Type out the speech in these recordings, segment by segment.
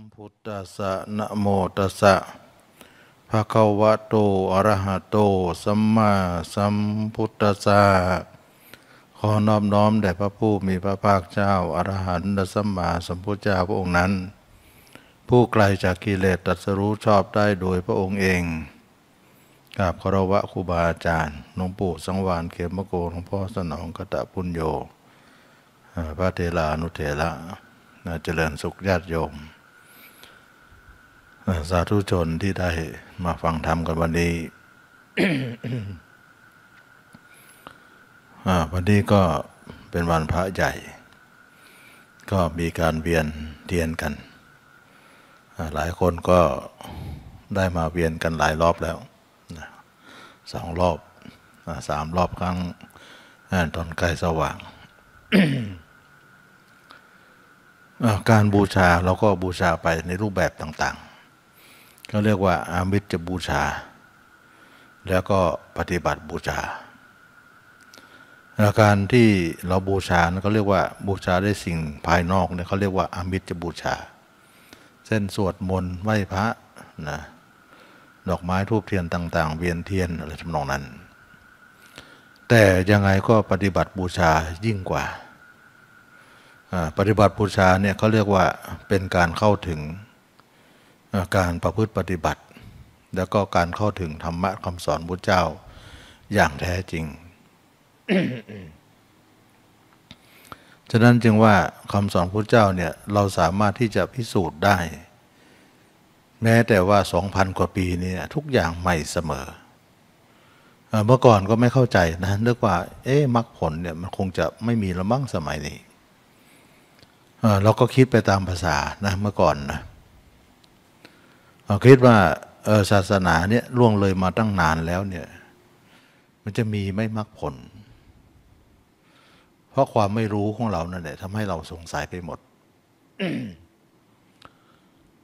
มพุทธัสสะนะโมตัสสะภะคะวะโตอะระหะโต สัมมาสัมพุทธัสสะขอนอบน้อมแด่พระผู้มีพระภาคเจ้าอรหันตสัมมาสัมพุทธเจ้าพระองค์นั้น ผู้ไกลจากกิเลสตัสรู้ชอบได้โดยพระองค์เองกราบคารวะครูบาอาจารย์หลวงปู่สังวานเขมโกหลวงพ่อสนองกตะปุญโยพระเทลานุเทระเจริญสุขญาติโยมสาธุชนที่ได้มาฟังธรรมกันวันนี้วันนี้ก็เป็นวันพระใหญ่ ก็มีการเวียนเทียนกันหลายคนก็ได้มาเวียนกันหลายรอบแล้วสองรอบสามรอบครั้งตอนใกล้สว่างการบูชาเราก็บูชาไปในรูปแบบต่าง ๆก็เรียกว่าอามิตรบูชา แล้วก็ปฏิบัติบูชา การที่เราบูชาขาเรียกว่าบูชาได้สิ่งภายนอกเนี่ยเขาเรียกว่าอามิตรบูชาเส้นสวดมนต์ไหว้พระนะดอกไม้ทูบเทียนต่าง ๆ เวียนเทียนอะไรทำนองนั้น แต่ยังไงก็ปฏิบัติบูชายิ่งกว่าปฏิบัติบูชาเนี่ยเขาเรียกว่าเป็นการเข้าถึงการประพฤติปฏิบัติ แล้วก็การเข้าถึงธรรมะคำสอนพุทธเจ้าอย่างแท้จริง ฉะนั้นจึงว่าคำสอนพุทธเจ้าเนี่ยเราสามารถที่จะพิสูจน์ได้ แม้แต่ว่า 2,000 กว่าปีนี้ทุกอย่างใหม่เสมอ เมื่อก่อนก็ไม่เข้าใจนะนึกว่า เอ๊ะมรรคผลเนี่ยมันคงจะไม่มีละมั่งสมัยนี้เราก็คิดไปตามภาษานะเมื่อก่อนนะคิดว่าศาสนาเนี่ยล่วงเลยมาตั้งนานแล้ว เนี่ย มันจะมีไม่มรกคผล เพราะความไม่รู้ของเรานั่นแหละทำให้เราสงสัยไปหมด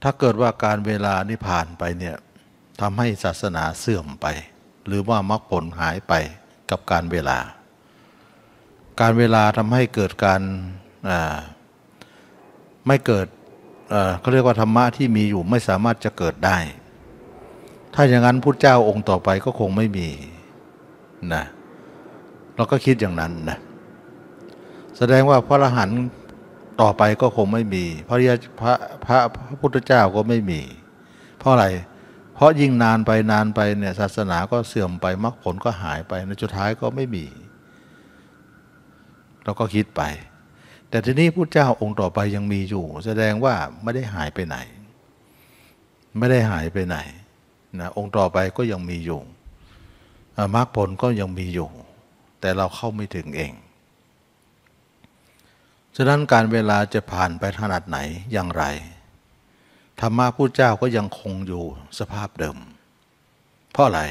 ถ้าเกิดว่าการเวลานี่ผ่านไปเนี่ยทำให้ศาสนาเสื่อมไป หรือว่ามรรคผลหายไปกับการเวลา การเวลาทำให้เกิดการไม่เกิดเขาเรียกว่าธรรมะที่มีอยู่ไม่สามารถจะเกิดได้ ถ้าอย่างนั้นพุทธเจ้าองค์ต่อไปก็คงไม่มีนะ เราก็คิดอย่างนั้นนะ แสดงว่าพระอรหันต์ต่อไปก็คงไม่มีพระยพระพระพระพุทธเจ้าก็ไม่มี เพราะอะไร เพราะยิ่งนานไปนานไปเนี่ยศาสนาก็เสื่อมไปมรรคผลก็หายไปในจุดท้ายก็ไม่มี เราก็คิดไปแต่ทีนี้พุทธเจ้าองค์ต่อไปยังมีอยู่ แสดงว่าไม่ได้หายไปไหน ไม่ได้หายไปไหนนะองค์ต่อไปก็ยังมีอยู่มรรคผลก็ยังมีอยู่ แต่เราเข้าไม่ถึงเองฉะนั้นการเวลาจะผ่านไปขนาดไหนอย่างไรธรรมะพุทธเจ้าก็ยังคงอยู่สภาพเดิมเพราะอะไร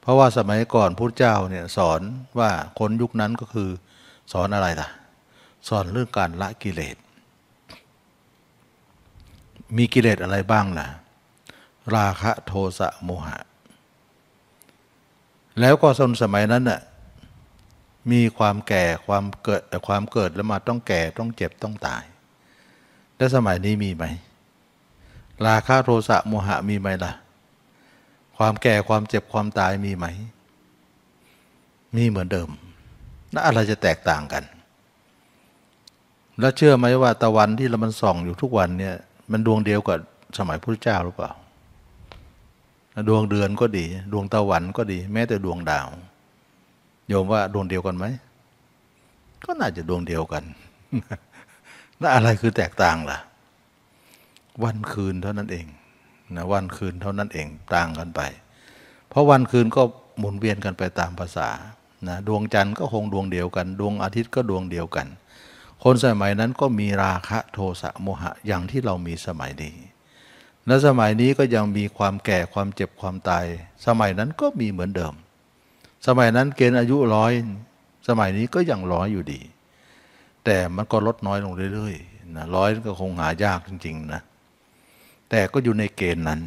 เพราะว่าสมัยก่อนพุทธเจ้าเนี่ยสอนว่าคนยุคนั้นก็คือสอนอะไรล่ะสอนเรื่องการละกิเลส มีกิเลสอะไรบ้างล่ะ ราคะโทสะโมหะ แล้วก็สนสมัยนั้นน่ะ มีความแก่ความเกิดความเกิดแล้วมาต้องแก่ต้องเจ็บต้องตาย แล้วสมัยนี้มีไหม ราคะโทสะโมหะมีไหมล่ะ ความแก่ความเจ็บความตายมีไหม มีเหมือนเดิมแล้วอะไรจะแตกต่างกันแล้วเชื่อไหมว่าตะวันที่เรามันส่องอยู่ทุกวันเนี่ย มันดวงเดียวกับสมัยพระเจ้าหรือเปล่าดวงเดือนก็ดี ดวงตะวันก็ดี แม้แต่ดวงดาวโยมว่าดวงเดียวกันไหมก็น่าจะดวงเดียวกันแล้วอะไรคือแตกต่างล่ะ วันคืนเท่านั้นเองนะวันคืนเท่านั้นเอง ต่างกันไป เพราะวันคืนก็หมุนเวียนกันไปตามภาษานะดวงจันทร์ก็คงดวงเดียวกัน ดวงอาทิตย์ก็ดวงเดียวกันคนสมัยนั้นก็มีราคะโทสะโมหะอย่างที่เรามีสมัยนี้ และสมัยนี้ก็ยังมีความแก่ความเจ็บความตาย สมัยนั้นก็มีเหมือนเดิม สมัยนั้นเกณฑ์อายุร้อย สมัยนี้ก็ยังร้อยอยู่ดี แต่มันก็ลดน้อยลงเรื่อยๆนะร้อยก็คงหายากจริงๆ นะ แต่ก็อยู่ในเกณฑ์นั้น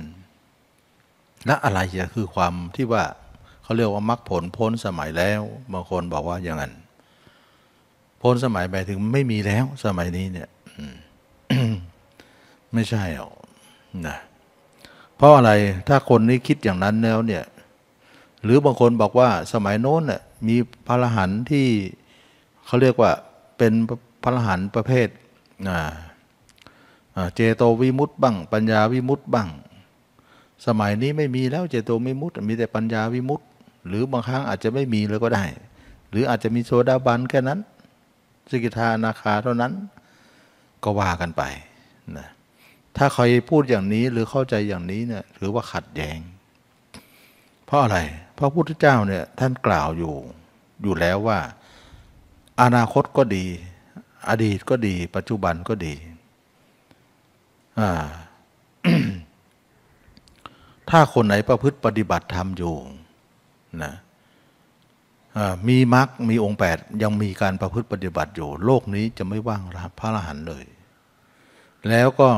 และอะไรจะคือความที่ว่าเขาเรียกว่ามรรคผลพ้นสมัยแล้วบางคนบอกว่าอย่างนั้นพ้นสมัยไปถึงไม่มีแล้ว สมัยนี้เนี่ยไม่ใช่หรอกนะเพราะอะไรถ้าคนนี้คิดอย่างนั้นแล้วเนี่ย หรือบางคนบอกว่า สมัยโน้นน่ยมีพระรหันที่เขาเรียกว่าเป็นพระรหันประเภทเจโตวิมุตต์บ้างปัญญาวิมุตต์บ้างสมัยนี้ไม่มีแล้ว เจโตวิมุตต์มีแต่ปัญญาวิมุตต์หรือบางครั้งอาจจะไม่มีเลยก็ได้ หรืออาจจะมีโซดาบันแค่นั้นสกิทานาคาเท่านั้นก็ว่ากันไปนะถ้าใครพูดอย่างนี้ หรือเข้าใจอย่างนี้เนี่ยถือว่าขัดแยง้ง เพราะอะไรเพราะพระพุทธเจ้าเนี่ย ท่านกล่าวอยู่ อยู่แล้วว่า อนาคตก็ดี อดีตก็ดี ปัจจุบันก็ดีอ่าถ้าคนไหนประพฤติปฏิบัติธรรมอยู่ นะมีมรรคมีองค์แปดยังมีการประพฤติปฏิบัติอยู่ โลกนี้จะไม่ว่างพระอรหันต์เลย แล้วก็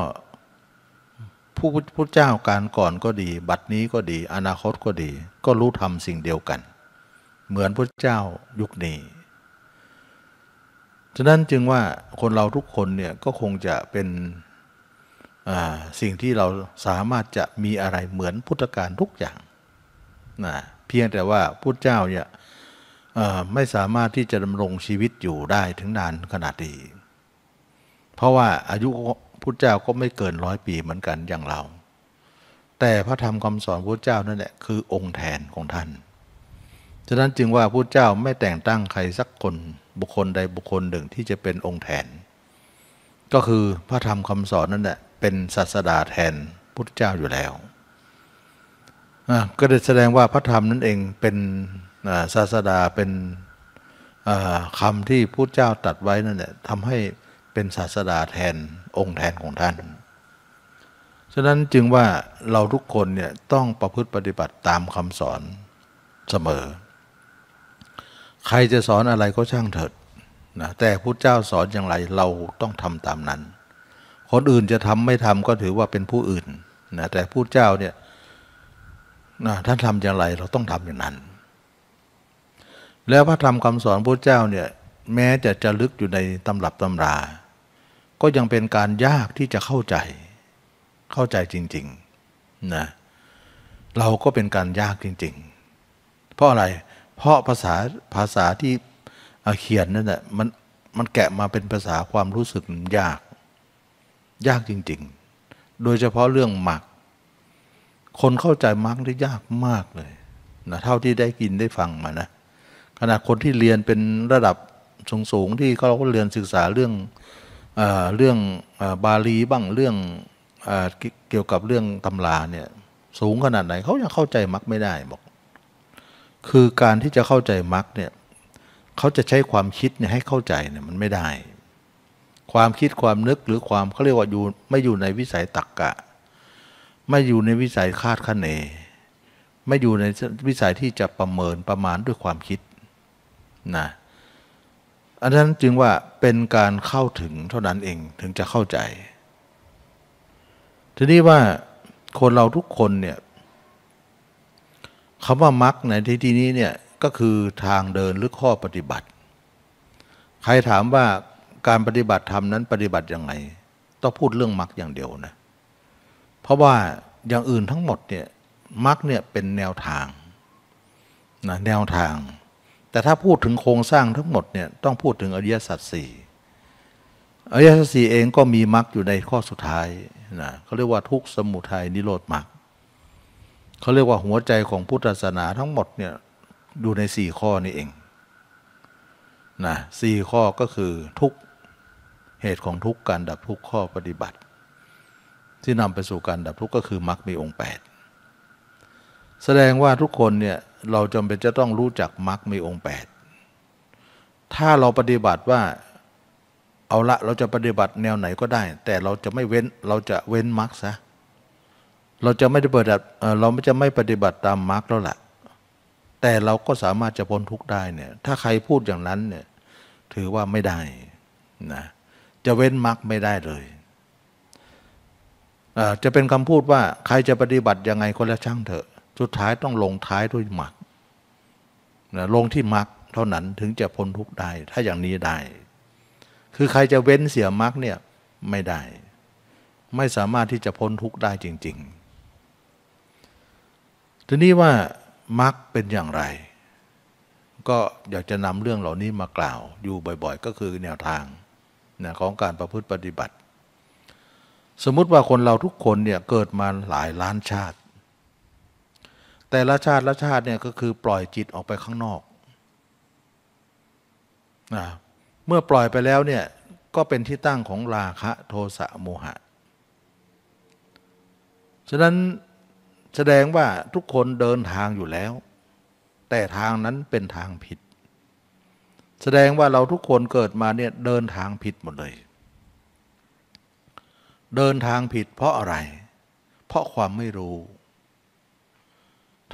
ผู้พุทธเจ้าการก่อนก็ดี บัดนี้ก็ดี อนาคตก็ดี ก็รู้ทำสิ่งเดียวกัน เหมือนพระเจ้ายุคนี้ ฉะนั้นจึงว่าคนเราทุกคนเนี่ยก็คงจะเป็นสิ่งที่เราสามารถจะมีอะไรเหมือนพุทธการทุกอย่างนะเพียงแต่ว่าพุทธเจ้าเนี่ยไม่สามารถที่จะดำรงชีวิตอยู่ได้ถึงนานขนาดนี้ เพราะว่าอายุพุทธเจ้าก็ไม่เกินร้อยปีเหมือนกันอย่างเรา แต่พระธรรมคำสอนพุทธเจ้านั่นแหละคือองค์แทนของท่าน ฉะนั้นจึงว่าพุทธเจ้าไม่แต่งตั้งใครสักคนบุคคลใดบุคคลหนึ่งที่จะเป็นองค์แทน ก็คือพระธรรมคำสอนนั่นแหละเป็นศาสดาแทนพุทธเจ้าอยู่แล้ว ก็ได้แสดงว่าพระธรรมนั่นเองเป็นศาสดาเป็นคำที่พูดเจ้าตัดไว้นั่นแหละทำให้เป็นศาสดาแทนองค์แทนของท่านฉะนั้นจึงว่าเราทุกคนเนี่ย ต้องประพฤติปฏิบัติตามคำสอนเสมอ ใครจะสอนอะไรก็ช่างเถิดนะแต่พุทธเจ้าสอนอย่างไรเราต้องทำตามนั้น คนอื่นจะทำไม่ทำก็ถือว่าเป็นผู้อื่นนะแต่พุทธเจ้าเนี่ยนะท่านทำอย่างไรเราต้องทำอย่างนั้นแล้วพระธรรมคำสอนพระเจ้าเนี่ย แม้จะจะลึกอยู่ในตำรับตำรา ก็ยังเป็นการยากที่จะเข้าใจ เข้าใจจริง ๆนะ เราก็เป็นการยากจริง ๆ เพราะอะไรเพราะภาษา ภาษาที่เขียนนั่นแหละมันมันแกะมาเป็นภาษาความรู้สึกยาก ยากจริง ๆ โดยเฉพาะเรื่องมรรคคนเข้าใจมรรคได้ยากมากเลยนะเท่าที่ได้กินได้ฟังมานะขณะคนที่เรียนเป็นระดับสูงสูงที่เขาก็เรียนศึกษาเรื่องเอเรื่องบาลีบ้างเรื่องเอเกี่ยวกับเรื่องตำราเนี่ย สูงขนาดไหนเขายังเข้าใจมรรคไม่ได้บอก คือการที่จะเข้าใจมรรคเนี่ยเขาจะใช้ความคิดเนี่ยให้เข้าใจเนี่ยมันไม่ได้ ความคิดความนึกหรือความเขาเรียกว่าอยู่ ไม่อยู่ในวิสัยตักกะ ไม่อยู่ในวิสัยคาดคะเน ไม่อยู่ในวิสัยที่จะประเมินประมาณด้วยความคิดนะอันนั้นจึงว่าเป็นการเข้าถึงเท่านั้นเองถึงจะเข้าใจทีนี้ว่าคนเราทุกคนเนี่ยคำว่ามักในที่ที่นี้เนี่ยก็คือทางเดินหรือข้อปฏิบัติ ใครถามว่าการปฏิบัติธรรมนั้น ปฏิบัติยังไงต้องพูดเรื่องมักอย่างเดียวนะเพราะว่าอย่างอื่นทั้งหมดเนี่ยมักเนี่ยเป็นแนวทางนะแนวทางแต่ถ้าพูดถึงโครงสร้างทั้งหมดเนี่ยต้องพูดถึงอริยสัจสี่อริยสัจสี่เองก็มีมรรคอยู่ในข้อสุดท้ายนะเขาเรียกว่าทุกสมุทัยนิโรธมรรคเขาเรียกว่าหัวใจของพุทธศาสนาทั้งหมดเนี่ยดูในสี่ข้อนี้เองนะสี่ข้อก็คือทุกเหตุของทุกการดับทุกข้อปฏิบัติ ที่นำไปสู่การดับทุกก็คือมรรคมีองค์8แสดงว่าทุกคนเนี่ยเราจำเป็นจะต้องรู้จักมรรคมีองค์แปดถ้าเราปฏิบัติว่า เอาละเราจะปฏิบัติแนวไหนก็ได้ แต่เราจะไม่เว้นเราจะเว้นมรรคซะเราจะไม่ได้ปฏิบัติเราจะไม่ปฏิบัติตามมรรคแล้วละ่ะแต่เราก็สามารถจะพ้นทุกข์ได้เนี่ยถ้าใครพูดอย่างนั้นเนี่ยถือว่าไม่ได้นะจะเว้นมรรคไม่ได้เลย จะเป็นคำพูดว่าใครจะปฏิบัติยังไงก็แล้วช่างเถอะสุดท้ายต้องลงท้ายด้วยมรรคนะลงที่มรรคเท่านั้นถึงจะพ้นทุกข์ได้ถ้าอย่างนี้ได้ คือใครจะเว้นเสียมรรคเนี่ยไม่ได้ ไม่สามารถที่จะพ้นทุกข์ได้จริง ๆทีนี้ว่ามรรคเป็นอย่างไร ก็อยากจะนำเรื่องเหล่านี้มากล่าว อยู่บ่อยๆ ก็คือแนวทางนะของการประพฤติปฏิบัติ สมมติว่าคนเราทุกคนเนี่ยเกิดมาหลายล้านชาติแต่ละชาติละชาติเนี่ย ก็คือปล่อยจิตออกไปข้างนอกนะเมื่อปล่อยไปแล้วเนี่ยก็เป็นที่ตั้งของราคะโทสะโมหะ ฉะนั้นแสดงว่าทุกคนเดินทางอยู่แล้ว แต่ทางนั้นเป็นทางผิด แสดงว่าเราทุกคนเกิดมาเนี่ย เดินทางผิดหมดเลย เดินทางผิดเพราะอะไร เพราะความไม่รู้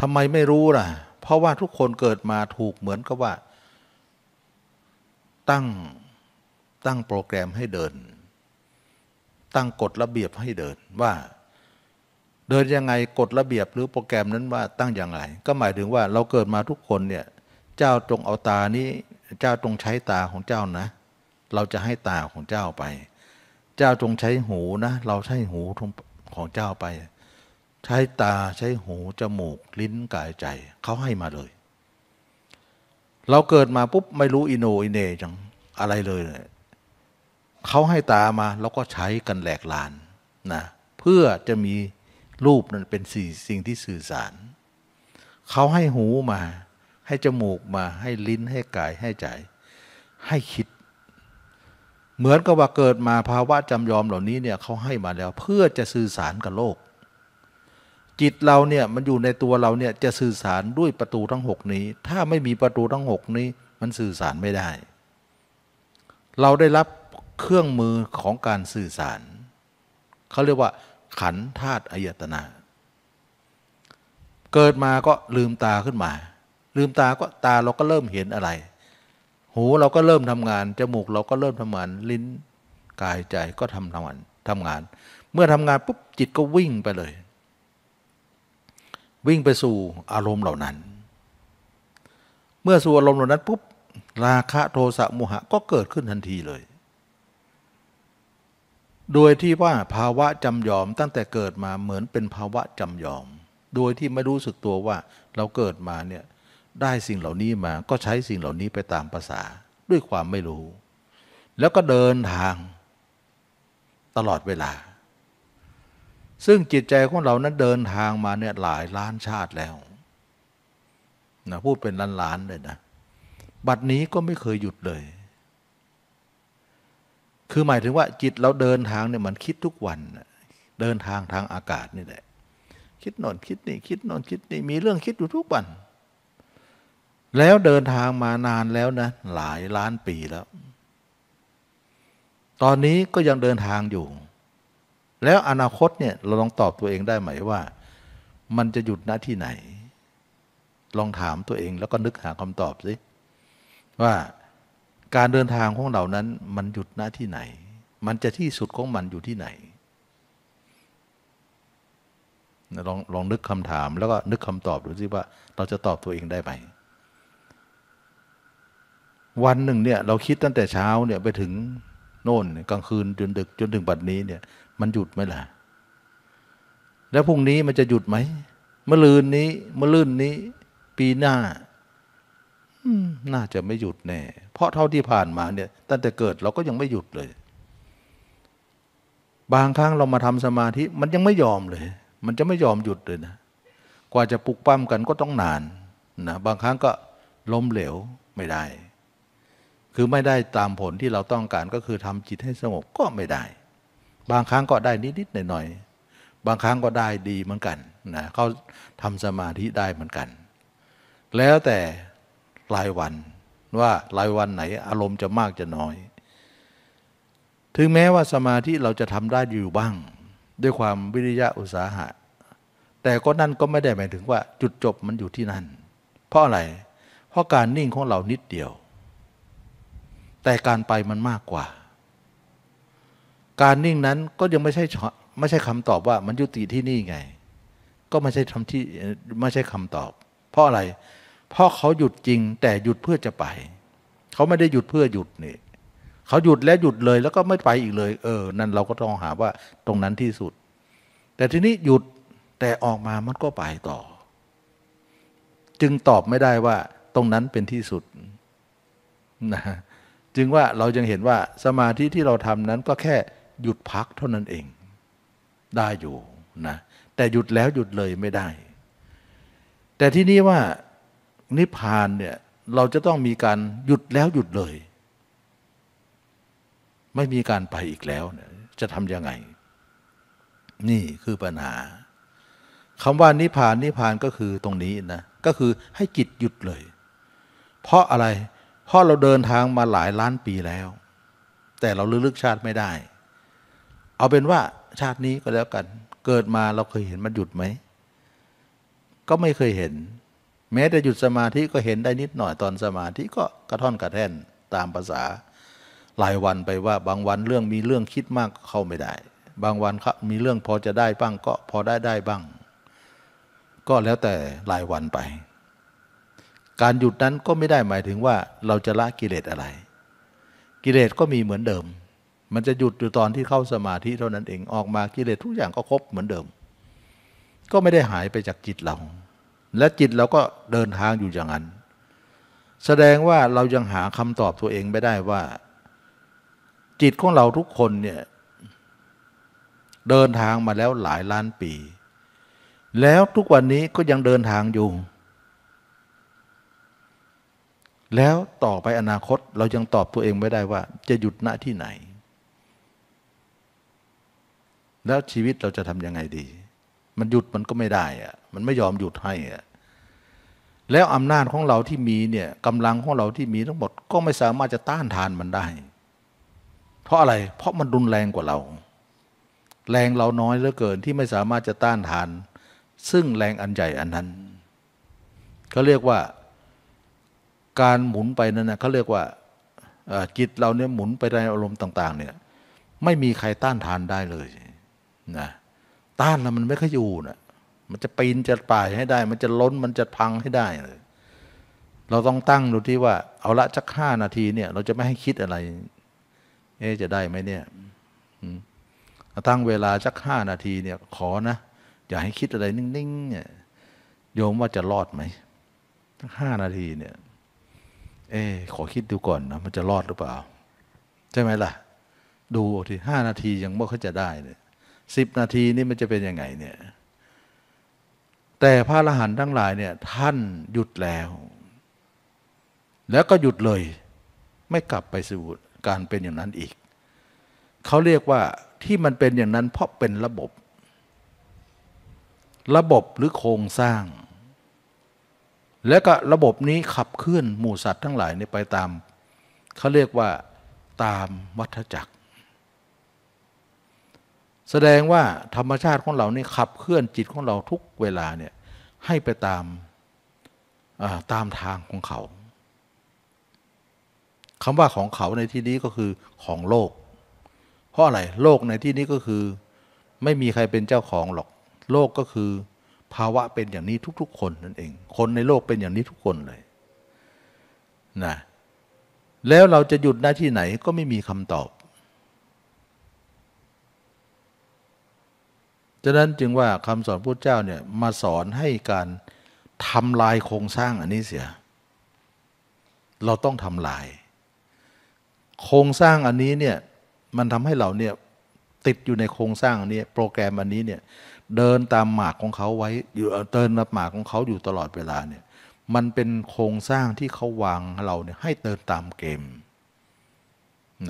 ทำไมไม่รู้ล่ะ เพราะว่าทุกคนเกิดมาถูกเหมือนกับว่า ตั้ง ตั้งโปรแกรมให้เดิน ตั้งกฎระเบียบให้เดินว่า เดินยังไงกฎระเบียบหรือโปรแกรมนั้นว่าตั้งอย่างไร ก็หมายถึงว่าเราเกิดมาทุกคนเนี่ย เจ้าจงเอาตานี้ เจ้าจงใช้ตาของเจ้านะ เราจะให้ตาของเจ้าไป เจ้าจงใช้หูนะเราใช้หูของเจ้าไปใช้ตาใช้หูจมูก ลิ้นกายใจ เขาให้มาเลย เราเกิดมาปุ๊บไม่รู้อินโนอินเนจัง อะไรเลย เขาให้ตามาเราก็ใช้กันแหลกลานนะเพื่อจะมีรูปนั้นเป็นสี่สิ่งที่สื่อสาร เขาให้หูมา ให้จมูกมา ให้ลิ้นให้กายให้ใจ ให้คิด เหมือนกับว่าเกิดมาภาวะจำยอมเหล่านี้เนี่ยเขาให้มาแล้วเพื่อจะสื่อสารกับโลกจิตเราเนี่ยมันอยู่ในตัวเราเนี่ยจะสื่อสารด้วยประตูทั้งหกนี้ ถ้าไม่มีประตูทั้งหกนี้มันสื่อสารไม่ได้ เราได้รับเครื่องมือของการสื่อสารเขาเรียกว่าขันธาตุอายตนะเกิดมาก็ลืมตาขึ้นมา ลืมตาก็ตาเราก็เริ่มเห็นอะไร หูเราก็เริ่มทำงาน จมูกเราก็เริ่มทำงานลิ้นกายใจก็ทำทำงานทำงาน เมื่อทำงานปุ๊บจิตก็วิ่งไปเลยวิ่งไปสู่อารมณ์เหล่านั้น เมื่อสู่อารมณ์เหล่านั้นปุ๊บราคะโทสะโมหะก็เกิดขึ้นทันทีเลย โดยที่ว่าภาวะจำยอมตั้งแต่เกิดมาเหมือนเป็นภาวะจำยอม โดยที่ไม่รู้สึกตัวว่าเราเกิดมาเนี่ยได้สิ่งเหล่านี้มา ก็ใช้สิ่งเหล่านี้ไปตามภาษาด้วยความไม่รู้ แล้วก็เดินทางตลอดเวลาซึ่งจิตใจของเรานั้นเดินทางมาเนี่ยหลายล้านชาติแล้วนะพูดเป็นล้านล้านเลยนะ บัดนี้ก็ไม่เคยหยุดเลย คือหมายถึงว่าจิตเราเดินทางเนี่ยมันคิดทุกวันเดินทางทางอากาศนี่แหละคิดนอนคิดนี่คิดนอนคิดนี่มีเรื่องคิดอยู่ทุกวัน แล้วเดินทางมานานแล้วนะ หลายล้านปีแล้ว ตอนนี้ก็ยังเดินทางอยู่แล้วอนาคตเนี่ยเราลองตอบตัวเองได้ไหมว่า มันจะหยุดณที่ไหน ลองถามตัวเองแล้วก็นึกหาคำตอบสิว่าการเดินทางของเรานั้น มันหยุดณที่ไหน มันจะที่สุดของมันอยู่ที่ไหนลองลองนึกคำถามแล้วก็นึกคำตอบดูสิว่า เราจะตอบตัวเองได้ไหม วันหนึ่งเนี่ยเราคิดตั้งแต่เช้าเนี่ยไปถึงโน่นกลางคืนจนดึกจนถึงบัดนี้เนี่ยมันหยุดไหมล่ะ แล้วพรุ่งนี้มันจะหยุดไหม เมื่อลืนนี้เมื่อลื่นนี้ ปีหน้าน่าจะไม่หยุดแน่ เพราะเท่าที่ผ่านมาเนี่ย ตั้งแต่เกิดเราก็ยังไม่หยุดเลย บางครั้งเรามาทำสมาธิ มันยังไม่ยอมเลย มันจะไม่ยอมหยุดเลยนะ กว่าจะปลุกปั้มกันก็ต้องนาน นะบางครั้งก็ล้มเหลวไม่ได้ คือไม่ได้ตามผลที่เราต้องการ ก็คือทำจิตให้สงบก็ไม่ได้บางครั้งก็ได้นิดๆหน่อยๆบางครั้งก็ได้ดีเหมือนกันนะเขาทำสมาธิได้เหมือนกัน แล้วแต่รายวันว่ารายวันไหนอารมณ์จะมากจะน้อย ถึงแม้ว่าสมาธิเราจะทำได้อยู่บ้าง ด้วยความวิริยะอุตสาหะ แต่ก็นั่นก็ไม่ได้หมายถึงว่าจุดจบมันอยู่ที่นั่นเพราะอะไรเพราะการนิ่งของเรานิดเดียวแต่การไปมันมากกว่าการนิ่งนั้นก็ยังไม่ใช่ไม่ใช่คำตอบว่ามันยุติที่นี่ไง ก็ไม่ใช่คำที่ไม่ใช่คำตอบ เพราะอะไร เพราะเขาหยุดจริง แต่หยุดเพื่อจะไป เขาไม่ได้หยุดเพื่อหยุดนี่เขาหยุดแล้วหยุดเลยแล้วก็ไม่ไปอีกเลย เออ นั่นเราก็ต้องหาว่าตรงนั้นที่สุด แต่ทีนี้หยุดแต่ออกมามันก็ไปต่อ จึงตอบไม่ได้ว่าตรงนั้นเป็นที่สุดนะจึงว่าเราจึงเห็นว่าสมาธิที่เราทำนั้นก็แค่หยุดพักเท่านั้นเองได้อยู่ นะ แต่หยุดแล้วหยุดเลยไม่ได้ แต่ที่นี่ว่านิพพานเนี่ยเราจะต้องมีการหยุดแล้วหยุดเลย ไม่มีการไปอีกแล้วเนี่ยจะทำยังไง นี่คือปัญหาคำว่านิพพานนิพพานก็คือตรงนี้นะ ก็คือให้จิตหยุดเลย เพราะอะไร เพราะเราเดินทางมาหลายล้านปีแล้ว แต่เราลึกชาติไม่ได้เอาเป็นว่าชาตินี้ก็แล้วกัน เกิดมาเราเคยเห็นมันหยุดไหม ก็ไม่เคยเห็น แม้แต่หยุดสมาธิก็เห็นได้นิดหน่อยตอนสมาธิก็กระท่อนกระแท่นตามภาษาหลายวันไปว่า บางวันเรื่องมีเรื่องคิดมากเข้าไม่ได้ บางวันครับมีเรื่องพอจะได้บ้างก็พอได้ได้บ้าง ก็แล้วแต่หลายวันไป การหยุดนั้นก็ไม่ได้หมายถึงว่าเราจะละกิเลสอะไร กิเลสก็มีเหมือนเดิมมันจะหยุดอยู่ตอนที่เข้าสมาธิเท่านั้นเองออกมากิเลสทุกอย่างก็ครบเหมือนเดิม ก็ไม่ได้หายไปจากจิตเรา และจิต เราก็เดินทางอยู่อย่างนั้น แสดงว่าเรายังหาคำตอบตัวเองไม่ได้ว่า จิตของเราทุกคน เนี่ยเดินทางมาแล้วหลายล้านปี แล้วทุกวันนี้ก็ยังเดินทางอยู่ แล้วต่อไปอนาคต เรายังตอบตัวเองไม่ได้ว่า จะหยุดณที่ไหนแล้วชีวิตเราจะทำยังไงดี มันหยุดมันก็ไม่ได้อะมันไม่ยอมหยุดให้อะแล้วอำนาจของเราที่มีเนี่ย กำลังของเราที่มีทั้งหมดก็ไม่สามารถจะต้านทานมันได้ เพราะอะไร เพราะมันรุนแรงกว่าเรา แรงเราน้อยเหลือเกินที่ไม่สามารถจะต้านทาน ซึ่งแรงอันใหญ่อันนั้น เขาเรียกว่าการหมุนไปนั้นนะเขาเรียกว่าจิตเราเนี่ยหมุนไปในอารมณ์ต่างๆเนี่ยไม่มีใครต้านทานได้เลยนะต้านแล้วมันไม่ค่อยอยู่นะ มันจะปีนจะป่ายให้ได้ มันจะล้น มันจะพังให้ได้เลยเราต้องตั้งดูที่ว่า เอาละจักห้านาทีเนี่ย เราจะไม่ให้คิดอะไร เอ๊จะได้ไหมเนี่ยตั้งเวลาจักห้านาทีเนี่ย ขอนะ อย่าให้คิดอะไร นิ่งๆเนี่ยโยมว่าจะรอดไหมทั้งห้านาทีเนี่ย เอ๊ขอคิดดูก่อนนะ มันจะรอดหรือเปล่า ใช่ไหมล่ะ ดูทีห้านาทียังไม่ค่อยจะได้เลยสิบนาที นี่มันจะเป็นยังไงเนี่ย แต่พระอรหันต์ทั้งหลาย เนี่ยท่านหยุดแล้ว แล้วก็หยุดเลยไม่กลับไปสู่การเป็นอย่างนั้นอีก เขาเรียกว่าที่มันเป็นอย่างนั้นเพราะเป็นระบบ ระบบหรือโครงสร้าง แล้วก็ ระบบนี้ขับเคลื่อนหมู่ สัตว์ทั้งหลายไปตามเขาเรียกว่าตามวัฏจักรแสดงว่าธรรมชาติของเรานี่ขับเคลื่อนจิตของเราทุกเวลาเนี่ย ให้ไปตามตามทางของเขาคำว่าของเขาในที่นี้ก็คือของโลก เพราะอะไร โลกในที่นี้ก็คือ ไม่มีใครเป็นเจ้าของหรอกโลกก็คือ ภาวะเป็นอย่างนี้ทุกๆ คนนั่นเอง คนในโลกเป็นอย่างนี้ทุกคนเลยนะ แล้วเราจะหยุดหน้าที่ไหนก็ไม่มีคำตอบฉะนั้นจึงว่าคำสอนพระเจ้าเนี่ยมาสอนให้การทำลายโครงสร้างอันนี้เสีย เราต้องทำลาย โครงสร้างอันนี้เนี่ยมันทำให้เราเนี่ยติดอยู่ในโครงสร้างอันนี้โปรแกรมอันนี้เนี่ยเดินตามหมากของเขาไว้อยู่เดินตามหมากของเขาอยู่ตลอดเวลาเนี่ยมันเป็นโครงสร้างที่เขาวางเราเนี่ยให้เดินตามเกม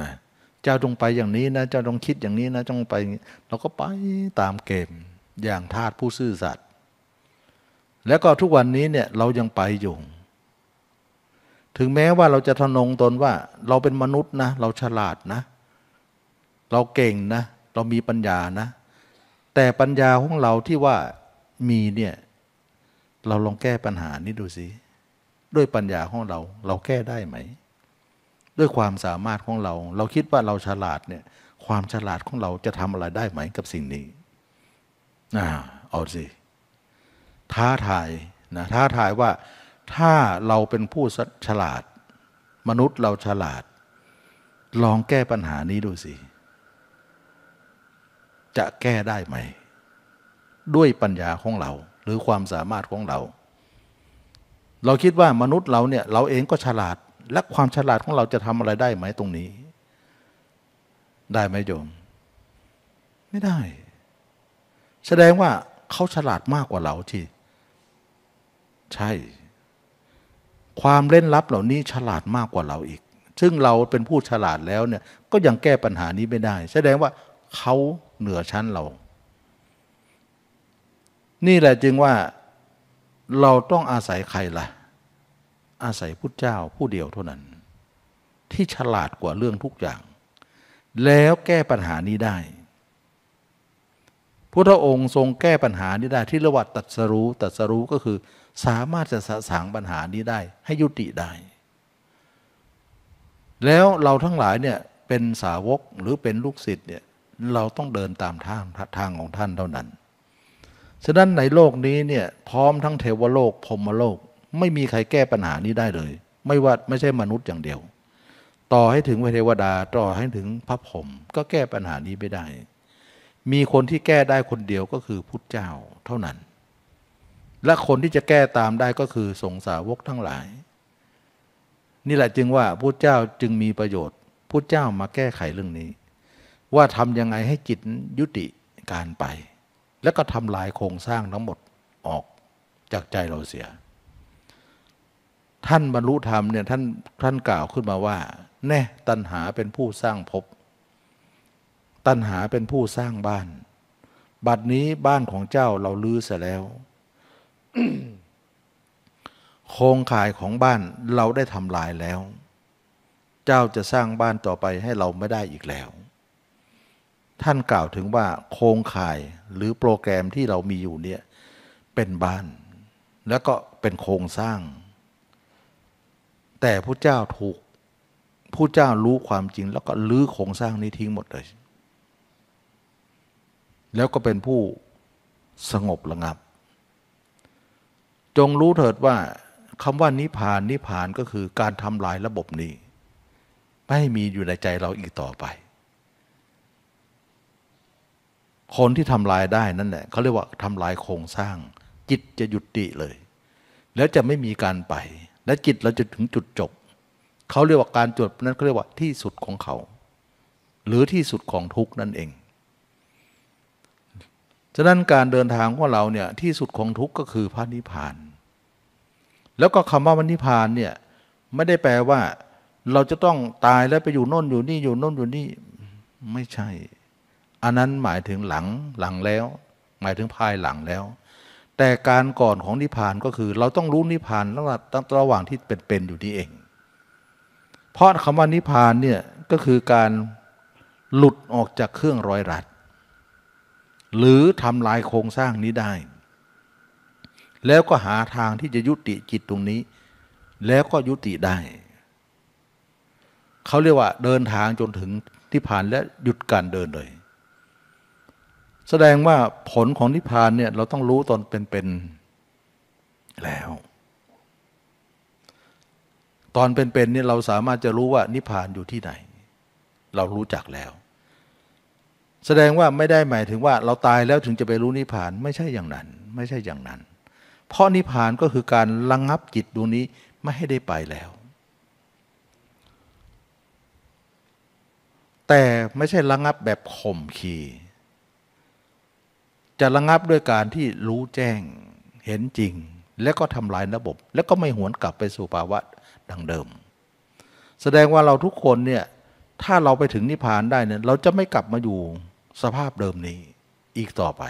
นะเจ้าจงไปอย่างนี้นะเจ้าจงคิดอย่างนี้นะจงไปเราก็ไปตามเกมอย่างทาสผู้ซื่อสัตย์แล้วก็ทุกวันนี้เนี่ยเรายังไปอยู่ถึงแม้ว่าเราจะทนงตนว่า เราเป็นมนุษย์นะ เราฉลาดนะ เราเก่งนะ เรามีปัญญานะ แต่ปัญญาของเราที่ว่ามีเนี่ยเราลองแก้ปัญหานี้ดูสิด้วยปัญญาของเรา เราแก้ได้ไหมด้วยความสามารถของเรา เราคิดว่าเราฉลาดเนี่ย ความฉลาดของเราจะทำอะไรได้ไหม กับสิ่งนี้นะเอาสิ ท้าทายนะ ท้าทายว่าถ้าเราเป็นผู้ฉลาด มนุษย์เราฉลาด ลองแก้ปัญหานี้ดูสิ จะแก้ได้ไหม ด้วยปัญญาของเรา หรือความสามารถของเรา เราคิดว่ามนุษย์เราเนี่ย เราเองก็ฉลาดและความฉลาดของเราจะทำอะไรได้ไหมตรงนี้ ได้ไหมโยม ไม่ได้ แสดงว่าเขาฉลาดมากกว่าเราที่ใช่ ความเล่นลับเหล่านี้ฉลาดมากกว่าเราอีก ซึ่งเราเป็นผู้ฉลาดแล้วเนี่ยก็ยังแก้ปัญหานี้ไม่ได้ แสดงว่าเขาเหนือชั้นเรา นี่แหละจึงว่าเราต้องอาศัยใครละ่ะอาศัยพุทธเจ้าผู้เดียวเท่านั้น ที่ฉลาดกว่าเรื่องทุกอย่าง แล้วแก้ปัญหานี้ได้พุทธองค์ทรงแก้ปัญหานี้ได้ ที่ระวัดตัดสรู้ตัดสรู้ก็คือ สามารถจะสะสางปัญหานี้ได้ให้ยุติได้ แล้วเราทั้งหลายเนี่ยเป็นสาวกหรือเป็นลูกศิษย์เนี่ยเราต้องเดินตามทางทางของท่านเท่านั้นฉะนั้นในโลกนี้เนี่ยพร้อมทั้งเทวโลกพรมโลกไม่มีใครแก้ปัญหานี้ได้เลย ไม่ว่า ไม่ใช่มนุษย์อย่างเดียว ต่อให้ถึงเทวดา ต่อให้ถึงพระผม ก็แก้ปัญหานี้ไม่ได้ มีคนที่แก้ได้คนเดียวก็คือพุทธเจ้าเท่านั้น และคนที่จะแก้ตามได้ก็คือสงสาวกทั้งหลาย นี่แหละจึงว่าพุทธเจ้าจึงมีประโยชน์พุทธเจ้ามาแก้ไขเรื่องนี้ ว่าทำยังไงให้จิตยุติการไป แล้วก็ทำลายโครงสร้างทั้งหมดออกจากใจเราเสียท่านบรรลุธรรมเนี่ยท่านท่านกล่าวขึ้นมาว่า แน่ตัณหาเป็นผู้สร้างภพตัณหาเป็นผู้สร้างบ้าน บัดนี้บ้านของเจ้าเราลื้อเสียแล้วโครงข่ายของบ้านเราได้ทำลายแล้ว เจ้าจะสร้างบ้านต่อไปให้เราไม่ได้อีกแล้ว ท่านกล่าวถึงว่าโครงข่ายหรือโปรแกรมที่เรามีอยู่เนี่ย เป็นบ้าน แล้วก็เป็นโครงสร้างแต่พระเจ้าถูกพระเจ้ารู้ความจริงแล้วก็ลื้อโครงสร้างนี้ทิ้งหมดเลย แล้วก็เป็นผู้สงบระงับ จงรู้เถิดว่าคำว่านิพานนิพานก็คือการทำลายระบบนี้ ไม่มีอยู่ในใจเราอีกต่อไป คนที่ทำลายได้นั่นแหละเขาเรียกว่าทำลายโครงสร้าง จิตจะหยุดติเลย แล้วจะไม่มีการไปและจิตเราจะถึงจุดจบเขาเรียกว่าการจบนั้นเขาเรียกว่าที่สุดของเขาหรือที่สุดของทุกนั่นเอง ฉะนั้นการเดินทางของเราเนี่ยที่สุดของทุกก็คือพระนิพพาน แล้วก็คำว่าวันนิพพานเนี่ยไม่ได้แปลว่า เราจะต้องตายแล้วไปอยู่โน่นอยู่นี่อยู่โน่นอยู่นี่ ไม่ใช่ อันนั้นหมายถึงหลังหลังแล้วหมายถึงภายหลังแล้วแต่การก่อนของนิพพานก็คือ เราต้องรู้นิพพานระหว่างระหว่างที่เป็นๆอยู่นี่เอง เพราะคำว่านิพพานเนี่ย ก็คือการหลุดออกจากเครื่องร้อยรัดหรือทำลายโครงสร้างนี้ได้ แล้วก็หาทางที่จะยุติจิตตรงนี้ แล้วก็ยุติได้ เขาเรียกว่าเดินทางจนถึงที่ผ่านและหยุดการเดินเลยแสดงว่าผลของนิพพานเนี่ยเราต้องรู้ตอนเป็นๆแล้ว ตอนเป็นๆเนี่ยเราสามารถจะรู้ว่านิพพานอยู่ที่ไหน เรารู้จักแล้ว แสดงว่าไม่ได้หมายถึงว่าเราตายแล้วถึงจะไปรู้นิพพานไม่ใช่อย่างนั้น ไม่ใช่อย่างนั้น เพราะนิพพานก็คือการระงงับจิตดวงนี้ไม่ให้ได้ไปแล้ว แต่ไม่ใช่ระงงับแบบข่มขี่จะระงับด้วยการที่รู้แจ้งเห็นจริง และก็ทำลายระบบ และก็ไม่หวนกลับไปสู่ภาวะดังเดิม แสดงว่าเราทุกคนเนี่ย ถ้าเราไปถึงนิพพานได้เนี่ยเราจะไม่กลับมาอยู่สภาพเดิมนี้อีกต่อไป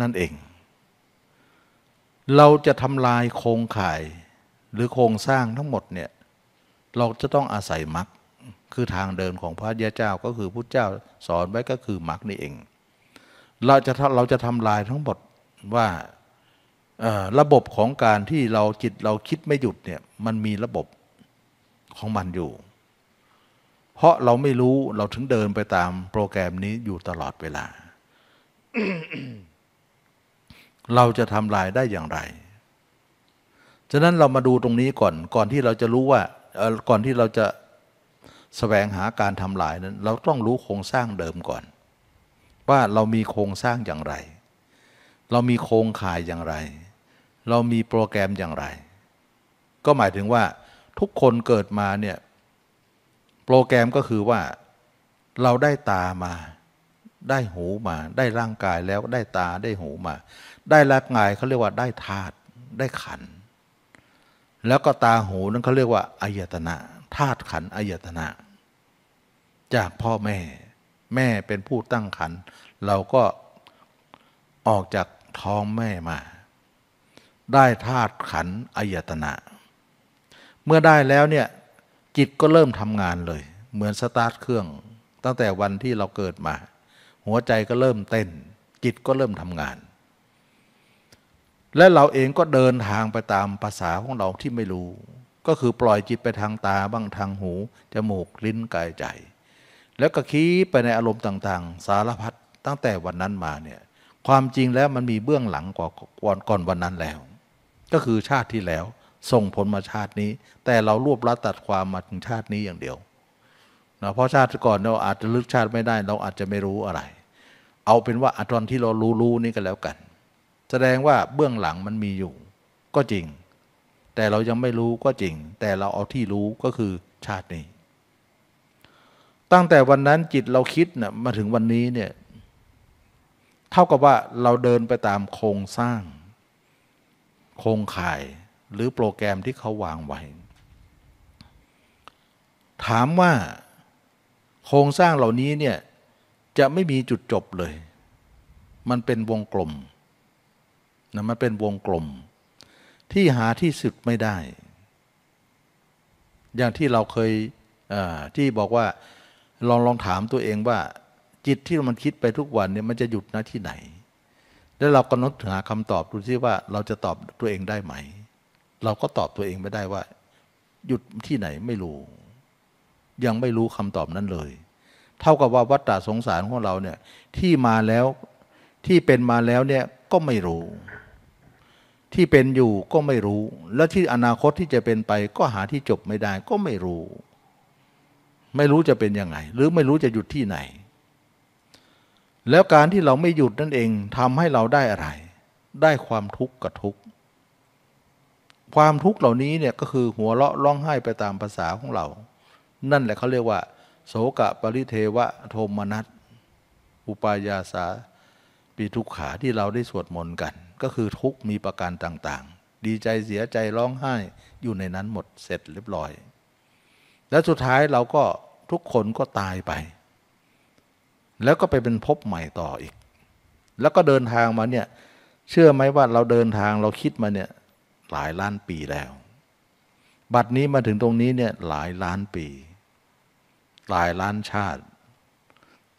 นั่นเอง เราจะทำลายโครงข่ายหรือโครงสร้างทั้งหมดเนี่ย เราจะต้องอาศัยมรรคคือทางเดินของพระยาเจ้าก็คือพุทธเจ้าสอนไว้ก็คือมรรคนี่เองเราจะเราจะทำลายทั้งหมดว่า ระบบของการที่เราจิตเราคิดไม่หยุดเนี่ย มันมีระบบของมันอยู่ เพราะเราไม่รู้เราถึงเดินไปตามโปรแกรมนี้อยู่ตลอดเวลา เราจะทำลายได้อย่างไร ฉะนั้นเรามาดูตรงนี้ก่อน ก่อนที่เราจะรู้ว่า ก่อนที่เราจะแสวงหาการทำลายนั้น เราต้องรู้โครงสร้างเดิมก่อนว่าเรามีโครงสร้างอย่างไร เรามีโครงข่ายอย่างไร เรามีโปรแกรมอย่างไร ก็หมายถึงว่าทุกคนเกิดมาเนี่ยโปรแกรมก็คือว่าเราได้ตามา ได้หูมา ได้ร่างกายแล้วได้ตาได้หูมา ได้ร่างกายเขาเรียกว่าได้ธาตุได้ขัน แล้วก็ตาหูนั้นเขาเรียกว่าอายตนะธาตุขันอายตนะจากพ่อ แม่แม่เป็นผู้ตั้งขัน เราก็ออกจากท้องแม่มา ได้ธาตุขันอายตนะเมื่อได้แล้วเนี่ยจิตก็เริ่มทำงานเลย เหมือนสตาร์ทเครื่อง ตั้งแต่วันที่เราเกิดมา หัวใจก็เริ่มเต้น จิตก็เริ่มทำงาน และเราเองก็เดินทางไปตามภาษาของเราที่ไม่รู้ ก็คือปล่อยจิตไปทางตาบ้างทางหูจมูกลิ้นกายใจแล้วก็คิดไปในอารมณ์ต่างๆ สารพัดตั้งแต่วันนั้นมาเนี่ยความจริงแล้วมันมีเบื้องหลังกว่าก่อนวันนั้นแล้ว ก็คือชาติที่แล้ว ส่งผลมาชาตินี้ แต่เรารวบรัดตัดความมาถึงชาตินี้อย่างเดียวนะเพราะชาติก่อนเราอาจจะลึกชาติไม่ได้ เราอาจจะไม่รู้อะไร เอาเป็นว่าอตอนที่เรารู้รู้นี่ก็แล้วกัน แสดงว่าเบื้องหลังมันมีอยู่ ก็จริง แต่เรายังไม่รู้ก็จริง แต่เราเอาที่รู้ก็คือชาตินี้ตั้งแต่วันนั้น จิตเราคิดนะ่ะมาถึงวันนี้เนี่ยเท่ากับว่าเราเดินไปตามโครงสร้าง โครงข่ายหรือโปรแกรมที่เขาวางไว้ ถามว่าโครงสร้างเหล่านี้เนี่ยจะไม่มีจุดจบเลย มันเป็นวงกลมนะมันเป็นวงกลม ที่หาที่สุด ไม่ได้ อย่างที่เราเคยที่บอกว่าลองลองถามตัวเองว่า จิตที่มันคิดไปทุกวัน เนี่ยมันจะหยุดณที่ไหน แล้วเรากำหนดหาคำตอบดูที่ว่า เราจะตอบตัวเองได้ไหม เราก็ตอบตัวเองไม่ได้ว่า หยุดที่ไหนไม่รู้ ยังไม่รู้คำตอบนั้นเลย เท่ากับว่าวัฏฏะสงสารของเราเนี่ย ที่มาแล้วที่เป็นมาแล้วเนี่ยก็ไม่รู้ ที่เป็นอยู่ก็ไม่รู้ และที่อนาคตที่จะเป็นไปก็หาที่จบไม่ได้ ก็ไม่รู้ไม่รู้จะเป็นยังไงหรือไม่รู้จะหยุดที่ไหน แล้วการที่เราไม่หยุดนั่นเองทำให้เราได้อะไร ได้ความทุกข์กับทุกข์ความทุกข์เหล่านี้เนี่ยก็คือหัวเราะร้องไห้ไปตามภาษาของเรา นั่นแหละเขาเรียกว่า โสกะปริเทวะโทมนัสอุปายาสาปีทุกขาที่เราได้สวดมนต์กัน ก็คือทุกมีประการต่าง ๆ ดีใจเสียใจร้องไห้อยู่ในนั้นหมดเสร็จเรียบร้อย และสุดท้ายเราก็ทุกคนก็ตายไป แล้วก็ไปเป็นภพใหม่ต่ออีก แล้วก็เดินทางมาเนี่ยเชื่อไหมว่าเราเดินทางเราคิดมาเนี่ยหลายล้านปีแล้ว บัดนี้มาถึงตรงนี้เนี่ยหลายล้านปี หลายล้านชาติ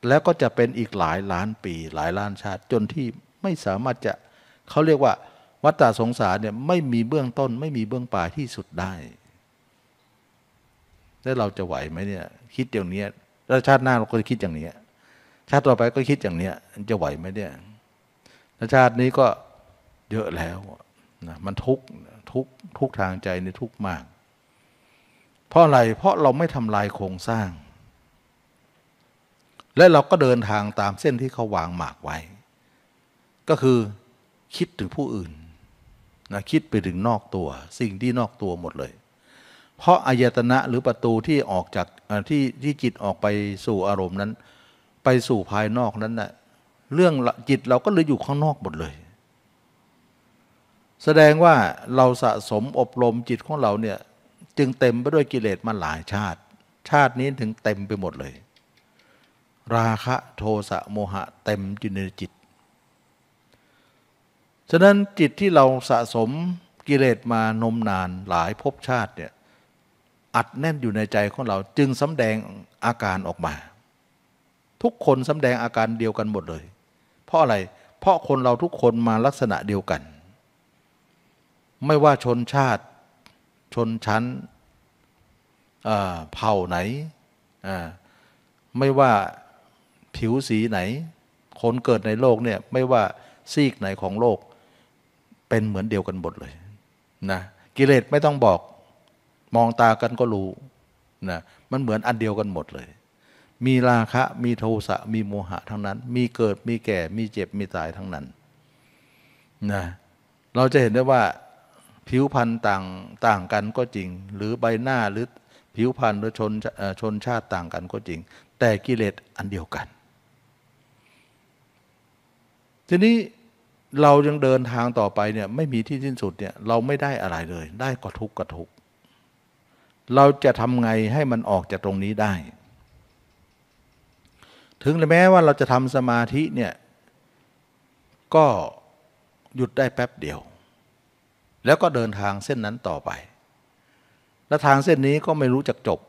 แล้วก็จะเป็นอีกหลายล้านปี หลายล้านชาติจนที่ไม่สามารถจะเขาเรียกว่า วัฏฏสงสารเนี่ยไม่มีเบื้องต้น ไม่มีเบื้องปลาย ที่สุดได้แล้วเราจะไหวไหมเนี่ยคิดอย่างนี้แล้วชาติหน้าเราก็จะคิดอย่างนี้ชาติต่อไปก็คิดอย่างนี้จะไหวไหมเนี่ยแล้วชาตินี้ก็เยอะแล้วนะ มันทุกทุกทุกทางใจในทุกมาก เพราะอะไร เพราะเราไม่ทำลายโครงสร้าง และเราก็เดินทางตามเส้นที่เขาวางหมากไว้ ก็คือคิดถึงผู้อื่นนะคิดไปถึงนอกตัวสิ่งที่นอกตัวหมดเลย เพราะอายตนะหรือประตูที่ออกจากที่ที่จิตออกไปสู่อารมณ์นั้น ไปสู่ภายนอกนั้นนะ่ะเรื่องจิตเราก็เลยอยู่ข้าง นอกหมดเลย แสดงว่าเราสะสมอบรมจิตของเราเนี่ยจึงเต็มไปด้วยกิเลสมาหลายชาติ ชาตินี้ถึงเต็มไปหมดเลย ราคะโทสะโมหะเต็มอยู่ในจิตฉะนั้นจิตที่เราสะสมกิเลสมานมนานหลายภพชาติเนี่ยอัดแน่นอยู่ในใจของเราจึงสำแดงอาการออกมา ทุกคนสำแดงอาการเดียวกันหมดเลย เพราะอะไรเพราะคนเราทุกคนมาลักษณะเดียวกัน ไม่ว่าชนชาติ ชนชั้นเผ่าไหน ไม่ว่าผิวสีไหนคนเกิดในโลกเนี่ยไม่ว่าซีกไหนของโลก เป็นเหมือนเดียวกันหมดเลยนะกิเลสไม่ต้องบอกมองตากันก็รู้นะ มันเหมือนอันเดียวกันหมดเลย มีราคะ มีโทสะ มีโมหะทั้งนั้น มีเกิด มีแก่ มีเจ็บ มีตายทั้งนั้นนะ เราจะเห็นได้ว่าผิวพรรณต่างต่างกันก็จริง หรือใบหน้าหรือผิวพรรณหรือชนชนชาติต่างกันก็จริง แต่กิเลสอันเดียวกัน ทีนี้เรายังเดินทางต่อไปเนี่ย ไม่มีที่สิ้นสุดเนี่ย เราไม่ได้อะไรเลย ได้ก็ทุกข์ก็ทุกข์เราจะทำไงให้มันออกจากตรงนี้ได้ ถึงแม้ว่าเราจะทำสมาธิเนี่ยก็หยุดได้แป๊บเดียว แล้วก็เดินทางเส้นนั้นต่อไป และทางเส้นนี้ก็ไม่รู้จักจบ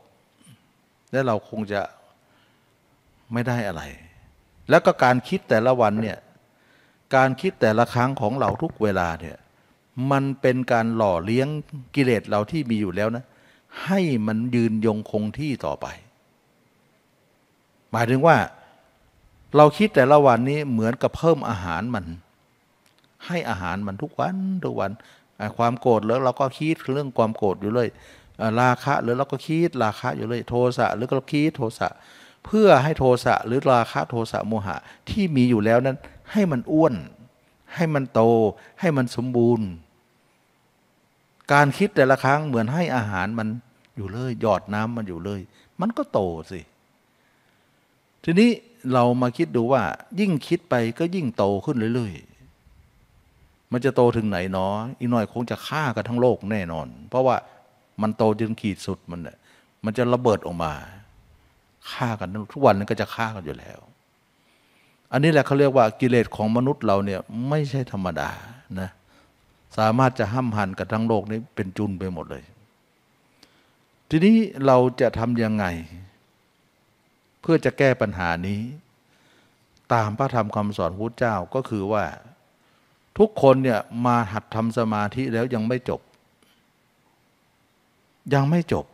และเราคงจะไม่ได้อะไร แล้วก็การคิดแต่ละวันเนี่ย การคิดแต่ละครั้งของเราทุกเวลาเนี่ย มันเป็นการหล่อเลี้ยงกิเลสเราที่มีอยู่แล้วนะให้มันยืนยงคงที่ต่อไปหมายถึงว่า เราคิดแต่ละวันนี้เหมือนกับเพิ่มอาหารมัน ให้อาหารมันทุกวันทุกวันความโกรธแล้วเราก็คิดเรื่องความโกรธอยู่เลยราคะหรือเราก็คิดราคะอยู่เลยโทสะหรือก็คิดโทสะเพื่อให้โทสะหรือราคะโทสะโมหะที่มีอยู่แล้วนั้น ให้มันอ้วน ให้มันโต ให้มันสมบูรณ์การคิดแต่ละครั้งเหมือนให้อาหารมันอยู่เลย หยอดน้ำมันอยู่เลย มันก็โตสิ ทีนี้เรามาคิดดูว่า ยิ่งคิดไปก็ยิ่งโตขึ้นเรื่อยๆ มันจะโตถึงไหนเนาะอีกหน่อยคงจะฆ่ากันทั้งโลกแน่นอน เพราะว่ามันโตจนขีดสุดมันเนี่ยมันจะระเบิดออกมาฆ่ากันทุกวันนั้นก็จะฆ่ากันอยู่แล้ว อันนี้แหละเขาเรียกว่ากิเลสของมนุษย์เราเนี่ยไม่ใช่ธรรมดานะเสามารถจะห้ามหันกับทั้งโลกนี้เป็นจุนไปหมดเลย ทีนี้เราจะทำยังไง เพื่อจะแก้ปัญหานี้ ตามพระธรรมคำสอนพุทธเจ้าก็คือว่าทุกคนเนี่ยมาหัดทำสมาธิแล้วยังไม่จบ ยังไม่จบ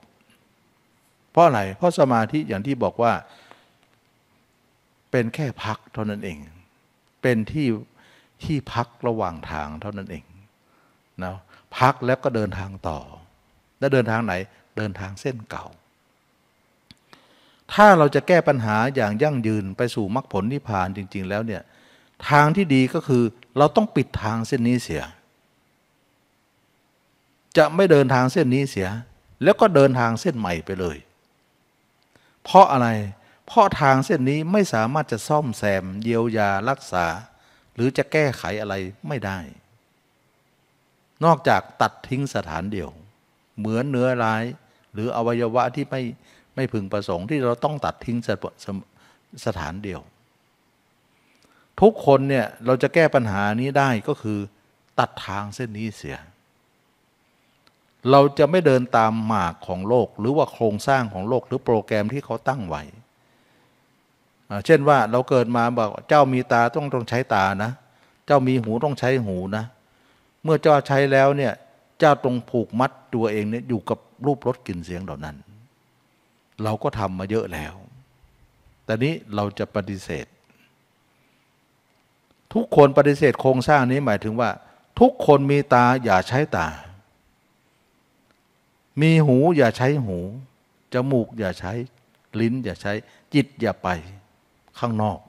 เพราะอะไรเพราะสมาธิอย่างที่บอกว่า เป็นแค่พักเท่านั้นเอง เป็นที่ที่พักระหว่างทางเท่านั้นเองนะพักแล้วก็เดินทางต่อแล้วเดินทางไหนเดินทางเส้นเก่า ถ้าเราจะแก้ปัญหาอย่างยั่งยืนไปสู่มรรคผลนิพพานจริง ๆ แล้วเนี่ยทางที่ดีก็คือเราต้องปิดทางเส้นนี้เสีย จะไม่เดินทางเส้นนี้เสีย แล้วก็เดินทางเส้นใหม่ไปเลย เพราะอะไร เพราะทางเส้นนี้ไม่สามารถจะซ่อมแซมเยียวยารักษา หรือจะแก้ไขอะไรไม่ได้นอกจากตัดทิ้งสถานเดียว เหมือนเนื้อร้ายหรืออวัยวะที่ไม่ไม่พึงประสงค์ที่เราต้องตัดทิ้งสสสถานเดียว ทุกคนเนี่ย เราจะแก้ปัญหานี้ได้ก็คือ ตัดทางเส้นนี้เสีย เราจะไม่เดินตามหมากของโลกหรือว่าโครงสร้างของโลกหรือโปรแกรมที่เขาตั้งไว้เช่นว่าเราเกิดมาบอกเจ้ามีตาต้องต้องใช้ตานะ เจ้ามีหูต้องใช้หูนะมื่อเจ้าใช้แล้วเนี่ยเจ้าตรงผูกมัดตัวเองเนี่ยอยู่กับรูปรสกลิ่นเสียงเหล่านั้น เราก็ทำมาเยอะแล้วแต่นี้เราจะปฏิเสธ ทุกคนปฏิเสธโครงสร้างนี้หมายถึงว่า ทุกคนมีตาอย่าใช้ตา มีหูอย่าใช้หูจมูกอย่าใช้ลิ้นอย่าใช้จิตอย่าไปข้างนอก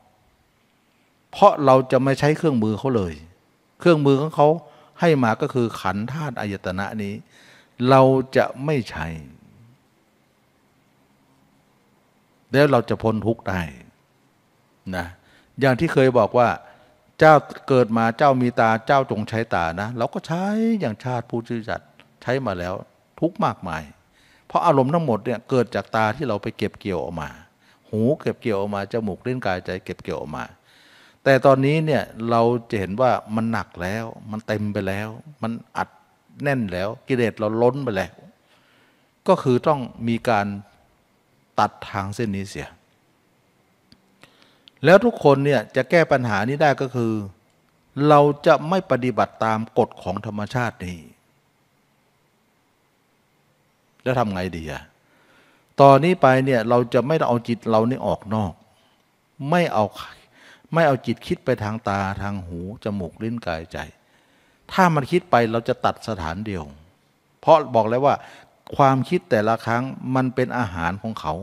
เพราะเราจะไม่ใช้เครื่องมือเขาเลย เครื่องมือของเขาให้มาก็คือขันธาตุอายตนะนี้ เราจะไม่ใช้ แล้วเราจะพ้นทุกข์ได้นะอย่างที่เคยบอกว่าเจ้าเกิดมาเจ้ามีตาเจ้าจงใช้ตานะ เราก็ใช้อย่างชาติผู้ชื่อจัดใช้มาแล้วทุกมากมาย เพราะ อารมณ์ทั้งหมดเนี่ยเกิดจากตาที่เราไปเก็บเกี่ยวออกมา หูเก็บเกี่ยวออกมา จมูกเล่นกายใจเก็บเกี่ยวออกมาแต่ตอนนี้เนี่ยเราจะเห็นว่ามันหนักแล้ว มันเต็มไปแล้วมันอัดแน่นแล้ว กิเลสเราล้นไปแล้วก็คือต้องมีการตัดทางเส้นนี้เสียแล้วทุกคนเนี่ยจะแก้ปัญหานี้ได้ก็คือ เราจะไม่ปฏิบัติตามกฎของธรรมชาตินี้แล้วทำไงดีอะตอนนี้ไปเนี่ยเราจะไม่เอาจิตเรานี่ออกนอก ไม่เอาไม่เอาจิตคิดไปทางตาทางหูจมูกลิ้นกายใจ ถ้ามันคิดไปเราจะตัดสถานเดียว เพราะบอกแล้วว่าความคิดแต่ละครั้งมันเป็นอาหารของเขา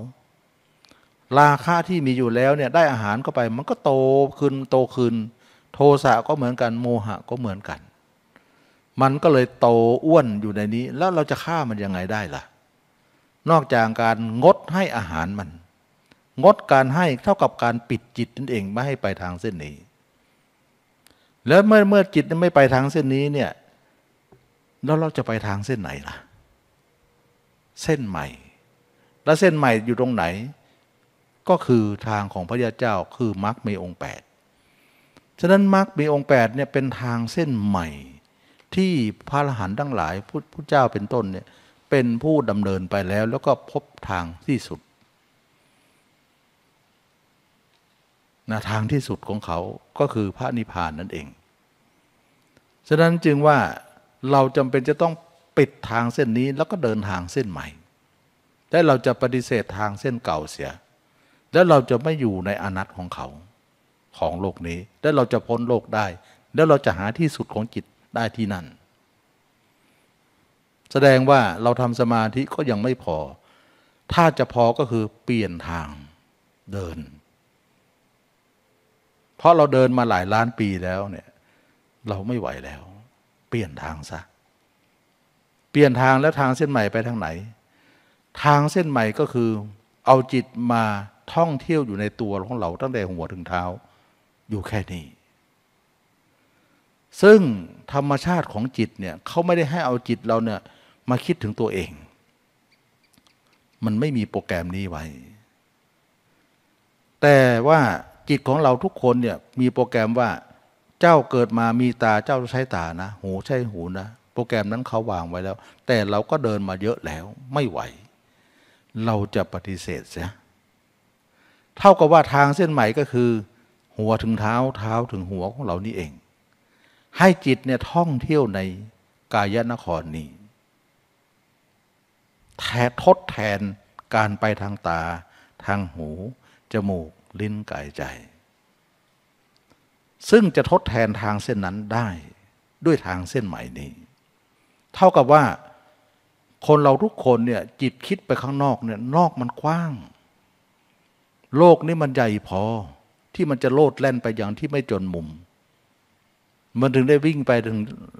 ราคาที่มีอยู่แล้วเนี่ยได้อาหารเข้าไป มันก็โตขึ้นโตขึ้นโทสะก็เหมือนกัน โมหะก็เหมือนกัน มันก็เลยโตอ้วนอยู่ในนี้แล้วเราจะฆ่ามันยังไงได้ล่ะ นอกจากการงดให้อาหารมันงดการให้เท่ากับการปิดจิตนั่นเอง ไม่ให้ไปทางเส้นนี้ แล้วเมื่อเมื่อจิตไม่ไปทางเส้นนี้เนี่ยแล้วเราจะไปทางเส้นไหนล่ะเส้นใหม่ แล้วเส้นใหม่อยู่ตรงไหน ก็คือทางของพระยาเจ้าคือมรรคมีองค์ดฉะนั้นมรรคมีองค์ดเนี่ยเป็นทางเส้นใหม่ที่พระอรหันต์ทั้งหลายพุทธเจ้าเป็นต้นเนี่ยเป็นผู้ดำเนินไปแล้ว แล้วก็พบทางที่สุดนะทางที่สุดของเขาก็คือพระนิพพานนั่นเอง ฉะนั้นจึงว่าเราจำเป็นจะต้องปิดทางเส้นนี้แล้วก็เดินทางเส้นใหม่และเราจะปฏิเสธทางเส้นเก่าเสีย แล้วเราจะไม่อยู่ในอนัตของเขาของโลกนี้ แล้วเราจะพ้นโลกได้ แล้วเราจะหาที่สุดของจิตได้ที่นั่น แสดงว่าเราทำสมาธิก็ยังไม่พอ ถ้าจะพอก็คือเปลี่ยนทางเดินราะเราเดินมาหลายล้านปีแล้วเนี่ยเราไม่ไหวแล้ว เปลี่ยนทางซะเปลี่ยนทางแล้วทางเส้นใหม่ไปทางไหน ทางเส้นใหม่ก็คือ เอาจิตมาท่องเที่ยวอยู่ในตัวของเราตั้งแต่หัวถึงเท้า อยู่แค่นี้ ซึ่งธรรมชาติของจิตเนี่ยเขาไม่ได้ให้เอาจิตเราเนี่ยมาคิดถึงตัวเอง มันไม่มีโปรแกรมนี้ไว้ แต่ว่าจิตของเราทุกคนเนี่ยมีโปรแกรมว่า เจ้าเกิดมามีตาเจ้าใช้ตานะ หูใช้หูนะ โปรแกรมนั้นเขาวางไว้แล้ว แต่เราก็เดินมาเยอะแล้วไม่ไหว เราจะปฏิเสธเสียเท่ากับว่าทางเส้นใหม่ก็คือ หัวถึงเท้าเท้าถึงหัวของเรานี่เอง ให้จิตเนี่ยท่องเที่ยวในกายนครนี้ แททดแทนการไปทางตา ทางหู จมูกลิ้นกายใจ ซึ่งจะทดแทนทางเส้นนั้นได้ด้วยทางเส้นใหม่นี้ เท่ากับว่าคนเราทุกคนเนี่ยจิตคิดไปข้างนอกเนี่ยนอกมันกว้าง โลกนี่มันใหญ่พอที่มันจะโลดแล่นไปอย่างที่ไม่จนมุม มันถึงได้วิ่งไปถึง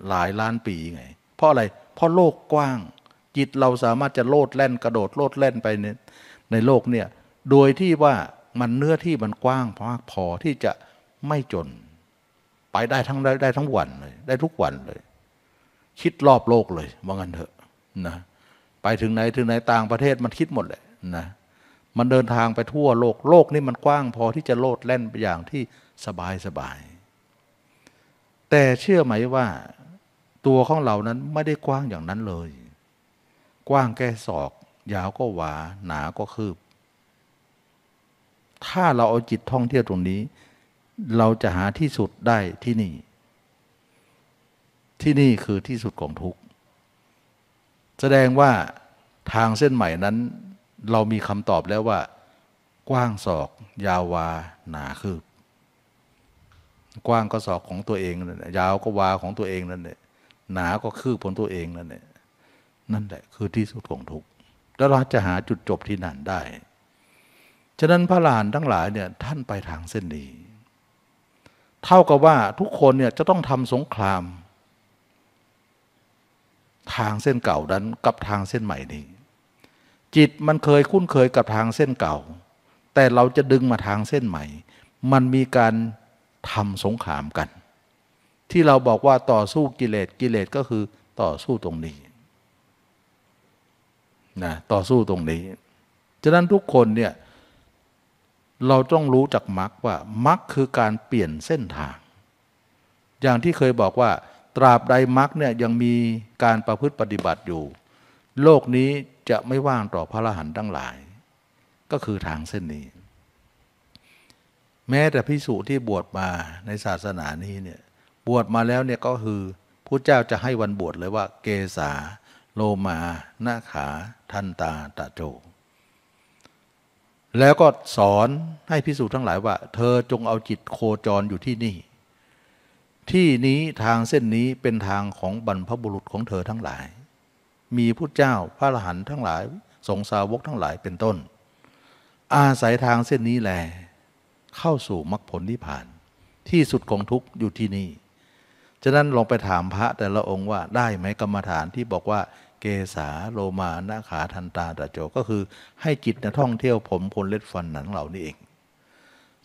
หลายล้านปีไงเพราะอะไร เพราะโลกกว้าง จิตเราสามารถจะโลดแล่นกระโดดโลดแล่นไปในในโลกเนี่ยโดยที่ว่ามันเนื้อที่มันกว้างพอพอที่จะไม่จน ไปได้ทั้งได้ทั้งวันเลย ได้ทุกวันเลย คิดรอบโลกเลยว่างั้นเถอะนะไปถึงไหนถึง ไหน ต่างประเทศมันคิดหมดเลยนะ มันเดินทางไปทั่วโลกโลกนี่มันกว้างพอที่จะโลดแล่นไปอย่างที่สบายสบาย แต่เชื่อไหมว่าตัวของเรานั้นไม่ได้กว้างอย่างนั้นเลย กว้างแค่ศอก ยาวก็หวาหนาก็คืบถ้าเราเอาจิตท่องเที่ยวตรงนี้ เราจะหาที่สุดได้ที่นี่ ที่นี่คือที่สุดของทุกข์แสดงว่าทางเส้นใหม่นั้น เรามีคำตอบแล้วว่า กว้างศอก ยาววา หนาคืบกว้างก็ศอกของตัวเองนั่นยาวก็วาของตัวเองนั่นแหละหนาก็คืบของตัวเองนั่นแหละนั่นแหละคือที่สุดของทุกข์แล้วเราจะหาจุดจบที่นั่นได้ฉะนั้นพระลานทั้งหลายเนี่ยท่านไปทางเส้นนี้ เท่ากับว่าทุกคนเนี่ยจะต้องทำสงคราม ทางเส้นเก่านั้นกับทางเส้นใหม่นี้ จิตมันเคยคุ้นเคยกับทางเส้นเก่า แต่เราจะดึงมาทางเส้นใหม่ มันมีการทำสงครามกัน ที่เราบอกว่าต่อสู้กิเลสกิเลสก็คือต่อสู้ตรงนี้นะต่อสู้ตรงนี้ ฉะนั้นทุกคนเนี่ยเราต้องรู้จากมรรคว่ามรรคคือการเปลี่ยนเส้นทาง อย่างที่เคยบอกว่าตราบใดมรรคเนี่ยยังมีการประพฤติปฏิบัติอยู่ โลกนี้จะไม่ว่างต่อพระอรหันต์ทั้งหลาย ก็คือทางเส้นนี้ แม้แต่พิสูจที่บวชมาในศาสนานี้เนี่ยบวชมาแล้วเนี่ยก็คือพระเจ้าจะให้วันบวชเลยว่า เกษาโลมาหน้าขา ทันตาตะโจแล้วก็สอนให้พิสูจน์ทั้งหลายว่าเธอจงเอาจิตโคจรอยู่ที่นี่ ที่นี้ทางเส้นนี้เป็นทางของบรรพบุรุษของเธอทั้งหลาย มีพุทธเจ้าพระอรหันต์ทั้งหลายสงสาวกทั้งหลายเป็นต้น อาศัยทางเส้นนี้แล เข้าสู่มรรคผลนิพพาน ที่สุดของทุกอยู่ที่นี่ ฉะนั้นลองไปถามพระแต่ละองค์ว่าได้ไหมกรรมฐานที่บอกว่าเกษาโลมาหน้าขาทันตาตะโจก็คือ ให้จิตนะท่องเที่ยวผมขนเล็ดฟันหนังเหล่านี้เอง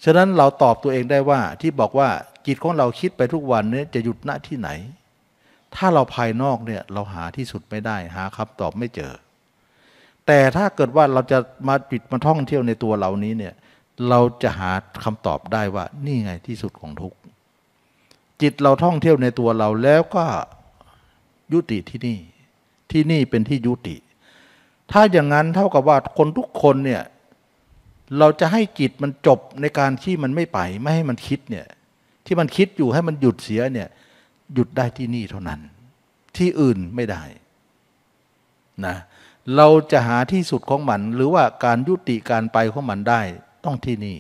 ฉะนั้นเราตอบตัวเองได้ว่า ที่บอกว่าจิตของเราคิดไปทุกวันนี้จะ หยุดณที่ไหน ถ้าเราภายนอกเนี่ยเราหาที่สุดไม่ได้หาคำตอบไม่เจอ แต่ถ้าเกิดว่าเราจะมาจิตมาท่องเที่ยวในตัวเหล่านี้เนี่ย เราจะหาคำตอบได้ว่านี่ไงที่สุดของทุกจิตเราท่องเที่ยวในตัวเราแล้วก็ยุติที่นี่ที่นี่เป็นที่ยุติ ถ้าอย่างนั้นเท่ากับว่าคนทุกคนเนี่ยเราจะให้จิตมันจบในการที่มันไม่ไปไม่ให้มันคิดเนี่ยที่มันคิดอยู่ให้มันหยุดเสียเนี่ยหยุดได้ที่นี่เท่านั้นที่อื่นไม่ได้นะเราจะหาที่สุดของมัน หรือว่าการยุติการไปของมันได้ต้องที่นี่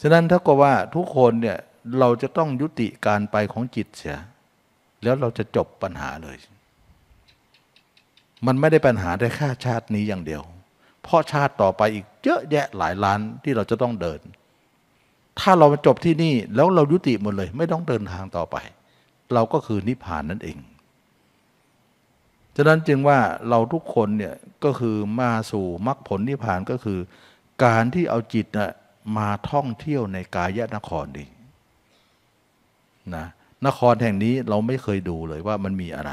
ฉะนั้นถ้าก็ว่าทุกคนเนี่ยเราจะต้องยุติการไปของจิตเสีย แล้วเราจะจบปัญหาเลยมันไม่ได้ปัญหาได้แค่ชาตินี้อย่างเดียว เพราะชาติต่อไปอีกเยอะแยะหลายล้านที่เราจะต้องเดิน ถ้าเราจบที่นี่แล้วเรายุติหมดเลย ไม่ต้องเดินทางต่อไป เราก็คือนิพพานนั่นเอง ฉะนั้นจึงว่าเราทุกคนเนี่ยก็คือมาสู่มรรคผลนิพพานก็คือ การที่เอาจิตนะมาท่องเที่ยวในกายนครดีนะ นครแห่งนี้เราไม่เคยดูเลยว่ามันมีอะไร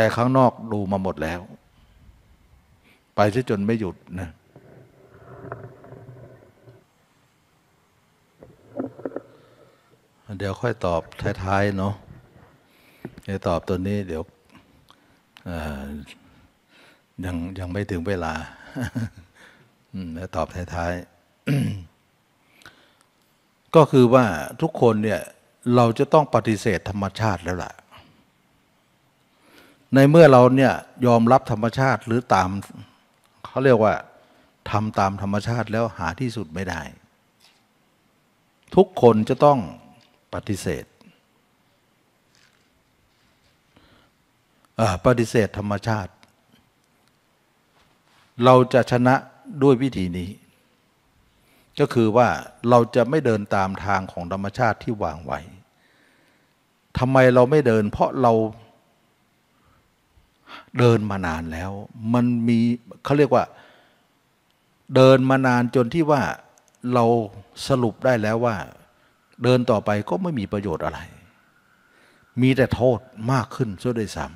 แต่ข้างนอกดูมาหมดแล้ว ไปซะจนไม่หยุดนะเดี๋ยวค่อยตอบท้าย ๆ เนาะจะตอบตัวนี้เดี๋ยวยังยังไม่ถึงเวลาแล้วตอบท้าย ๆ ก็คือว่าทุกคนเนี่ย เราจะต้องปฏิเสธธรรมชาติแล้วล่ะในเมื่อเราเนี่ยยอมรับธรรมชาติหรือตามเขาเรียกว่าทำตามธรรมชาติแล้วหาที่สุดไม่ได้ ทุกคนจะต้องปฏิเสธปฏิเสธธรรมชาติ เราจะชนะด้วยวิธีนี้ ก็คือว่าเราจะไม่เดินตามทางของธรรมชาติที่วางไว้ทำไมเราไม่เดิน เพราะเราเดินมานานแล้วมันมีเขาเรียกว่าเดินมานานจนที่ว่าเราสรุปได้แล้วว่า เดินต่อไปก็ไม่มีประโยชน์อะไร มีแต่โทษมากขึ้นซะด้วยซ้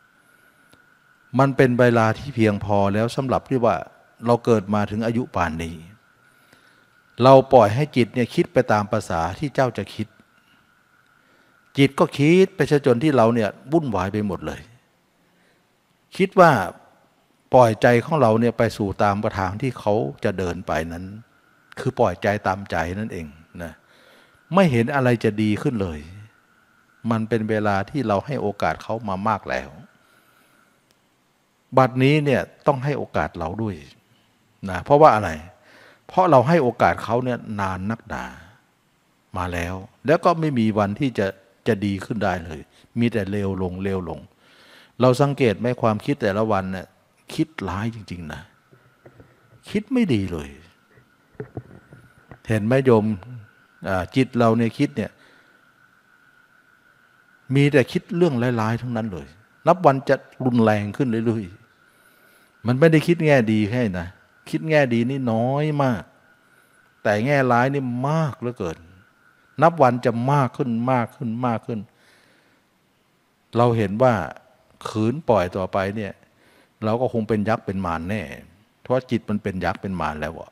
ำมันเป็นเวลาที่เพียงพอแล้วสำหรับที่ว่าเราเกิดมาถึงอายุป่านนี้ เราปล่อยให้จิตเนี่ยคิดไปตามภาษาที่เจ้าจะคิด จิตก็คิดไปจนที่เราเนี่ยวุ่นวายไปหมดเลยคิดว่าปล่อยใจของเราเนี่ยไปสู่ตามกระทางที่เขาจะเดินไปนั้น คือปล่อยใจตามใจนั่นเองนะไม่เห็นอะไรจะดีขึ้นเลย มันเป็นเวลาที่เราให้โอกาสเขามามากแล้ว บัดนี้เนี่ยต้องให้โอกาสเราด้วยนะเพราะว่าอะไร เพราะเราให้โอกาสเขาเนี่ยนานนักหนามาแล้ว แล้วก็ไม่มีวันที่จะจะดีขึ้นได้เลย มีแต่เลวลงเลวลงเราสังเกตไหมความคิดแต่ละวันเนี่ยคิดร้ายจริง ๆนะคิดไม่ดีเลยเห็นไหมโยมจิตเราเนี่ยคิดเนี่ย มีแต่คิดเรื่องร้ายๆทั้งนั้นเลย นับวันจะรุนแรงขึ้นเรื่อยๆมันไม่ได้คิดแง่ดีแค่นะ คิดแง่ดีนี่น้อยมาก แต่แง่ร้ายนี่มากเหลือเกินนับวันจะมากขึ้น มากขึ้น มากขึ้น เราเห็นว่าขืนปล่อยต่อไปเนี่ยเราก็คงเป็นยักษ์เป็นมารแน่ เพราะจิตมันเป็นยักษ์เป็นมารแล้ววะ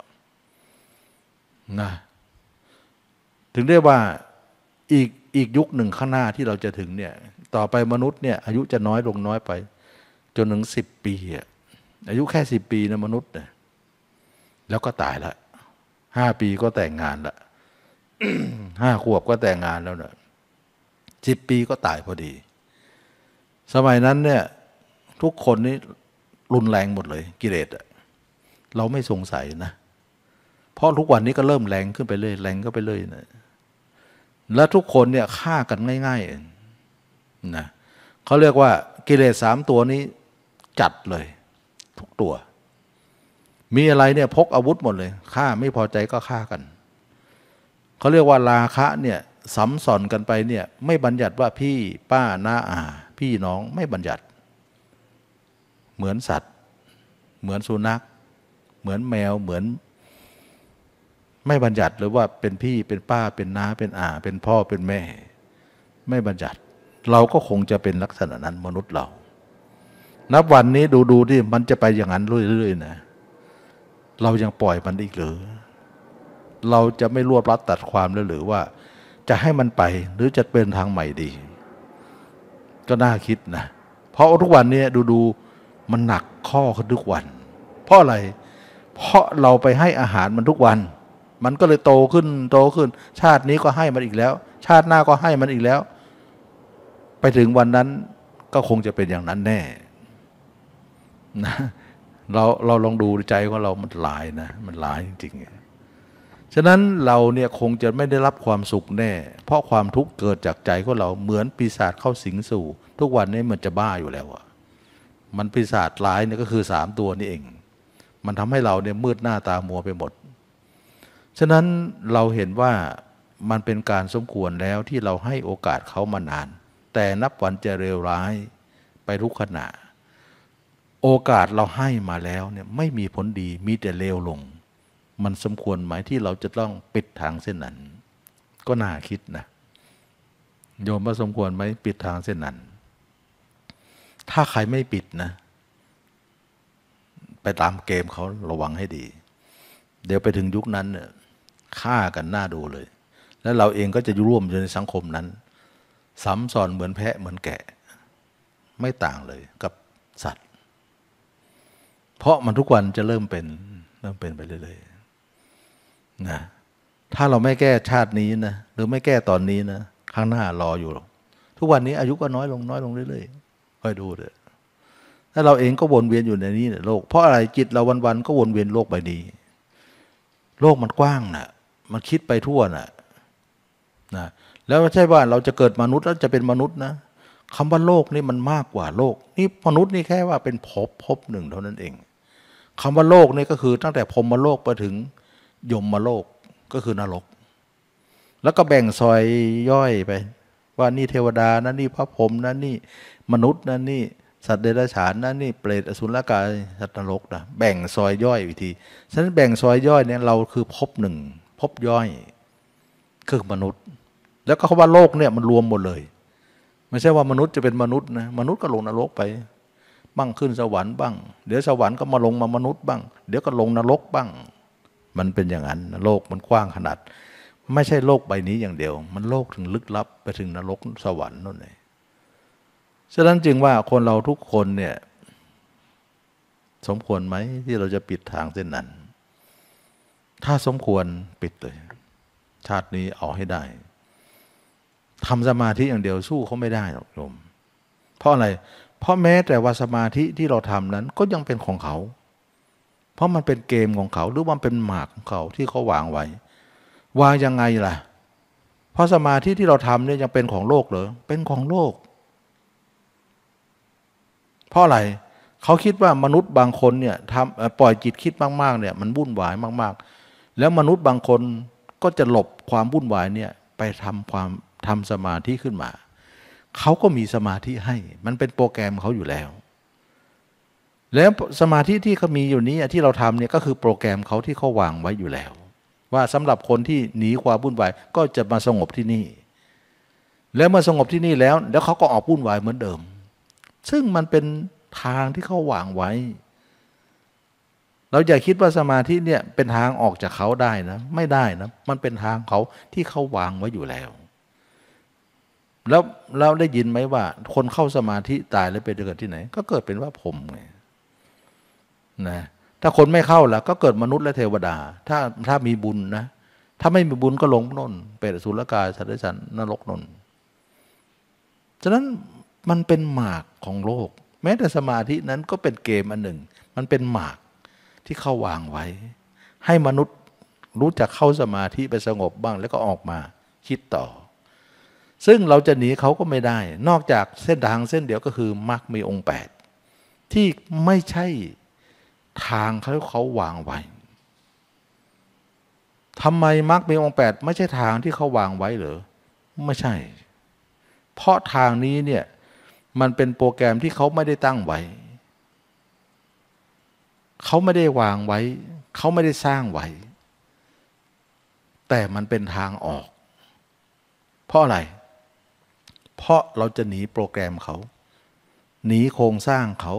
นะถึงได้ว่าอีกอีกยุคหนึ่งข้างหน้าที่เราจะถึงเนี่ย ต่อไปมนุษย์เนี่ย อายุจะน้อยลงน้อยไป จนถึงสิบปีอะอายุแค่สิบปีนะมนุษย์เนี่ยแล้วก็ตายละห้าปีก็แต่งงานละห้าขวบก็แต่งงานแล้วเนี่ยสิบปีก็ตายพอดีสมัยนั้นเนี่ยทุกคนนี่รุนแรงหมดเลย กิเลสเราไม่สงสัยนะ เพราะทุกวันนี้ก็เริ่มแรงขึ้นไปเรื่อยแรงก็ไปเรื่อยนะและทุกคนเนี่ยฆ่ากันง่ายๆนะเขาเรียกว่ากิเลสสามตัวนี้จัดเลย ทุกตัว มีอะไรเนี่ยพกอาวุธหมดเลยฆ่าไม่พอใจก็ฆ่ากันเขาเรียกว่าราคะเนี่ยสัสอนกันไปเนี่ยไม่บัญญัติว่าพี่ป้าน้าอาพี่น้องไม่บัญญัติ เหมือนสัตว์ เหมือนสุนัขเหมือนแมวเหมือน ไม่บัญญัติ หรือว่าเป็นพี่เป็นป้าเป็นน้าเป็นอาเป็นพ่อเป็นแม่ ไม่บัญญัติ เราก็คงจะเป็นลักษณะนั้นมนุษย์เรา นับวันนี้ดูดูที่มันจะไปอย่างนั้นเรื่อยๆนะเรายังปล่อย มันอีกหรือ เราจะไม่รวบรัดตัดความแล้วหรือว่า จะให้มันไปหรือจะเป็นทางใหม่ดีก็น่าคิดนะเพราะทุกวันนี้ ดูดูมันหนักข้อขึ้นทุกวัน เพราะอะไรเพราะเราไปให้อาหารมันทุกวัน มันก็เลยโตขึ้นโตขึ้น ชาตินี้ก็ให้มันอีกแล้ว ชาติหน้าก็ให้มันอีกแล้ว ไปถึงวันนั้นก็คงจะเป็นอย่างนั้นแน่นะเราเราลองดูใจของเรา มันหลายนะ มันหลายจริงๆฉะนั้นเราเนี่ย คงจะไม่ได้รับความสุขแน่ เพราะความทุกข์เกิดจากใจของเราเหมือนปีศาจเข้าสิงสู่ ทุกวันนี้มันจะบ้าอยู่แล้วอ่ะมันปีศาจร้ายเนี่ยก็คือสามตัวนี่เอง มันทำให้เราเนี่ยมืดหน้าตามัวไปหมด ฉะนั้นเราเห็นว่า มันเป็นการสมควรแล้วที่เราให้โอกาสเขามานาน แต่นับวันจะเร็วร้ายไปทุกขณะ โอกาสเราให้มาแล้วเนี่ยไม่มีผลดีมีแต่เลวลงมันสมควรไหมที่เราจะต้องปิดทางเส้นนั้น ก็น่าคิดนะโยมว่าสมควรไหมปิดทางเส้นนั้น ถ้าใครไม่ปิดนะ ไปตามเกมเขาระวังให้ดี เดี๋ยวไปถึงยุคนั้นเนี่ยฆ่ากันหน้าดูเลย แล้วเราเองก็จะร่วมอยู่ในสังคมนั้นซ้ำซ้อนเหมือนแพะเหมือนแกะ ไม่ต่างเลยกับสัตว์ เพราะมันทุกวันจะเริ่มเป็นเริ่มเป็นไปเรื่อยนะถ้าเราไม่แก้ชาตินี้นะหรือไม่แก้ตอนนี้นะข้างหน้า รออยู่ ทุกวันนี้อายุก็น้อยลงน้อยลงเรื่อยๆค่อยดูเถอะถ้าเราเองก็วนเวียนอยู่ในนี้เนี่ยโลกเพราะอะไรจิตเราวันๆก็วนเวียนโลกใบนี้ โลกมันกว้างนะ่ะ มันคิดไปทั่วนะ่ะนะแล้วไม่ใช่ว่าเราจะเกิดมนุษย์แล้วจะเป็นมนุษย์นะคำว่าโลกนี่มันมากกว่าโลกนี่มนุษย์นี่แค่ว่าเป็นภพภพหนึ่งเท่านั้นเองคำว่าโลกนี่ก็คือตั้งแต่พรมโลกไปถึงยมมาโลกก็คือนรก แล้วก็แบ่งซอยย่อยไป ว่านี่เทวดานั่นนี่พระพรหมนั่นนี่มนุษย์นั่นนี่ สัตว์เดรัจฉานนั่นนี่เปรตอสุรกายสัตว์นรกนะแบ่งซอยย่อยวิธี ฉะนั้นแบ่งซอยย่อยเนี่ยเราคือพบหนึ่งพบย่อย คือมนุษย์ แล้วก็เขาว่าโลกเนี่ยมันรวมหมดเลย ไม่ใช่ว่ามนุษย์จะเป็นมนุษย์นะมนุษย์ก็ลงนรกไป บ้างขึ้นสวรรค์บ้าง เดี๋ยวสวรรค์ก็มาลงมามนุษย์บ้าง เดี๋ยวก็ลงนรกบ้างมันเป็นอย่างนั้นโลกมันกว้างขนาด ไม่ใช่โลกใบนี้อย่างเดียว มันโลกถึงลึกลับ ไปถึงนรกสวรรค์นั่นเองฉะนั้นจึงว่าคนเราทุกคนเนี่ย สมควรไหมที่เราจะปิดทางเส้นนั้น ถ้าสมควรปิดเลย ชาตินี้เอาให้ได้ทำสมาธิอย่างเดียวสู้เขาไม่ได้หรอกโยมเพราะอะไรเพราะแม้แต่ว่าสมาธิที่เราทำนั้นก็ยังเป็นของเขาเพราะมันเป็นเกมของเขาหรือมันเป็นหมากของเขาที่เขาวางไว้วางยังไงล่ะ เพราะสมาธิที่เราทำเนี่ยยังเป็นของโลกเหรอ เป็นของโลก เพราะอะไรเขาคิดว่ามนุษย์บางคนเนี่ยทำปล่อยจิตคิดมากๆ เนี่ย มันวุ่นวายมาก ๆ แล้วมนุษย์บางคนก็จะหลบความวุ่นวายเนี่ยไปทำความทำสมาธิขึ้นมา เขาก็มีสมาธิให้ มันเป็นโปรแกรมเขาอยู่แล้วแล้วสมาธิที่เขามีอยู่นี้ที่เราทำเนี่ยก็คือโปรแกรมเขาที่เขาวางไว้อยู่แล้ว ว่าสำหรับคนที่หนีความวุ่นวายก็จะมาสงบที่นี่ แล้วเมื่อสงบที่นี่แล้วแล้วเขาก็ออกวุ่นวายเหมือนเดิม ซึ่งมันเป็นทางที่เขาวางไว้ เราอย่าคิดว่าสมาธิเนี่ยเป็นทางออกจากเขาได้นะ ไม่ได้นะมันเป็นทางเขาที่เขาวางไว้อยู่แล้ว แล้ว เราได้ยินไหมว่า คนเข้าสมาธิตายแล้วไปเกิดที่ไหน ก็เกิดเป็นว่าผมไงนะถ้าคนไม่เข้าล่ะก็เกิดมนุษย์และเทวดา ถ้าถ้ามีบุญนะ ถ้าไม่มีบุญก็ลงนนเปรตสุรกายสัตว์สฉันนรกนนฉะนั้นมันเป็นหมากของโลก แม้แต่สมาธินั้นก็เป็นเกมอันหนึ่ง มันเป็นหมากที่เขาวางไว้ ให้มนุษย์รู้จักเข้าสมาธิไปสงบบ้างแล้วก็ออกมาคิดต่อ ซึ่งเราจะหนีเขาก็ไม่ได้ นอกจากเส้นทางเส้นเดียวก็คือมรรคมีองค์ดที่ไม่ใช่ทางเขาเขาวางไว้ทำไมมรรคมีองค์แปดไม่ใช่ทางที่เขาวางไว้หรอไม่ใช่ เพราะทางนี้เนี่ย มันเป็นโปรแกรมที่เขาไม่ได้ตั้งไว้ เขาไม่ได้วางไว้เขาไม่ได้สร้างไว้แต่มันเป็นทางออก เพราะอะไร เพราะเราจะหนีโปรแกรมเขา หนีโครงสร้างเขา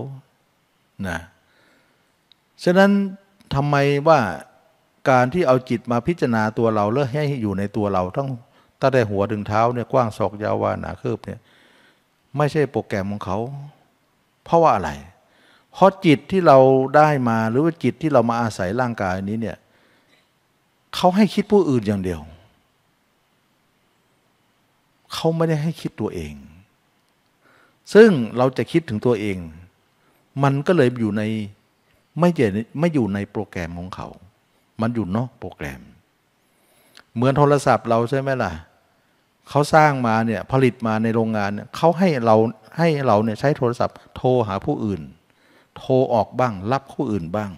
นะเฉะนั้นทำไมว่าการที่เอาจิตมาพิจารณาตัวเราเลิกให้อยู่ในตัวเราทั้งตั้งแต่หัวถึงเท้าเนี่ยกว้างศอกยาววาหนาคืบเนี่ย ไม่ใช่โปรแกรมของเขา เพราะว่าอะไรเพราะจิตที่เราได้มาหรือว่าจิตที่เรามาอาศัยร่างกายนี้เนี่ยเขาให้คิดผู้อื่นอย่างเดียวเขาไม่ได้ให้คิดตัวเอง ซึ่งเราจะคิดถึงตัวเอง มันก็เลยอยู่ในไม่เจไม่อยู่ในโปรแกรมของเขา มันอยู่นอกโปรแกรม เหมือนโทรศัพท์เราใช่ไหมล่ะเขาสร้างมาเนี่ยผลิตมาในโรงงานเนี่ยเขาให้เราให้เราเนี่ยใช้โทรศัพท์ โทรหาผู้อื่น โทรออกบ้าง รับผู้อื่นบ้าง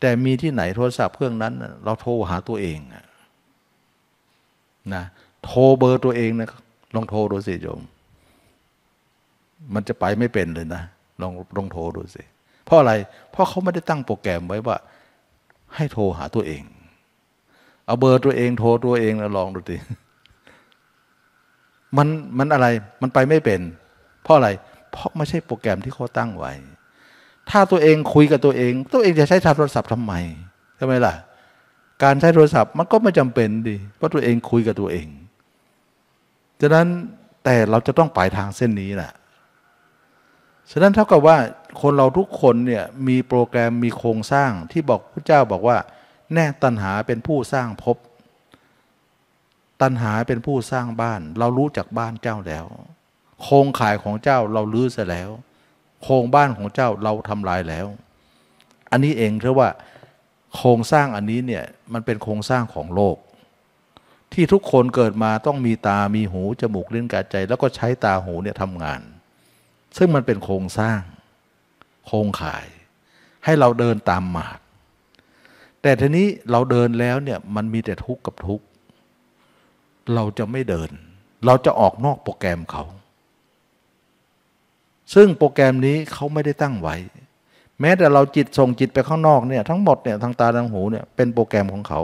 แต่มีที่ไหนโทรศัพท์เครื่องนั้น เราโทรหาตัวเองนะ โทรเบอร์ตัวเองนะลองโทรดูสิโยม มันจะไปไม่เป็นเลยนะ ลองลองโทรดูสิเพราะอะไร เพราะเขาไม่ได้ตั้งโปรแกรมไว้ว่า ให้โทรหาตัวเอง เอาเบอร์ตัวเองโทรตัวเองแล้วลองดูสิมันมันอะไร มันไปไม่เป็น เพราะอะไร เพราะไม่ใช่โปรแกรมที่เขาตั้งไว้ ถ้าตัวเองคุยกับตัวเอง ตัวเองจะใช้โทรศัพท์ทำไม ใช่ไหมล่ะ การใช้โทรศัพท์มันก็ไม่จำเป็นดิเพราะตัวเองคุยกับตัวเองดังนั้นแต่เราจะต้องไปทางเส้นนี้แหละฉะนั้นเท่ากับว่าคนเราทุกคนเนี่ย มีโปรแกรมมีโครงสร้างที่บอกพระเจ้าบอกว่า แน่ตัณหาเป็นผู้สร้างภพตัณหาเป็นผู้สร้างบ้านเรารู้จากบ้านเจ้าแล้ว โครงข่ายของเจ้าเราลื้อเสียแล้ว โครงบ้านของเจ้าเราทำลายแล้ว อันนี้เองเรียกว่า โครงสร้างอันนี้เนี่ยมันเป็นโครงสร้างของโลก ที่ทุกคนเกิดมาต้องมีตา มีหู จมูกเล่นกายใจ แล้วก็ใช้ตาหูเนี่ยทำงานซึ่งมันเป็นโครงสร้าง โครงข่าย ให้เราเดินตามหมากแต่ทีนี้เราเดินแล้วเนี่ยมันมีแต่ทุกข์กับทุกข์เราจะไม่เดิน เราจะออกนอกโปรแกรมเขาซึ่งโปรแกรมนี้เขาไม่ได้ตั้งไว้ แม้แต่เราจิตส่งจิตไปข้างนอกเนี่ย ทั้งหมดเนี่ยทางตาทางหูเนี่ยเป็นโปรแกรมของเขา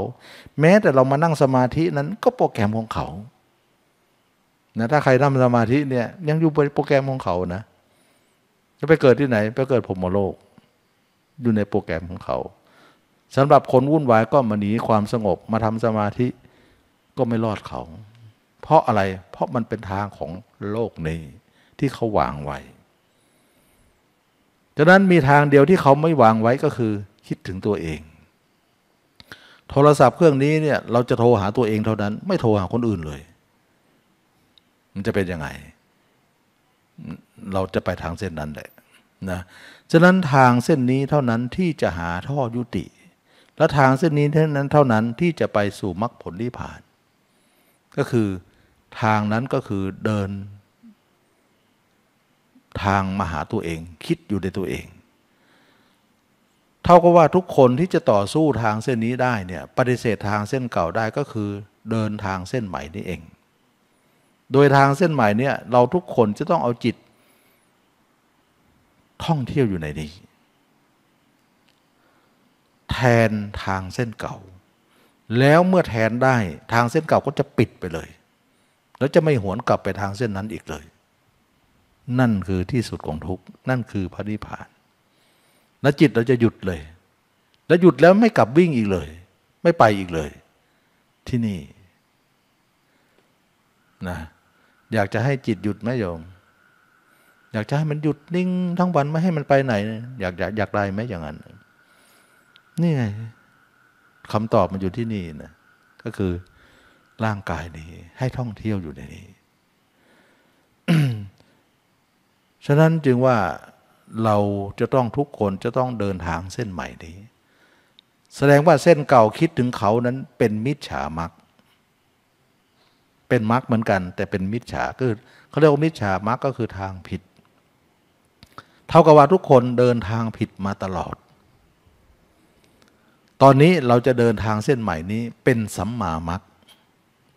แม้แต่เรามานั่งสมาธินั้นก็โปรแกรมของเขานะถ้าใครทำสมาธิเนี่ยยังอยู่บนโปรแกรมของเขานะจะไปเกิดที่ไหน ไปเกิดพรมโลกอยู่ในโปรแกรมของเขาสำหรับคนวุ่นวายก็มาหนีความสงบ มาทำสมาธิก็ไม่รอดเขา เพราะอะไร เพราะมันเป็นทางของโลกนี้ ที่เขาวางไว้ฉะนั้นมีทางเดียวที่เขาไม่วางไว้ก็คือคิดถึงตัวเอง โทรศัพท์เครื่องนี้เนี่ยเราจะโทรหาตัวเองเท่านั้น ไม่โทรหาคนอื่นเลย มันจะเป็นยังไงเราจะไปทางเส้นนั้นแหละนะ ฉะนั้นทางเส้นนี้เท่านั้นที่จะหาท่อยุติ และทางเส้นนี้เท่านั้นเท่านั้นที่จะไปสู่มรรคผลนิพพาน ก็คือทางนั้นก็คือเดินทางมาหาตัวเองคิดอยู่ในตัวเอง เท่ากับว่าทุกคนที่จะต่อสู้ทางเส้นนี้ได้เนี่ยปฏิเสธทางเส้นเก่าได้ก็คือ เดินทางเส้นใหม่นี้เอง โดยทางเส้นใหม่เนี่ยเราทุกคนจะต้อง เอาจิตท่องเที่ยวอยู่ในนี้ แทนทางเส้นเก่า แล้วเมื่อแทนได้ทางเส้นเก่าก็จะปิดไปเลยแล้วจะไม่หวนกลับไปทางเส้นนั้นอีกเลย นั่นคือที่สุดของทุกนั่นคือพระนิพพานแล้วจิตเราจะหยุดเลย แล้วหยุดแล้วไม่กลับวิ่งอีกเลย ไม่ไปอีกเลย ที่นี่นะอยากจะให้จิตหยุดไหมโยมอยากจะให้มันหยุดนิ่งทั้งวันไม่ให้มันไปไหน อยากอยากอยากได้ไหมอย่างนั้น นี่ไงคำตอบมันอยู่ที่นี่นะก็คือร่างกายนี้ ให้ท่องเที่ยวอยู่ในนี้ ฉะนั้นจึงว่าเราจะต้องทุกคนจะต้องเดินทางเส้นใหม่นี้ แสดงว่าเส้นเก่าคิดถึงเขานั้นเป็นมิจฉามักเป็นมักเหมือนกัน แต่เป็นมิจฉาคือเขาเรียกว่ามิจฉามักก็คือทางผิดเท่ากับว่าทุกคนเดินทางผิดมาตลอด ตอนนี้เราจะเดินทางเส้นใหม่นี้ เป็นสัมมามัค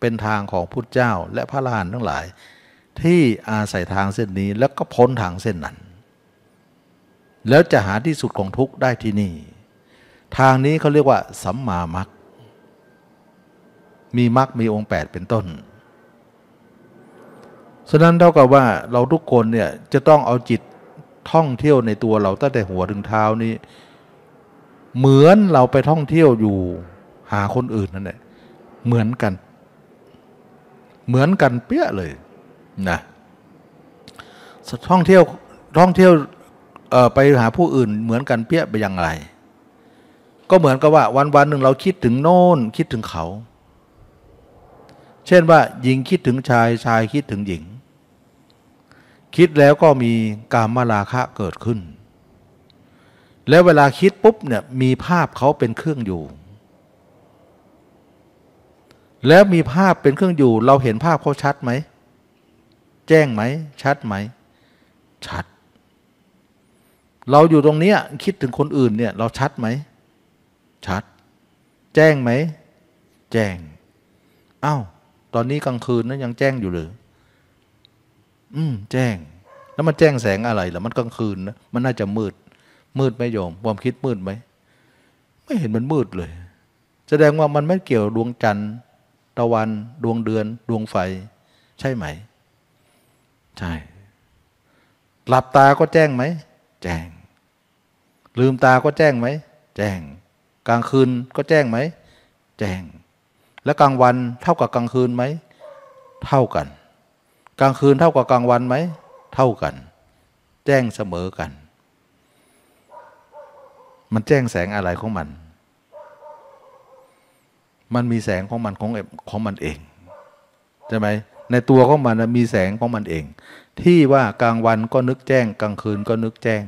เป็นทางของพุทธเจ้าและพระลานทั้งหลาย ที่อาศัยทางเส้นนี้แล้วก็พ้นทางเส้นนั้น แล้วจะหาที่สุดของทุกข์ได้ที่นี่ ทางนี้เขาเรียกว่าสัมมามัคมีมัคมีองค์8เป็นต้น ฉะนั้นเท่ากับว่า เราทุกคนเนี่ยจะต้องเอาจิตท่องเที่ยวในตัวเราตั้งแต่หัวถึงเท้านี้เหมือนเราไปท่องเที่ยวอยู่หาคนอื่นนั่นแหละเหมือนกัน เหมือนกันเปี้ยเลยนะท่องเที่ยวท่องเที่ยวไปหาผู้อื่นเหมือนกันเปี้ยไปอย่างไร ก็เหมือนกับว่าวันวันหนึ่งเราคิดถึงโน่นคิดถึงเขา เช่นว่า หญิงคิดถึงชายชายคิดถึงหญิงคิดแล้วก็มีกามราคะเกิดขึ้น แล้วเวลาคิดปุ๊บเนี่ย มีภาพเขาเป็นเครื่องอยู่ แล้วมีภาพเป็นเครื่องอยู่เราเห็นภาพเขาชัดไหม แจ้งไหม ชัดไหม ชัด เราอยู่ตรงนี้คิดถึงคนอื่นเนี่ย เราชัดไหม ชัด แจ้งไหม แจ้งอา้าว ตอนนี้กลางคืนนะยังแจ้งอยู่หรืออืม แจ้ง แล้วมันแจ้งแสงอะไรหรอมันกลางคืนนะ มันน่าจะมืด มืดไหมโยมความคิดมืดไหม ไม่เห็นมันมืดเลย แสดงว่ามันไม่เกี่ยวดวงจันทร์ ตะวัน ดวงเดือน ดวงไฟ ใช่ไหม ใช่ หลับตาก็แจ้งไหม แจ้ง ลืมตาก็แจ้งไหม แจ้ง กลางคืนก็แจ้งไหม แจ้ง และกลางวัน เท่ากับกลางคืนไหม เท่ากันกลางคืนเท่ากับกลางวันไหม เท่ากัน แจ้งเสมอกัน มันแจ้งแสงอะไรของมัน มันมีแสงของมันของของมันเองใช่ไหมในตัวของมันมีแสงของมันเอง ที่ว่ากลางวันก็นึกแจ้ง กลางคืนก็นึกแจ้ง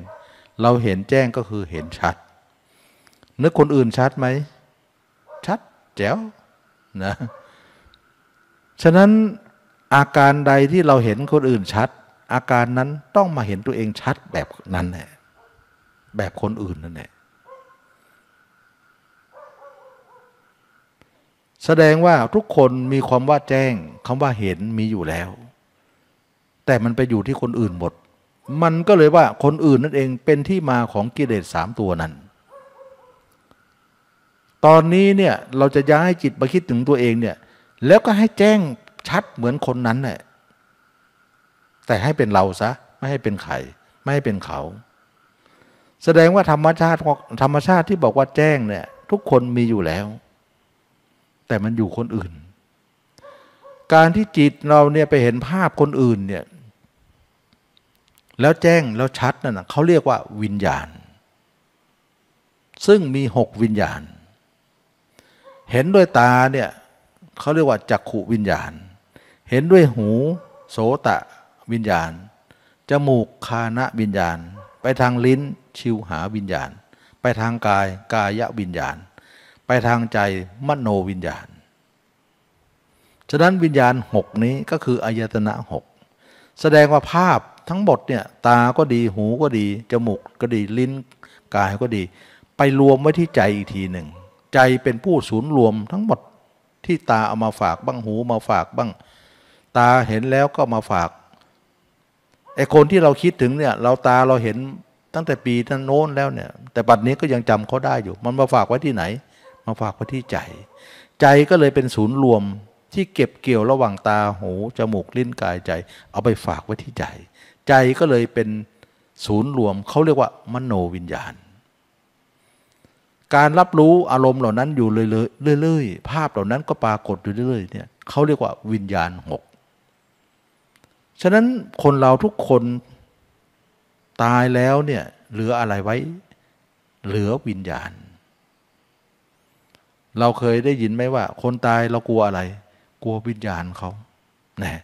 เราเห็นแจ้งก็คือเห็นชัด นึกคนอื่นชัดไหมชัด แจ๋วนะฉะนั้นอาการใดที่เราเห็นคนอื่นชัด อาการนั้นต้องมาเห็นตัวเองชัดแบบนั้นแหละแบบคนอื่นนั่นแหละแสดงว่าทุกคนมีความว่าแจ้งคำว่าเห็นมีอยู่แล้ว แต่มันไปอยู่ที่คนอื่นหมด มันก็เลยว่าคนอื่นนั่นเองเป็นที่มาของกิเลสสามตัวนั้น ตอนนี้เนี่ยเราจะย้ายจิตมาคิดถึงตัวเองเนี่ยแล้วก็ให้แจ้งชัดเหมือนคนนั้นแหละแต่ให้เป็นเราซะไม่ให้เป็นใครไม่ให้เป็นเขา แสดงว่าธรรมชาติธรรมชาติที่บอกว่าแจ้งเนี่ยทุกคนมีอยู่แล้ว แต่มันอยู่คนอื่น การที่จิตเราเนี่ยไปเห็นภาพคนอื่นเนี่ย แล้วแจ้งแล้วชัดนั่นนะเขาเรียกว่าวิญญาณ ซึ่งมีหกวิญญาณ เห็นด้วยตาเนี่ยเขาเรียกว่า จักขุวิญญาณเห็นด้วยหูโสตะวิญญาณจมูกคานะวิญญาณ ไปทางลิ้นชิวหา วิญญาณ ไปทางกายกายะวิญญาณ ไปทางใจ มโนวิญญาณฉะนั้นวิญญาณหกนี้ก็คืออายตนะหกแสดงว่าภาพทั้งหมดเนี่ย ตาก็ดีหูก็ดีจมูกก็ดีลิ้นกายก็ดี ไปรวมไว้ที่ใจอีกทีหนึ่งใจเป็นผู้ศูนย์รวมทั้งหมดที่ตาเอามาฝากบ้างหูมาฝากบ้างตาเห็นแล้วก็มาฝาก ไอ้คนที่เราคิดถึงเนี่ยเราตาเราเห็นตั้งแต่ปีท่านโน้นแล้วเนี่ย แต่บัดนี้ก็ยังจำเขาได้อยู่ มันมาฝากไว้ที่ไหน มาฝากไว้ที่ใจ ใจก็เลยเป็นศูนย์รวมที่เก็บเกี่ยวระหว่างตาหู จมูกลิ้นกายใจ เอาไปฝากไว้ที่ใจ ใจก็เลยเป็นศูนย์รวมเขาเรียกว่ามโนวิญญาณ การรับรู้อารมณ์เหล่านั้นอยู่เลยๆเรื่อยๆภาพเหล่านั้นก็ปรากฏอยู่เรื่อยๆเนี่ยเขาเรียกว่าวิญญาณหกฉะนั้นคนเราทุกคนตายแล้วเนี่ย เหลืออะไรไว้ เหลือวิญญาณ เราเคยได้ยินไหมว่า คนตายเรากลัวอะไร กลัววิญญาณเขานย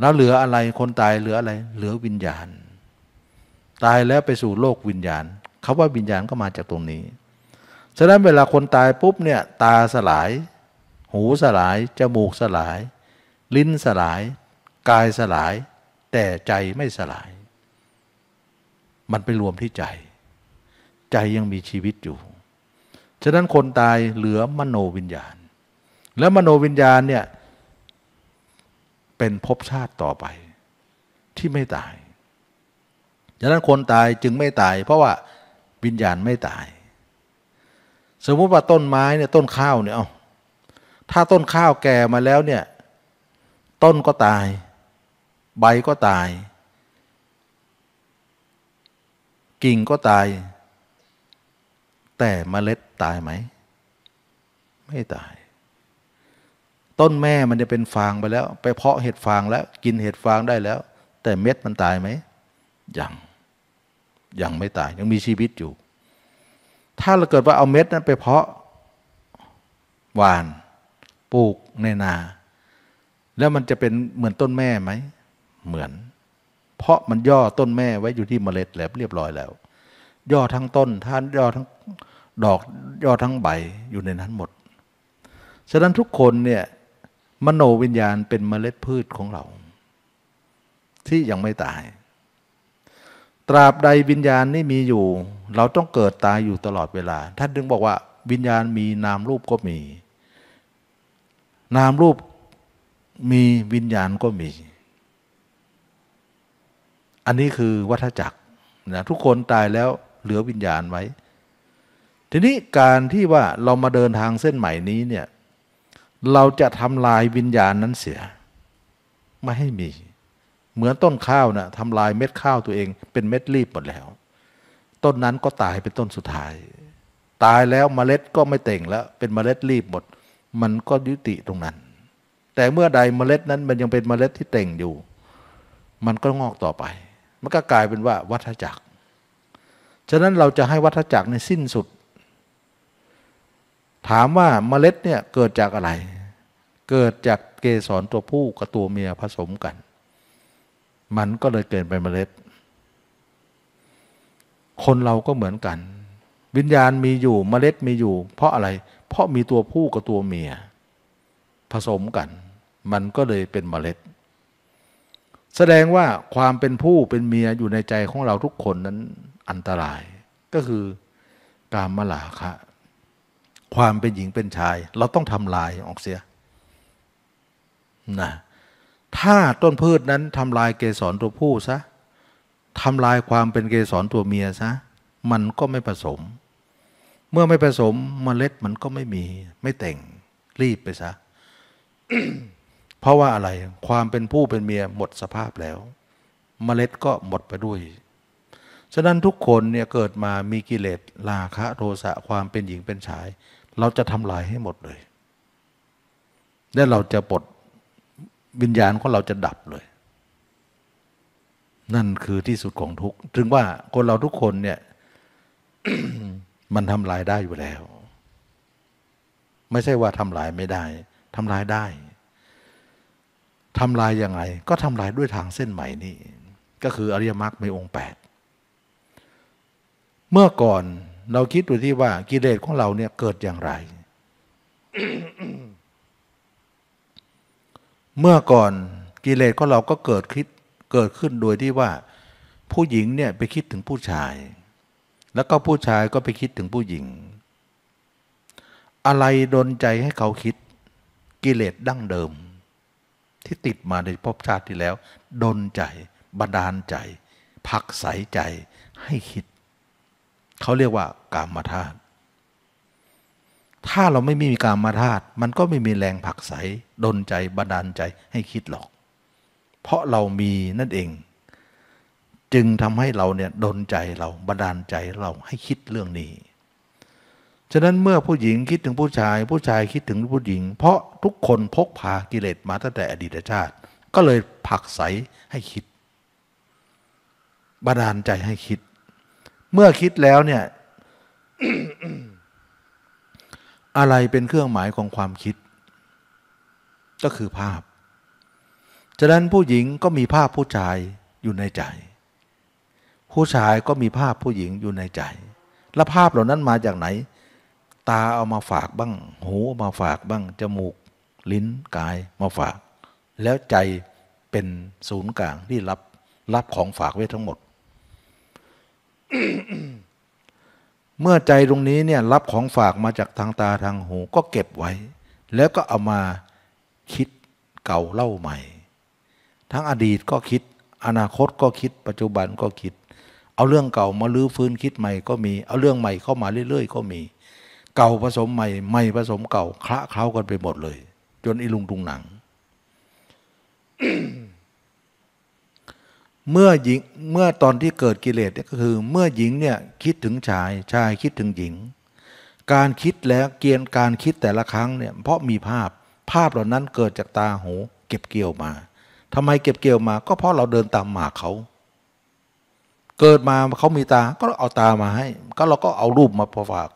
แล้วเหลืออะไรคนตายเหลืออะไร เหลือวิญญาณ ตายแล้วไปสู่โลกวิญญาณเขาว่าวิญญาณก็มาจากตรงนี้ฉะนั้นเวลาคนตายปุ๊บเนี่ย ตาสลาย หูสลายจมูกสลาย ลิ้นสลายกายสลายแต่ใจไม่สลาย มันไปรวมที่ใจ ใจยังมีชีวิตอยู่ฉะนั้นคนตายเหลือมโนวิญญาณ แล้วมโนวิญญาณเนี่ยเป็นภพชาติต่อไปที่ไม่ตาย ฉะนั้นคนตายจึงไม่ตาย เพราะว่าวิญญาณไม่ตาย สมมุติว่าต้นไม้เนี่ยต้นข้าวเนี่ยเอาถ้าต้นข้าวแก่มาแล้วเนี่ยต้นก็ตายใบก็ตาย กิ่งก็ตาย แต่เมล็ดตายไหม ไม่ตาย ต้นแม่มันจะเป็นฟาง ไปแล้ว ไปเพาะเห็ดฟางแล้ว กินเห็ดฟางได้แล้ว แต่เม็ดมันตายไหมยัง ยังไม่ตาย ยังมีชีวิตอยู่ ถ้าเราเกิดว่าเอาเม็ดนั้น ไปเพาะหวานปลูกในนา แล้วมันจะเป็นเหมือนต้นแม่ไหมเหมือน เพราะมันย่อต้นแม่ไว้อยู่ที่เมล็ดแล้วเรียบร้อยแล้ว ย่อทั้งต้น ท่านย่อทั้งดอกย่อทั้งใบอยู่ในนั้นหมดฉะนั้นทุกคนเนี่ยมโนวิญญาณเป็นเมล็ดพืชของเรา ที่ยังไม่ตาย ตราบใดวิญญาณนี่มีอยู่ เราต้องเกิดตายอยู่ตลอดเวลาท่านถึงบอกว่าวิญญาณมีนามรูปก็มี นามรูปมีวิญญาณก็มีอันนี้คือวัฏจักรนะทุกคนตายแล้วเหลือวิญญาณไว้ ทีนี้การที่ว่าเรามาเดินทางเส้นใหม่นี้เนี่ยเราจะทำลายวิญญาณนั้นเสีย ไม่ให้มี เหมือนต้นข้าวนะทำลายเม็ดข้าวตัวเองเป็นเม็ดรีบหมดแล้ว ต้นนั้นก็ตายเป็นต้นสุดท้าย ตายแล้วมเมล็ดก็ไม่เต่งแล้ว เป็นมเมล็ดรีบหมดมันก็ยุติตรงนั้น แต่เมื่อใดมเมล็ดนั้นมันยังเป็นมเมล็ดที่เต่งอยู่ มันก็งอกต่อไปมันก็กลายเป็นว่าวัฏจักร ฉะนั้นเราจะให้วัฏจักรในสิ้นสุด ถามว่าเมล็ดเนี่ยเกิดจากอะไร เกิดจากเกสรตัวผู้กับตัวเมียผสมกัน มันก็เลยเกิดเป็นเมล็ด คนเราก็เหมือนกัน วิญญาณมีอยู่เมล็ดมีอยู่ เพราะอะไร เพราะมีตัวผู้กับตัวเมีย ผสมกัน มันก็เลยเป็นเมล็ดแสดงว่าความเป็นผู้เป็นเมียอยู่ในใจของเราทุกคนนั้น อันตราย ก็คือการมลาคะความเป็นหญิงเป็นชาย เราต้องทำลายออกเสีย นะ ถ้าต้นพืชนั้นทำลายเกสรตัวผู้ซะทำลายความเป็นเกสรตัวเมียซะมันก็ไม่ผสม เมื่อไม่ผสมมเมล็ดมันก็ไม่มี ไม่แต่งรีบไปซะเพราะว่าอะไรความเป็นผู้เป็นเมียหมดสภาพแล้วมเมล็ดก็หมดไปด้วย ฉะนั้นทุกคนเนี่ยเกิดมามีกิเลสราคะโทสะความเป็นหญิงเป็นชาย เราจะทำลายให้หมดเลย และเราจะปลดวิญญาณของเราจะดับเลย นั่นคือที่สุดของทุกถึงว่าคนเราทุกคนเนี่ยมันทำลายได้อยู่แล้ว ไม่ใช่ว่าทำลายไม่ได้ทำลายได้ทำลายยังไง ก็ทำลายด้วยทางเส้นใหม่นี่ ก็คืออริยมรรคไม่องค์8เมื่อก่อนเราคิดดูที่ว่ากิเลสของเราเนี่ยเกิดอย่างไร เมื่อก่อน กิเลสของเราก็เกิดคิดเกิดขึ้นโดยที่ว่า ผู้หญิงเนี่ยไปคิดถึงผู้ชาย แล้วก็ผู้ชายก็ไปคิดถึงผู้หญิง อะไรดนใจให้เขาคิด กิเลสดั้งเดิมที่ติดมาในภพชาติที่แล้วดนใจบันดาลใจ ผักใสใจ ให้คิด เขาเรียกว่ากามาธาตุ ถ้าเราไม่มีกามาธาตุ มันก็ไม่มีแรงผักใสดนใจบันดาลใจ ให้คิดหรอก เพราะเรามีนั่นเอง จึงทำให้เราเนี่ยดนใจเราบันดาลใจเรา ให้คิดเรื่องนี้ฉะนั้นเมื่อผู้หญิงคิดถึงผู้ชาย ผู้ชายคิดถึงผู้หญิง เพราะทุกคนพกพากิเลสมาตั้งแต่อดีตชาติ ก็เลยผักใสให้คิดบันดาลใจให้คิด เมื่อคิดแล้วเนี่ยอะไรเป็นเครื่องหมายของความคิด ก็คือภาพ ฉะนั้นผู้หญิงก็มีภาพผู้ชายอยู่ในใจ ผู้ชายก็มีภาพผู้หญิงอยู่ในใจ และภาพเหล่านั้นมาจากไหนตาเอามาฝากบ้าง หูมาฝากบ้าง จมูกลิ้น กายมาฝาก แล้วใจเป็นศูนย์กลางที่รับรับของฝากไว้ทั้งหมด เมื่อใจตรงนี้เนี่ยรับของฝากมาจากทางตาทางหูก็เก็บไว้ แล้วก็เอามาคิดเก่าเล่าใหม่ ทั้งอดีตก็คิด อนาคตก็คิด ปัจจุบันก็คิด เอาเรื่องเก่ามาลื้อฟื้นคิดใหม่ก็มี เอาเรื่องใหม่เข้ามาเรื่อยๆก็มีเก่าผสมใหม่ใหม่ผสมเก่าคละเคล้ากันไปหมดเลย จนอีลุงตุงหนังเมื่อหญิงเมื่อตอนที่เกิดกิเลสเนี่ยก็คือ เมื่อหญิงเนี่ยคิดถึงชายชายคิดถึงหญิง การคิดแลวเกียนการคิดแต่ละครั้งเนี่ยเพราะมีภาพภาพเหล่านั้นเกิดจากตาหูเก็บเกี่ยวมา ทำไมเก็บเกี่ยวมา ก็เพราะเราเดินตามหมาเขาเกิดมาเขามีตาก็เอาตามาให้ ก็เราก็เอารูปมาประฝาก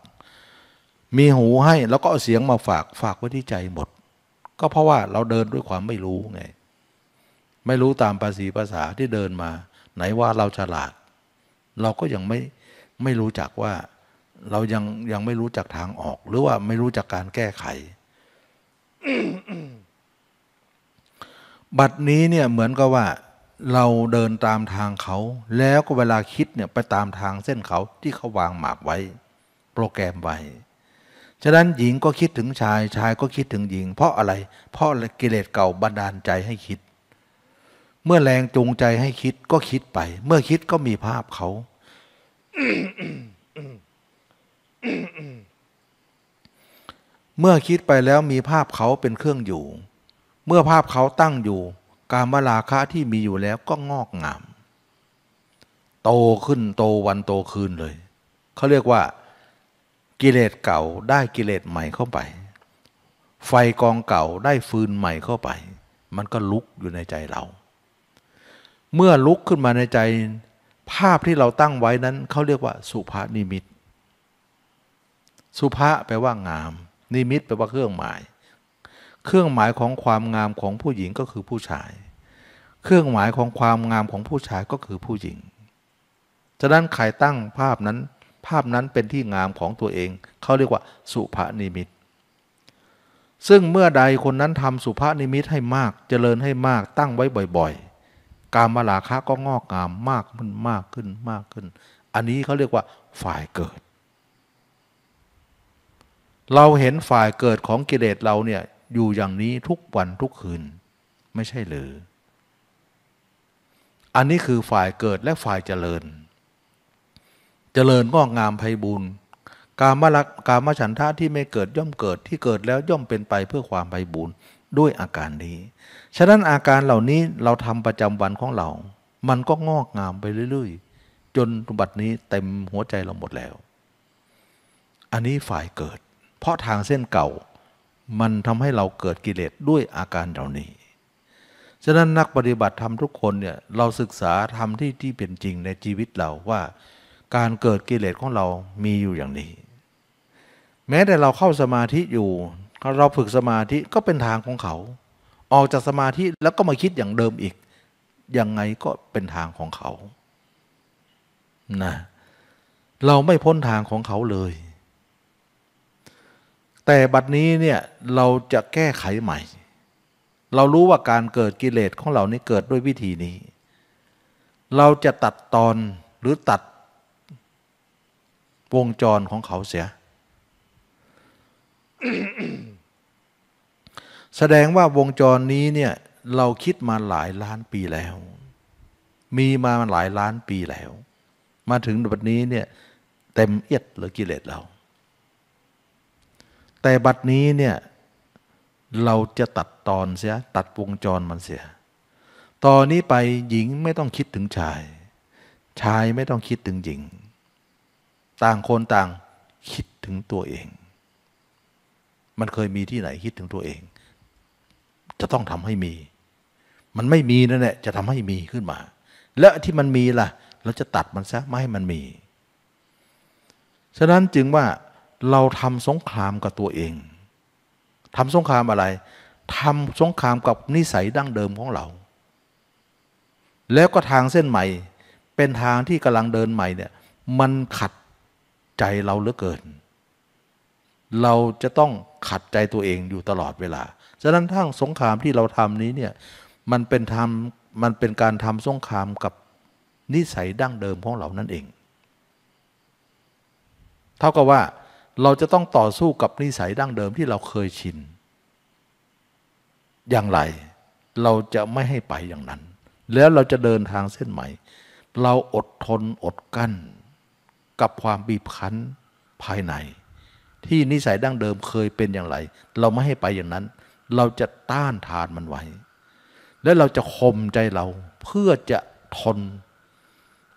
มีหูให้แล้วก็เอาเสียงมาฝากฝากไว้ที่ใจหมด ก็เพราะว่าเราเดินด้วยความไม่รู้ไง ไม่รู้ตามภาษีภาษาที่เดินมา ไหนว่าเราฉลาด เราก็ยังไม่ไม่รู้จักว่า เรายังยังไม่รู้จักทางออก หรือว่าไม่รู้จักการแก้ไขบัดนี้เนี่ยเหมือนกับว่า เราเดินตามทางเขา แล้วก็เวลาคิดเนี่ยไปตามทางเส้นเขาที่เขาวางหมากไว้ โปรแกรมไว้ฉะนั้นหญิงก็คิดถึงชายชายก็คิดถึงหญิงเพราะอะไรเพราะกิเลสเก่าบันดาลใจให้คิด เมื่อแรงจูงใจให้คิดก็คิดไป เมื่อคิดก็มีภาพเขาเมื่อคิดไปแล้วมีภาพเขาเป็นเครื่องอยู่ เมื่อภาพเขาตั้งอยู่การมราคะที่มีอยู่แล้วก็งอกงาม โตขึ้นโตวันโตคืนเลยเขาเรียกว่ากิเลสเก่าได้กิเลสใหม่เข้าไป ไฟกองเก่าได้ฟืนใหม่เข้าไป มันก็ลุกอยู่ในใจเรา เมื่อลุกขึ้นมาในใจ ภาพที่เราตั้งไว้นั้นเขาเรียกว่าสุภานิมิต สุภาแปลว่างาม นิมิตแปลว่าเครื่องหมาย เครื่องหมายของความงามของผู้หญิงก็คือผู้ชาย เครื่องหมายของความงามของผู้ชายก็คือผู้หญิงฉะนั้นใครตั้งภาพนั้นภาพนั้นเป็นที่งามของตัวเองเขาเรียกว่าสุภนิมิต ซึ่งเมื่อใดคนนั้นทำสุภนิมิตให้มาก เจริญให้มาก ตั้งไว้บ่อย ๆ การมาลาคะก็งอกงามมากขึ้นมากขึ้นมากขึ้น อันนี้เขาเรียกว่าฝ่ายเกิด เราเห็นฝ่ายเกิดของกิเลสเราเนี่ยอยู่อย่างนี้ทุกวันทุกคืนไม่ใช่หรืออันนี้คือฝ่ายเกิดและฝ่ายเจริญเจริญงอกงามไพบูรณ์กามลักกามฉันทะที่ไม่เกิดย่อมเกิดที่เกิดแล้วย่อมเป็นไปเพื่อความไพบูรณ์ด้วยอาการนี้ ฉะนั้นอาการเหล่านี้เราทำประจำวันของเรา มันก็งอกงามไปเรื่อย ๆ จนบัดนี้เต็มหัวใจเราหมดแล้ว อันนี้ฝ่ายเกิด เพราะทางเส้นเก่ามันทำให้เราเกิดกิเลสด้วยอาการเหล่านี้ ฉะนั้นนักปฏิบัติธรรมทุกคนเนี่ยเราศึกษาธรรมที่ที่เป็นจริงในชีวิตเราว่าการเกิดกิเลสของเรา มีอยู่อย่างนี้ แม้แต่เราเข้าสมาธิอยู่ เราฝึกสมาธิก็เป็นทางของเขา ออกจากสมาธิแล้วก็มาคิดอย่างเดิมอีก ยังไงก็เป็นทางของเขา นะ เราไม่พ้นทางของเขาเลย แต่บัดนี้เนี่ยเราจะแก้ไขใหม่ เรารู้ว่าการเกิดกิเลสของเรานี้เกิดด้วยวิธีนี้ เราจะตัดตอนหรือตัดวงจรของเขาเสีย แสดงว่าวงจรนี้เนี่ย เราคิดมาหลายล้านปีแล้ว มีมาหลายล้านปีแล้ว มาถึงบัดนี้เนี่ย เต็มเอียดหรือกิเลสเรา แต่บัดนี้เนี่ย เราจะตัดตอนเสีย ตัดวงจรมันเสีย ตอนนี้ไปหญิงไม่ต้องคิดถึงชาย ชายไม่ต้องคิดถึงหญิงต่างคนต่าง คิดถึงตัวเอง มันเคยมีที่ไหนคิดถึงตัวเอง จะต้องทำให้มี มันไม่มีนั่นแหละจะทำให้มีขึ้นมา แล้วที่มันมีล่ะ เราจะตัดมันซะไม่ให้มันมี ฉะนั้นจึงว่าเราทำสงครามกับตัวเอง ทำสงครามอะไร ทำสงครามกับนิสัยดั้งเดิมของเรา แล้วก็ทางเส้นใหม่ เป็นทางที่กำลังเดินใหม่เนี่ย มันขัดใจเราเหลือเกิน เราจะต้องขัดใจตัวเองอยู่ตลอดเวลา ฉะนั้นทั้งสงครามที่เราทำนี้เนี่ย มันเป็นทำมันเป็นการทำสงครามกับนิสัยดั้งเดิมของเรา นั่นเอง เท่ากับว่าเราจะต้องต่อสู้กับนิสัยดั้งเดิมที่เราเคยชิน อย่างไรเราจะไม่ให้ไปอย่างนั้น แล้วเราจะเดินทางเส้นใหม่ เราอดทนอดกั้นกับความบีบคั้นภายใน ที่นิสัยดั้งเดิมเคยเป็นอย่างไร เราไม่ให้ไปอย่างนั้น เราจะต้านทานมันไว้ และเราจะข่มใจเราเพื่อจะทน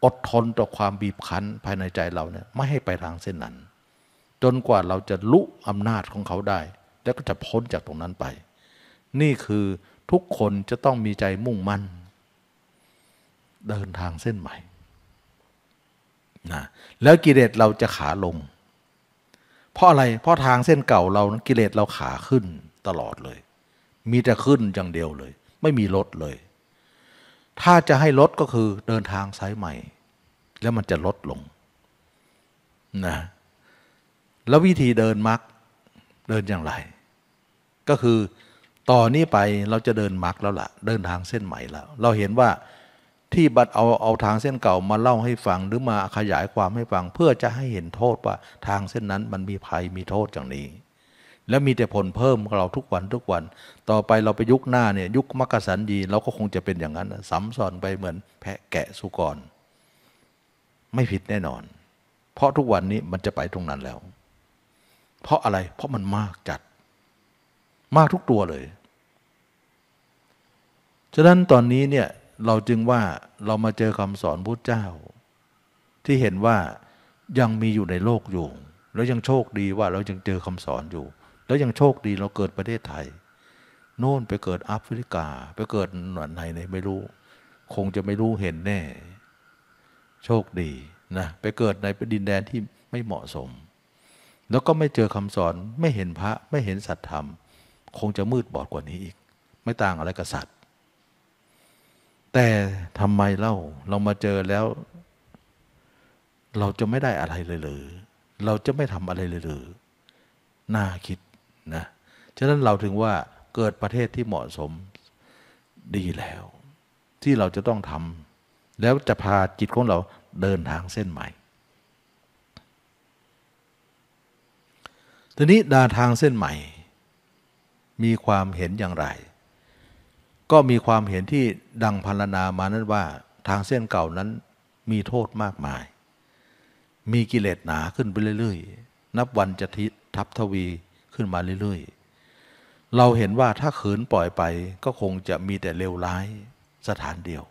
อดทนต่อความบีบคั้นภายในใจเราเนี่ยไม่ให้ไปทางเส้นนั้น จนกว่าเราจะลุอำนาจของเขาได้ แล้วก็จะพ้นจากตรงนั้นไป นี่คือทุกคนจะต้องมีใจมุ่งมั่น เดินทางเส้นใหม่นะแล้วกิเลสเราจะขาลง เพราะอะไร เพราะทางเส้นเก่าเรากิเลสเราขาขึ้นตลอดเลย มีแต่ขึ้นอย่างเดียวเลย ไม่มีลดเลย ถ้าจะให้ลดก็คือเดินทางสายใหม่ แล้วมันจะลดลงนะ แล้ววิธีเดินมักเดินอย่างไร ก็คือต่อนนี้ไปเราจะเดินมักแล้วละ่ะเดินทางเส้นใหม่แล้ว เราเห็นว่าที่บัดเอา เอาทางเส้นเก่ามาเล่าให้ฟังหรือมาขยายความให้ฟัง เพื่อจะให้เห็นโทษว่า ทางเส้นนั้นมันมีภัยมีโทษอย่างนี้ และมีแต่ผลเพิ่มเราทุกวันทุกวัน ต่อไปเราไปยุคหน้าเนี่ยยุคมกสันยีเราก็คงจะเป็นอย่างนั้นซ้ำซ้อนไปเหมือนแพะแกะสุกร ไม่ผิดแน่นอน เพราะทุกวันนี้มันจะไปตรงนั้นแล้ว เพราะอะไรเพราะมันมากจัด มากทุกตัวเลยฉะนั้นตอนนี้เนี่ยเราจึงว่าเรามาเจอคำสอนพุทธเจ้า ที่เห็นว่ายังมีอยู่ในโลกอยู่แล้วยังโชคดีว่าเรายังเจอคำสอนอยู่ แล้วยังโชคดีเราเกิดประเทศไทย โน่นไปเกิดแอฟริกา ไปเกิดไหนไหนไม่รู้ คงจะไม่รู้เห็นแน่ โชคดีนะไปเกิด ในดินแดนที่ไม่เหมาะสม แล้วก็ไม่เจอคำสอนไม่เห็นพระไม่เห็นสัตธรรม คงจะมืดบอดกว่านี้อีก ไม่ต่างอะไรกับสัตวแต่ทำไมเล่าเรามาเจอแล้ว เราจะไม่ได้อะไรเลยหรือเราจะไม่ทำอะไรเลยหรือน่าคิดนะฉะนั้นเราถึงว่าเกิดประเทศที่เหมาะสมดีแล้ว ที่เราจะต้องทำแล้วจะพาจิตของเราเดินทางเส้นใหม่ ทีนี้ดาทางเส้นใหม่ มีความเห็นอย่างไรก็มีความเห็นที่ดังพันนามานั้นว่า ทางเส้นเก่านั้นมีโทษมากมาย มีกิเลสหนาขึ้นไปเรื่อยๆ นับวันจะทับทวีขึ้นมาเรื่อยๆเราเห็นว่าถ้าขืนปล่อยไป ก็คงจะมีแต่เลวร้ายสถานเดียว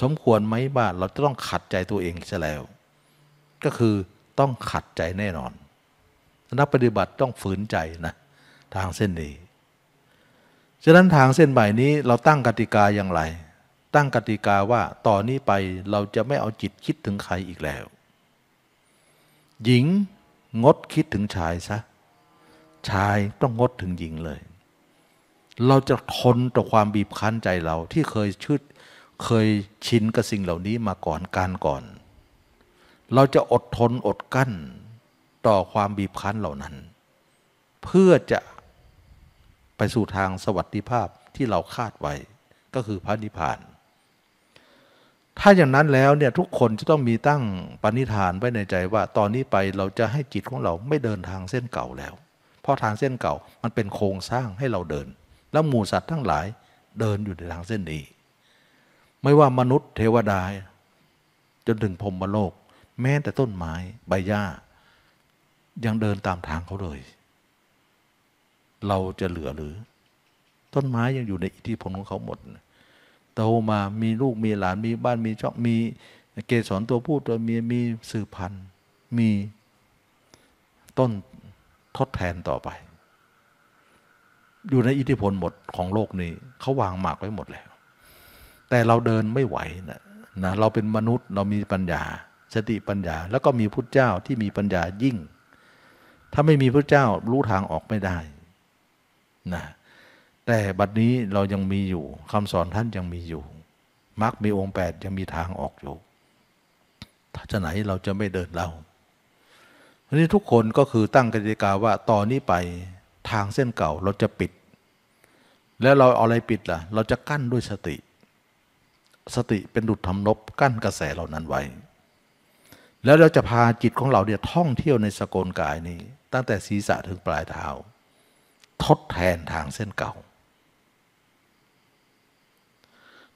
สมควรไหมว่าเราจะต้องขัดใจตัวเองียแล้ว ก็คือต้องขัดใจแน่นอนนักปฏิบัติต้องฝืนใจนะ ทางเส้นนี้ฉะนั้น ทางเส้นใหม่ นี้เราตั้งกติกาอย่างไร ตั้งกติกาว่าต่อนนี้ไปเราจะไม่เอาจิตคิดถึงใครอีกแล้ว หญิงงดคิดถึงชายซะชายต้องงดถึงหญิงเลย เราจะทน ต่อความบีบคั้นใจเรา ที่เคยชืดเคยชินกับสิ่งเหล่านี้มาก่อนการก่อน เราจะอดทนอดกั้น ต่อความบีบคั้นเหล่านั้น เพื่อจะไปสู่ทางสวัสดิภาพที่เราคาดไว้ ก็คือพระนิพพาน ถ้าอย่างนั้นแล้วเนี่ย ทุกคนจะต้องมีตั้งปณิธานไว้ในใจว่าตอนนี้ไปเราจะให้จิตของเราไม่เดินทางเส้นเก่าแล้ว เพราะทางเส้นเก่ามันเป็นโครงสร้างให้เราเดิน แล้วหมู่สัตว์ทั้งหลายเดินอยู่ในทางเส้นนี้ ไม่ว่ามนุษย์เทวดาจนถึงพรมโลก แม้แต่ต้นไม้ใบหญ้า ยังเดินตามทางเขาเลยเราจะเหลือหรือ ต้นไม้ยังอยู่ในอิทธิพลของเขาหมดโตมา มีลูก มีหลาน มีบ้าน มีช่องมีเกสรตัวพูดตัวเมียมีสืบพันธุ์ มีต้นทดแทนต่อไป อยู่ในอิทธิพลหมดของโลกนี้เขาวางหมากไว้หมดแล้ว แต่เราเดินไม่ไหวนะนะเราเป็นมนุษย์เรามีปัญญา สติปัญญา แล้วก็มีพุทธเจ้าที่มีปัญญายิ่ง ถ้าไม่มีพระเจ้ารู้ทางออกไม่ได้นะแต่บัดนี้เรายังมีอยู่คำสอนท่านยังมีอยู่มรรคมีองค์แปดยังมีทางออกอยู่ถ้าจะไหนเราจะไม่เดินเราทีนี้ทุกคนก็คือตั้งกติกาว่าต่อนนี้ไปทางเส้นเก่าเราจะปิด แล้วเราเอาอะไรปิดล่ะ เราจะกั้นด้วยสติ สติเป็นดุจทำนบ กั้นกระแสเหล่านั้นไว้ แล้วเราจะพาจิตของเราเนี่ยท่องเที่ยวในสกลกายนี้ ตั้งแต่ศีรษะถึงปลายเท้าทดแทนทางเส้นเก่า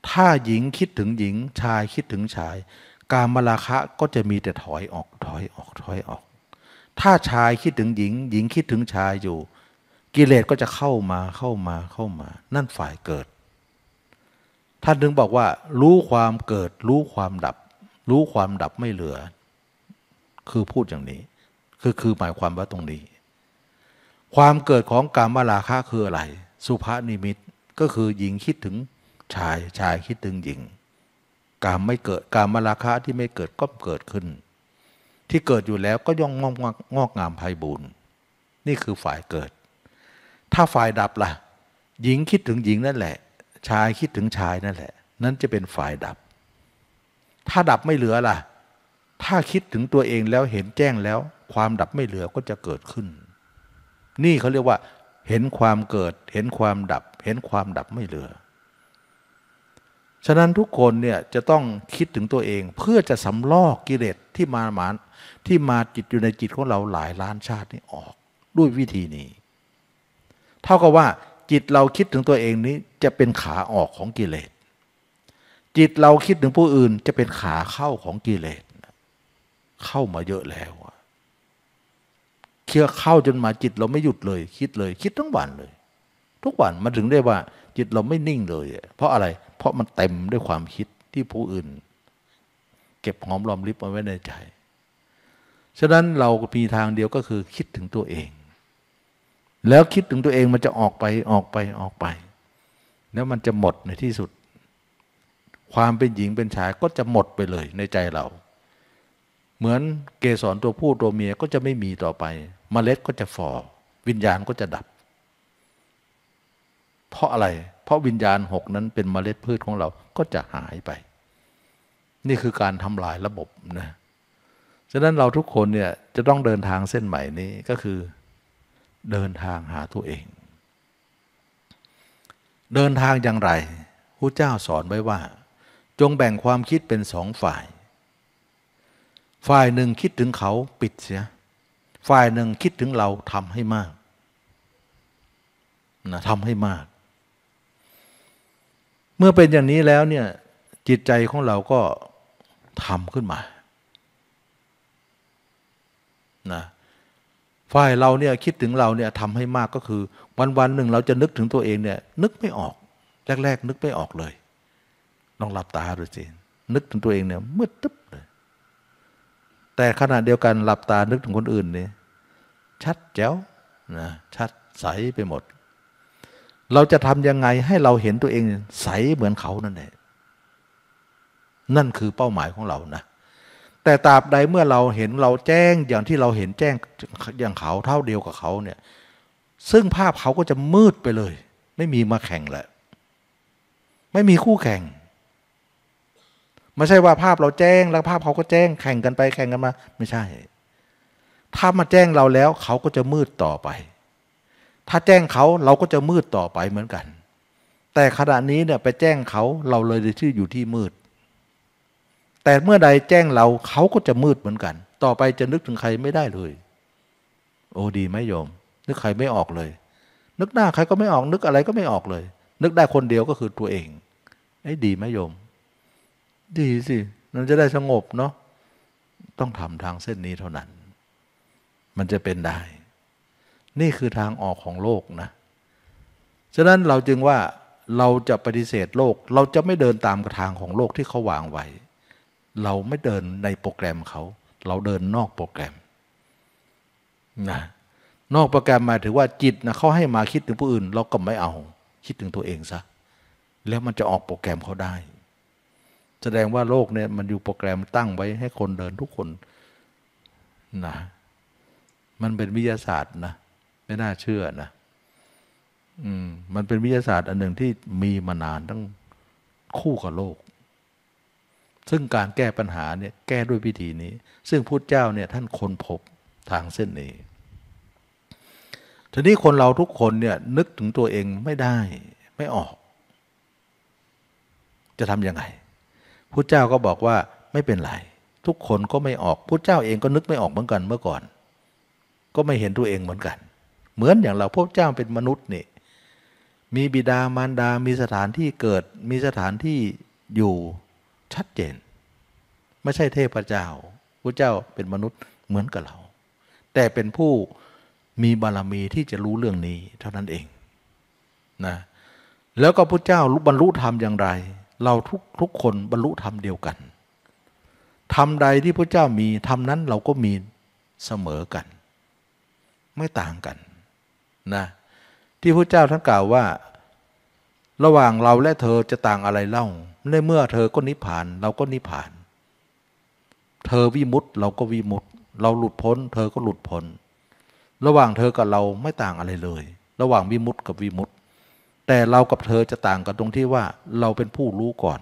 ถ้าหญิงคิดถึงหญิง ชายคิดถึงชาย การมราคะก็จะมีแต่ถอยออกถอยออกถอยออก ถ้าชายคิดถึงหญิง หญิงคิดถึงชายอยู่ กิเลสก็จะเข้ามาเข้ามาเข้ามา นั่นฝ่ายเกิด ท่านถึงบอกว่า รู้ความเกิด รู้ความดับ รู้ความดับไม่เหลือ คือพูดอย่างนี้คือคือหมายความว่าตรงนี้ความเกิดของกามลาคะคืออะไร สุภนิมิตก็คือหญิงคิดถึงชายชายคิดถึงหญิงกามไม่เกิดกามลาคะที่ไม่เกิดก็เกิดขึ้น ที่เกิดอยู่แล้วก็ย่องงอกงงงามไพบูรณ์นี่คือฝ่ายเกิด ถ้าฝ่ายดับละ่ะ หญิงคิดถึงหญิงนั่นแหละ ชายคิดถึงชายนั่นแหละ นั่นจะเป็นฝ่ายดับ ถ้าดับไม่เหลือล่ะ ถ้าคิดถึงตัวเองแล้วเห็นแจ้งแล้ว ความดับไม่เหลือก็จะเกิดขึ้นนี่เขาเรียกว่าเห็นความเกิดเห็นความดับเห็นความดับไม่เหลือ ฉะนั้นทุกคนเนี่ย จะต้องคิดถึงตัวเองเพื่อจะสำลอกกิเลสที่มาหมานที่มาจิตอยู่ในจิตของเราหลายล้านชาตินี้ออกด้วยวิธีนี้ เท่ากับว่า จิตเราคิดถึงตัวเองนี้จะเป็นขาออกของกิเลส จิตเราคิดถึงผู้อื่นจะเป็นขาเข้าของกิเลสเข้ามาเยอะแล้วเคี่ยวเข้าจนมาจิตเราไม่หยุดเลย คิดเลย คิดทั้งวันเลย ทุกวันมาถึงได้ว่า จิตเราไม่นิ่งเลย เพราะอะไร เพราะมันเต็มด้วยความคิดที่ผู้อื่น เก็บหอมรอมริบเอาไว้ในใจ ฉะนั้นเรามีทางเดียวก็คือ คิดถึงตัวเอง แล้วคิดถึงตัวเองมันจะออกไปออกไปออกไป แล้วมันจะหมดในที่สุด ความเป็นหญิงเป็นชายก็จะหมดไปเลย ในใจเรา เหมือนเกสรตัวผู้ตัวเมียก็จะไม่มีต่อไปมเมล็ดก็จะฝ่อ วิญญาณก็จะดับ เพราะอะไรเพราะวิญญาณหกนั้นเป็นมเมล็ดพืชของเราก็จะหายไป นี่คือการทำลายระบบนะฉะนั้นเราทุกคนเนี่ยจะต้องเดินทางเส้นใหม่นี้ก็คือเดินทางหาตัวเอง เดินทางอย่างไรพระเจ้าสอนไว้ว่า จงแบ่งความคิดเป็นสองฝ่าย ฝ่ายหนึ่งคิดถึงเขาปิดเสียฝ่ายหนึ่งคิดถึงเราทำให้มากนะทำให้มาก เมื่อเป็นอย่างนี้แล้วเนี่ย จิตใจของเราก็ทำขึ้นมานะฝ่ายเราเนี่ย คิดถึงเราเนี่ยทำให้มากก็คือ วันวันหนึ่งเราจะนึกถึงตัวเองเนี่ย นึกไม่ออก แรกๆนึกไม่ออกเลยลองหลับตาดูสินึกถึงตัวเองเนี่ยมืดตึ๊บเลยแต่ขณะเดียวกันหลับตานึกถึงคนอื่นนี่ชัดแจ๋วนะชัดใสไปหมด เราจะทำยังไงให้เราเห็นตัวเอง ใสเหมือนเขานั่นแหละนั่นคือเป้าหมายของเรานะ แต่ตราบใด เมื่อเราเห็นเราแจ้งอย่างที่เราเห็นแจ้งอย่างเขาเท่าเดียวกับเขาเนี่ยซึ่งภาพเขาก็จะมืดไปเลย ไม่มีมาแข่งแหละ ไม่มีคู่แข่งไม่ใช่ว่าภาพเราแจ้งแล้วภาพเขาก็แจ้งแข่งกันไปแข่งกันมาไม่ใช่ ถ้ามาแจ้งเราแล้ว เขาก็จะมืดต่อไป ถ้าแจ้งเขาเราก็จะมืดต่อไปเหมือนกัน แต่ขณะนี้เนี่ย ไปแจ้งเขาเราเลยชื่อยู่ที่มืด แต่เมื่อใดแจ้งเราเขาก็จะมืดเหมือนกัน ต่อไปจะนึกถึงใครไม่ได้เลย โอ้ดีไหมโยม นึกใครไม่ออกเลย นึกหน้าใครก็ไม่ออก นึกอะไรก็ไม่ออกเลย นึกได้คนเดียวก็คือตัวเองไอ้ดีไหมโยมดีสิมันจะได้สงบเนาะต้องทำทางเส้นนี้เท่านั้น มันจะเป็นได้ นี่คือทางออกของโลกนะฉะนั้นเราจึงว่าเราจะปฏิเสธโลก เราจะไม่เดินตามกระทางของโลกที่เขาวางไว้เราไม่เดินในโปรแกรมเขา เราเดินนอกโปรแกรมนะนอกโปรแกรมหมายถึงว่าจิตนะเขาให้มาคิดถึงผู้อื่น เราก็ไม่เอา คิดถึงตัวเองซะแล้วมันจะออกโปรแกรมเขาได้แสดงว่าโลกเนี่ยมันอยู่โปรแกรมตั้งไว้ให้คนเดินทุกคนนะ มันเป็นวิทยาศาสตร์นะไม่น่าเชื่อนะอืมมันเป็นวิทยาศาสตร์ อันหนึ่งที่มีมานานตั้งคู่กับโลก ซึ่งการแก้ปัญหาเนี่ยแก้ด้วยวิธีนี้ ซึ่งพุทธเจ้าเนี่ยท่านค้นพบทางเส้นนี้ ทีนี้คนเราทุกคนเนี่ย นึกถึงตัวเองไม่ได้ ไม่ออก จะทำยังไงพุทธเจ้าก็บอกว่าไม่เป็นไร ทุกคนก็ไม่ออก พุทธเจ้าเองก็นึกไม่ออกเหมือนกันเมื่อก่อน ก็ไม่เห็นตัวเองเหมือนกัน เหมือนอย่างเราพระเจ้าเป็นมนุษย์นี่มีบิดามารดามีสถานที่เกิดมีสถานที่อยู่ชัดเจน ไม่ใช่เทพเจ้าพระเจ้าเป็นมนุษย์เหมือนกับเรา แต่เป็นผู้มีบารมีที่จะรู้เรื่องนี้ เท่านั้นเองนะ แล้วก็พระเจ้าบรรลุธรรมอย่างไรเรา ทุกทุกคนบรรลุธรรมเดียวกันธรรมใดที่พระเจ้ามีธรรมนั้น เราก็มีเสมอ กัน ไม่ต่างกันนะ ที่พระเจ้าท่านกล่าวว่า ระหว่างเราและเธอจะต่างอะไรเล่า ในเมื่อเธอก็นิพพานเราก็นิพพาน เธอวิมุตต์เราก็วิมุตต์เราหลุดพ้น เธอก็หลุดพ้น ระหว่างเธอกับเราไม่ต่างอะไรเลย ระหว่างวิมุตต์กับวิมุตตแต่เรากับเธอจะต่างกันตรงที่ว่าเราเป็นผู้รู้ก่อน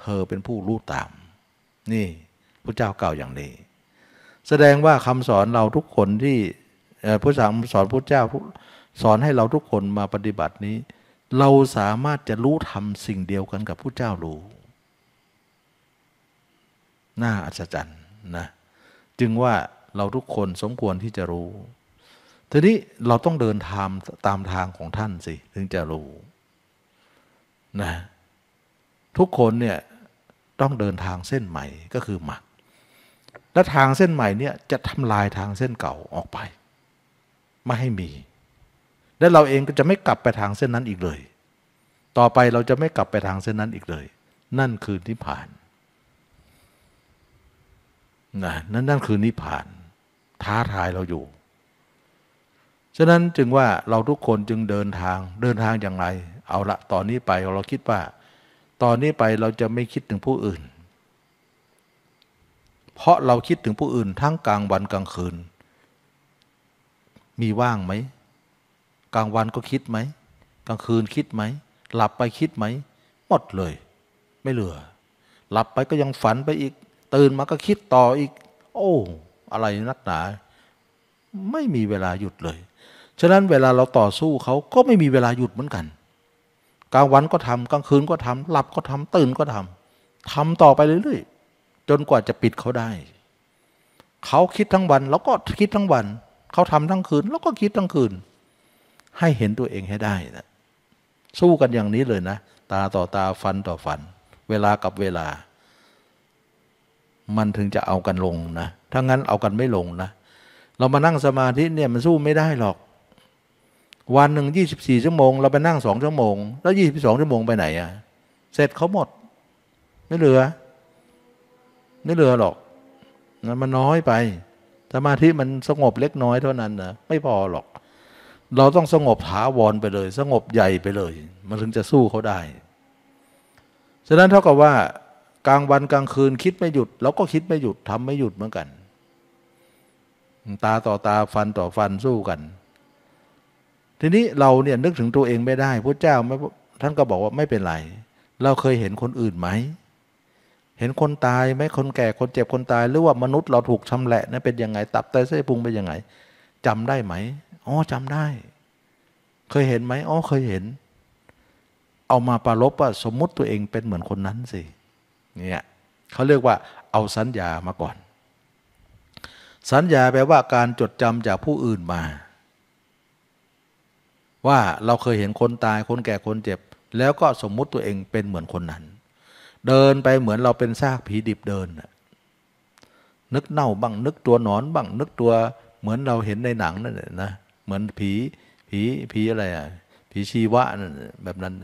เธอเป็นผู้รู้ตาม นี่พระเจ้าเก่าอย่างนี้ แสดงว่าคำสอนเราทุกคนที่พระสังสอนพระเจ้าสอนให้เราทุกคนมาปฏิบัตินี้ เราสามารถจะรู้ทำสิ่งเดียวกันกับพระเจ้ารู้น่าอัศจรรย์นะจึงว่าเราทุกคนสมควรที่จะรู้ทีนี้เราต้องเดินทางตามทางของท่านสิถึงจะรู้นะทุกคนเนี่ยต้องเดินทางเส้นใหม่ก็คือมรรคและทางเส้นใหม่เนี่ยจะทำลายทางเส้นเก่าออกไป ไม่ให้มี และเราเองก็จะไม่กลับไปทางเส้นนั้นอีกเลย ต่อไปเราจะไม่กลับไปทางเส้นนั้นอีกเลย นั่นคือนิพพานนะนั่นนั่นคือนิพพาน ท้าทายเราอยู่ฉะนั้นจึงว่าเราทุกคนจึงเดินทางเดินทางอย่างไร เอาละตอนนี้ไปเราคิดว่า ตอนนี้ไปเราจะไม่คิดถึงผู้อื่น เพราะเราคิดถึงผู้อื่น ทั้งกลางวันกลางคืน มีว่างไหมกลางวันก็คิดไหมกลางคืนคิดไหมหลับไปคิดไหมหมดเลย ไม่เหลือ หลับไปก็ยังฝันไปอีกตื่นมาก็คิดต่ออีก โอ้อะไรนักหนา ไม่มีเวลาหยุดเลยฉะนั้นเวลาเราต่อสู้เขาก็ไม่มีเวลาหยุดเหมือนกัน กลางวันก็ทำกลางคืนก็ทำ หลับก็ทำตื่นก็ทำ ทำต่อไปเรื่อยๆ จนกว่าจะปิดเขาได้ เขาคิดทั้งวัน แล้วก็คิดทั้งวัน เขาทำทั้งคืนแล้วก็คิดทั้งคืน ให้เห็นตัวเองให้ได้นะสู้กันอย่างนี้เลยนะตาต่อตาฟันต่อฟัน เวลากับเวลา มันถึงจะเอากันลงนะถ้างั้นเอากันไม่ลงนะเรามานั่งสมาธิเนี่ยมันสู้ไม่ได้หรอกวันหนึ่งยี่สิบสี่ชั่วโมง เราไปนั่งสองชั่วโมงแล้วยี่สิบสองชั่วโมง ไปไหนอ่ะเสร็จเขาหมด ไม่เหลือ ไม่เหลือหรอกนะมันน้อยไป สมาธิมันสงบเล็กน้อยเท่านั้นนะไม่พอหรอก เราต้องสงบถาวรไปเลย สงบใหญ่ไปเลย มันถึงจะสู้เขาได้ฉะนั้นเท่ากับว่า กลางวันกลางคืนคิดไม่หยุดเราก็คิดไม่หยุดทำไม่หยุดเหมือนกัน ตาต่อตาฟันต่อฟันสู้กันทีนี้เราเนี่ยนึกถึงตัวเองไม่ได้พระเจ้าท่านก็บอกว่าไม่เป็นไร เราเคยเห็นคนอื่นไหมเห็นคนตายไหมคนแก่คนเจ็บ คนตาย หรือว่ามนุษย์เราถูกชำแหละนะเป็นยังไง ตับไตเส้นพุงเป็นยังไง จำได้ไหมอ๋อจำได้ เคยเห็นไหมอ๋อเคยเห็น เอามาประลบว่าสมมุติตัวเองเป็นเหมือนคนนั้นสิเนี่ยเขาเรียกว่า เอาสัญญามาก่อน สัญญาแปลว่าการจดจำจากผู้อื่นมาว่าเราเคยเห็นคนตายคนแก่คนเจ็บ แล้วก็สมมุติตัวเองเป็นเหมือนคนนั้น เดินไปเหมือนเราเป็นซากผีดิบเดินนึกเน่าบ้างนึกตัวหนอนบ้างนึกตัว เหมือนเราเห็นในหนังนั่นแหละนะเหมือนผีผีผีอะไรอ่ะผีชีวะนั่นแบบนั้น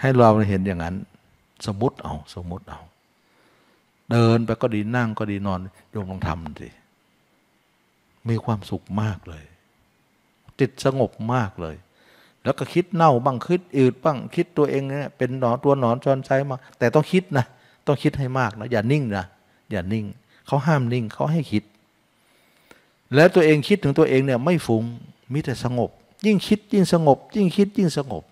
ให้เราเห็นอย่างนั้น สมมติเอาสมมติเอาเดินไปก็ดีนั่งก็ดีนอนโยมลองทำสิมีความสุขมากเลยจิตสงบมากเลย แล้วก็คิดเน่าบ้างคิดอืดบ้าง คิดตัวเองเนี่ยเป็นหนอนตัวหนอนจนใช้มา แต่ต้องคิดนะต้องคิดให้มากนะอย่านิ่งนะอย่านิ่งเขาห้ามนิ่งเขาให้คิด แล้วตัวเองคิดถึงตัวเองเนี่ยไม่ฟุ้งมิแต่สงบ ยิ่งคิดยิ่งสงบ ยิ่งคิดยิ่งสงบ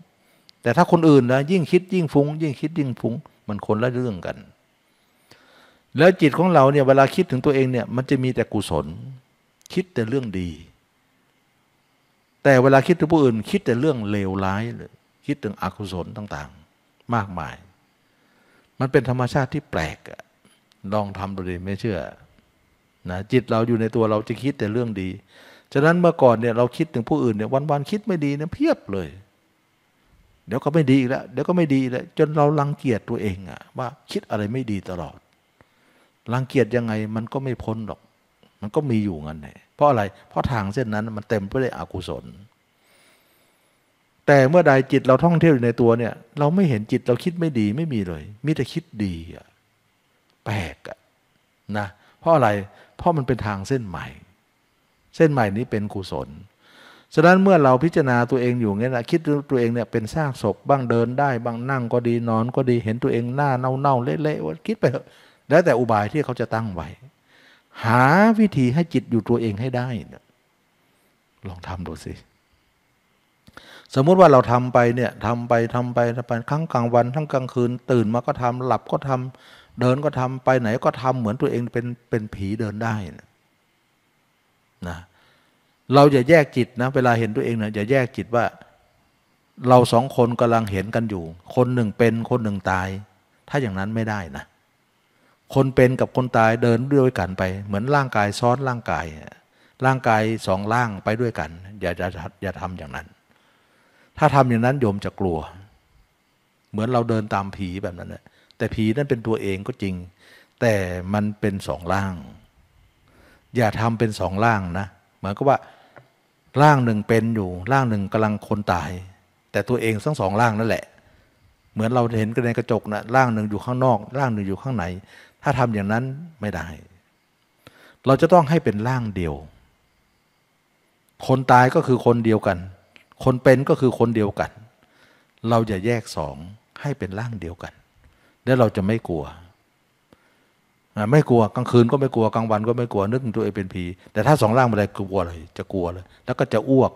แต่ถ้าคนอื่นนะยิ่งคิด ยิ่งฟุ้งยิ่งคิดยิ่งฟุ้ง มันคนละเรื่องกัน แล้วจิตของเราเนี่ยเวลาคิดถึงตัวเองเนี่ยมันจะมีแต่กุศลคิดแต่เรื่องดีแต่เวลาคิดถึงผู้อื่น คิดแต่เรื่องเลวร้ายเลยคิดถึงอกุศลต่าง ๆ มากมาย มันเป็นธรรมชาติที่แปลกลองทำดูดิไม่เชื่อนะจิตเราอยู่ในตัวเราจะคิดแต่เรื่องดี ฉะนั้นเมื่อก่อนเนี่ยเราคิดถึงผู้อื่นเนี่ยวันๆคิดไม่ดีเนี่ยเพียบเลย เดี๋ยวก็ไม่ดีอีกแล้วเดี๋ยวก็ไม่ดีแล้วจนเราลังเกียจตัวเองอะว่าคิดอะไรไม่ดีตลอดลังเกียจยังไงมันก็ไม่พ้นหรอกมันก็มีอยู่งั้นแหละเพราะอะไร เพราะทางเส้นนั้นมันเต็มไปด้วยอกุศล แต่เมื่อใดจิตเราท่องเที่ยวอยู่ในตัวเนี่ย เราไม่เห็นจิตเราคิดไม่ดีไม่มีเลย มีแต่คิดดีอะแปลกอะนะ เพราะอะไร เพราะมันเป็นทางเส้นใหม่ เส้นใหม่นี้เป็นกุศล ฉะนั้นเมื่อเราพิจารณาตัวเองอยู่เงี้ยนะคิดตัวเองเนี่ยเป็นซากศพบ้างเดินได้บ้างนั่งก็ดีนอนก็ดีเห็นตัวเองหน้า เน่าเน่าเละๆคิดไปเถอะแล้วแต่อุบายที่เขาจะตั้งไว้หาวิธีให้จิตอยู่ตัวเองให้ได้ ลองทำดูสิ สมมติว่าเราทำไปเนี่ยทำไปทำไปทำไปทั้งกลางวัน ทั้งกลางคืน ตื่นมาก็ทำหลับก็ทำเดินก็ทำไปไหนก็ทำเหมือนตัวเองเป็นเป็นผีเดินได้นะเราอย่าแยกจิตนะเวลาเห็นตัวเองเนี่ยอย่าแยกจิตว่า เราสองคนกำลังเห็นกันอยู่ คนหนึ่งเป็นคนหนึ่งตาย ถ้าอย่างนั้นไม่ได้นะคนเป็นกับคนตายเดินด้วยกันไป เหมือนร่างกายซ้อนร่างกายร่างกายสองร่างไปด้วยกันอย่าอย่าอย่าทำอย่างนั้น ถ้าทำอย่างนั้นโยมจะกลัว เหมือนเราเดินตามผีแบบนั้นแหละแต่ผีนั่นเป็นตัวเองก็จริง แต่มันเป็นสองร่าง อย่าทำเป็นสองร่างนะเหมือนกับว่าร่างหนึ่งเป็นอยู่ร่างหนึ่งกำลังคนตาย แต่ตัวเองทั้งสองร่างนั่นแหละ เหมือนเราเห็นกันในกระจกนะร่างหนึ่งอยู่ข้างนอกร่างหนึ่งอยู่ข้างในถ้าทำอย่างนั้นไม่ได้ เราจะต้องให้เป็นร่างเดียว คนตายก็คือคนเดียวกัน คนเป็นก็คือคนเดียวกัน เราอย่าแยกสองให้เป็นร่างเดียวกัน แล้วเราจะไม่กลัว ไม่กลัวกลางคืนก็ไม่กลัวกลางวันก็ไม่กลัวนึกตัวเองเป็นผี แต่ถ้าสองร่างอะไรกลัวเลย จะกลัวเลย แล้วก็จะอ้วก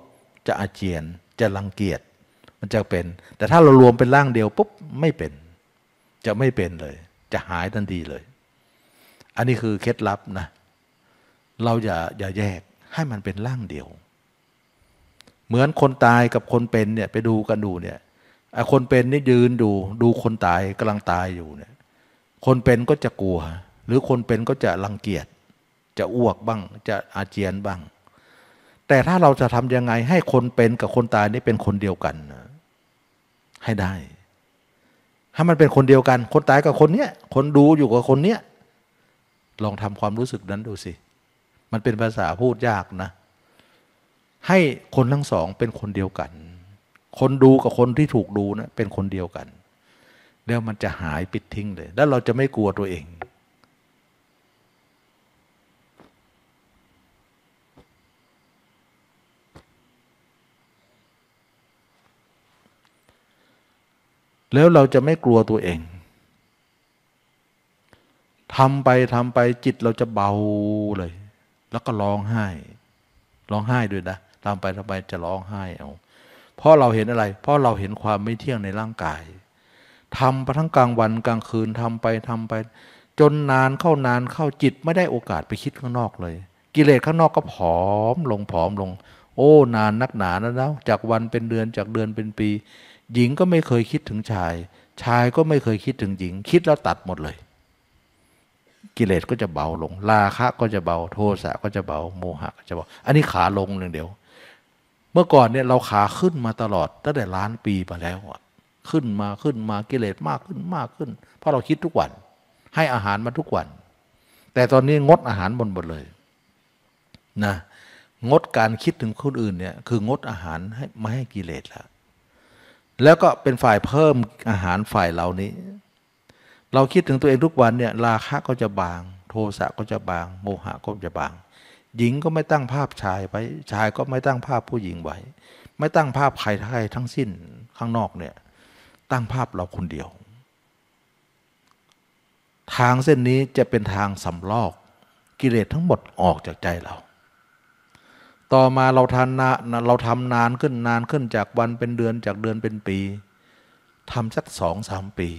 จะอาเจียน จะรังเกียจมันจะเป็น แต่ถ้าเรารวมเป็นร่างเดียวปุ๊บไม่เป็น จะไม่เป็นเลย จะหายทันทีเลยอันนี้คือเคล็ดลับนะ เราอย่าอย่าแยกให้มันเป็นร่างเดียว เหมือนคนตายกับคนเป็นเนี่ยไปดูกันดูเนี่ย คนเป็นนี่ยืนดูดูคนตายกำลังตายอยู่เนี่ย คนเป็นก็จะกลัว หรือคนเป็นก็จะรังเกียจจะอ้วกบ้าง จะอาเจียนบ้าง แต่ถ้าเราจะทำยังไงให้คนเป็นกับคนตายนี่เป็นคนเดียวกัน ให้ได้ ถ้ามันเป็นคนเดียวกัน คนตายกับคนเนี้ยคนดูอยู่กับคนเนี้ยลองทำความรู้สึกนั้นดูสิ มันเป็นภาษาพูดยากนะ ให้คนทั้งสองเป็นคนเดียวกัน คนดูกับคนที่ถูกดูนะเป็นคนเดียวกัน แล้วมันจะหายปิดทิ้งเลย แล้วเราจะไม่กลัวตัวเอง แล้วเราจะไม่กลัวตัวเองทำไป ทำไปจิตเราจะเบาเลย แล้วก็ร้องไห้ร้องไห้ด้วยนะทำไปทำไปจะร้องไห้เอาเพราะเราเห็นอะไร เพราะเราเห็นความไม่เที่ยงในร่างกาย ทำไปทั้งกลางวันกลางคืนทำไปทำไป จนนานเข้านานเข้าจิตไม่ได้โอกาสไปคิดข้างนอกเลย กิเลสข้างนอกก็ผอมลงผอมลง โอ้ นานนักหนาแล้วจากวันเป็นเดือนจากเดือนเป็นปี หญิงก็ไม่เคยคิดถึงชาย ชายก็ไม่เคยคิดถึงหญิง คิดแล้วตัดหมดเลยกิเลสก็จะเบาลง ราคะ ก็จะเบา โทสะก็จะเบา โมหะ ก็จะเบา อันนี้ขาลงหนึ่งเดียว เมื่อก่อนเนี่ยเราขาขึ้นมาตลอดตั้งแต่ล้านปีมาแล้วอะขึ้นมาขึ้นมากิเลสมากขึ้นมากขึ้น เพราะเราคิดทุกวัน ให้อาหารมาทุกวัน แต่ตอนนี้งดอาหารบนหมดเลย นะ งดการคิดถึงคนอื่นเนี่ย คืองดอาหารให้ไม่ให้กิเลสแล้วแล้วก็เป็นฝ่ายเพิ่มอาหารฝ่ายเหล่านี้เราคิดถึงตัวเองทุกวันเนี่ยราคะก็จะบางโทสะก็จะบาง โมหะก็จะบาง หญิงก็ไม่ตั้งภาพชายไว้ชายก็ไม่ตั้งภาพผู้หญิงไว้ ไม่ตั้งภาพใครทั้งสิ้นข้างนอกเนี่ย ตั้งภาพเราคนเดียว ทางเส้นนี้จะเป็นทางสำลอก กิเลสทั้งหมดออกจากใจเรา ต่อมาเราทานนาเราทำนานขึ้นนานขึ้นจากวันเป็นเดือนจากเดือนเป็นปีทำสักสองสามปี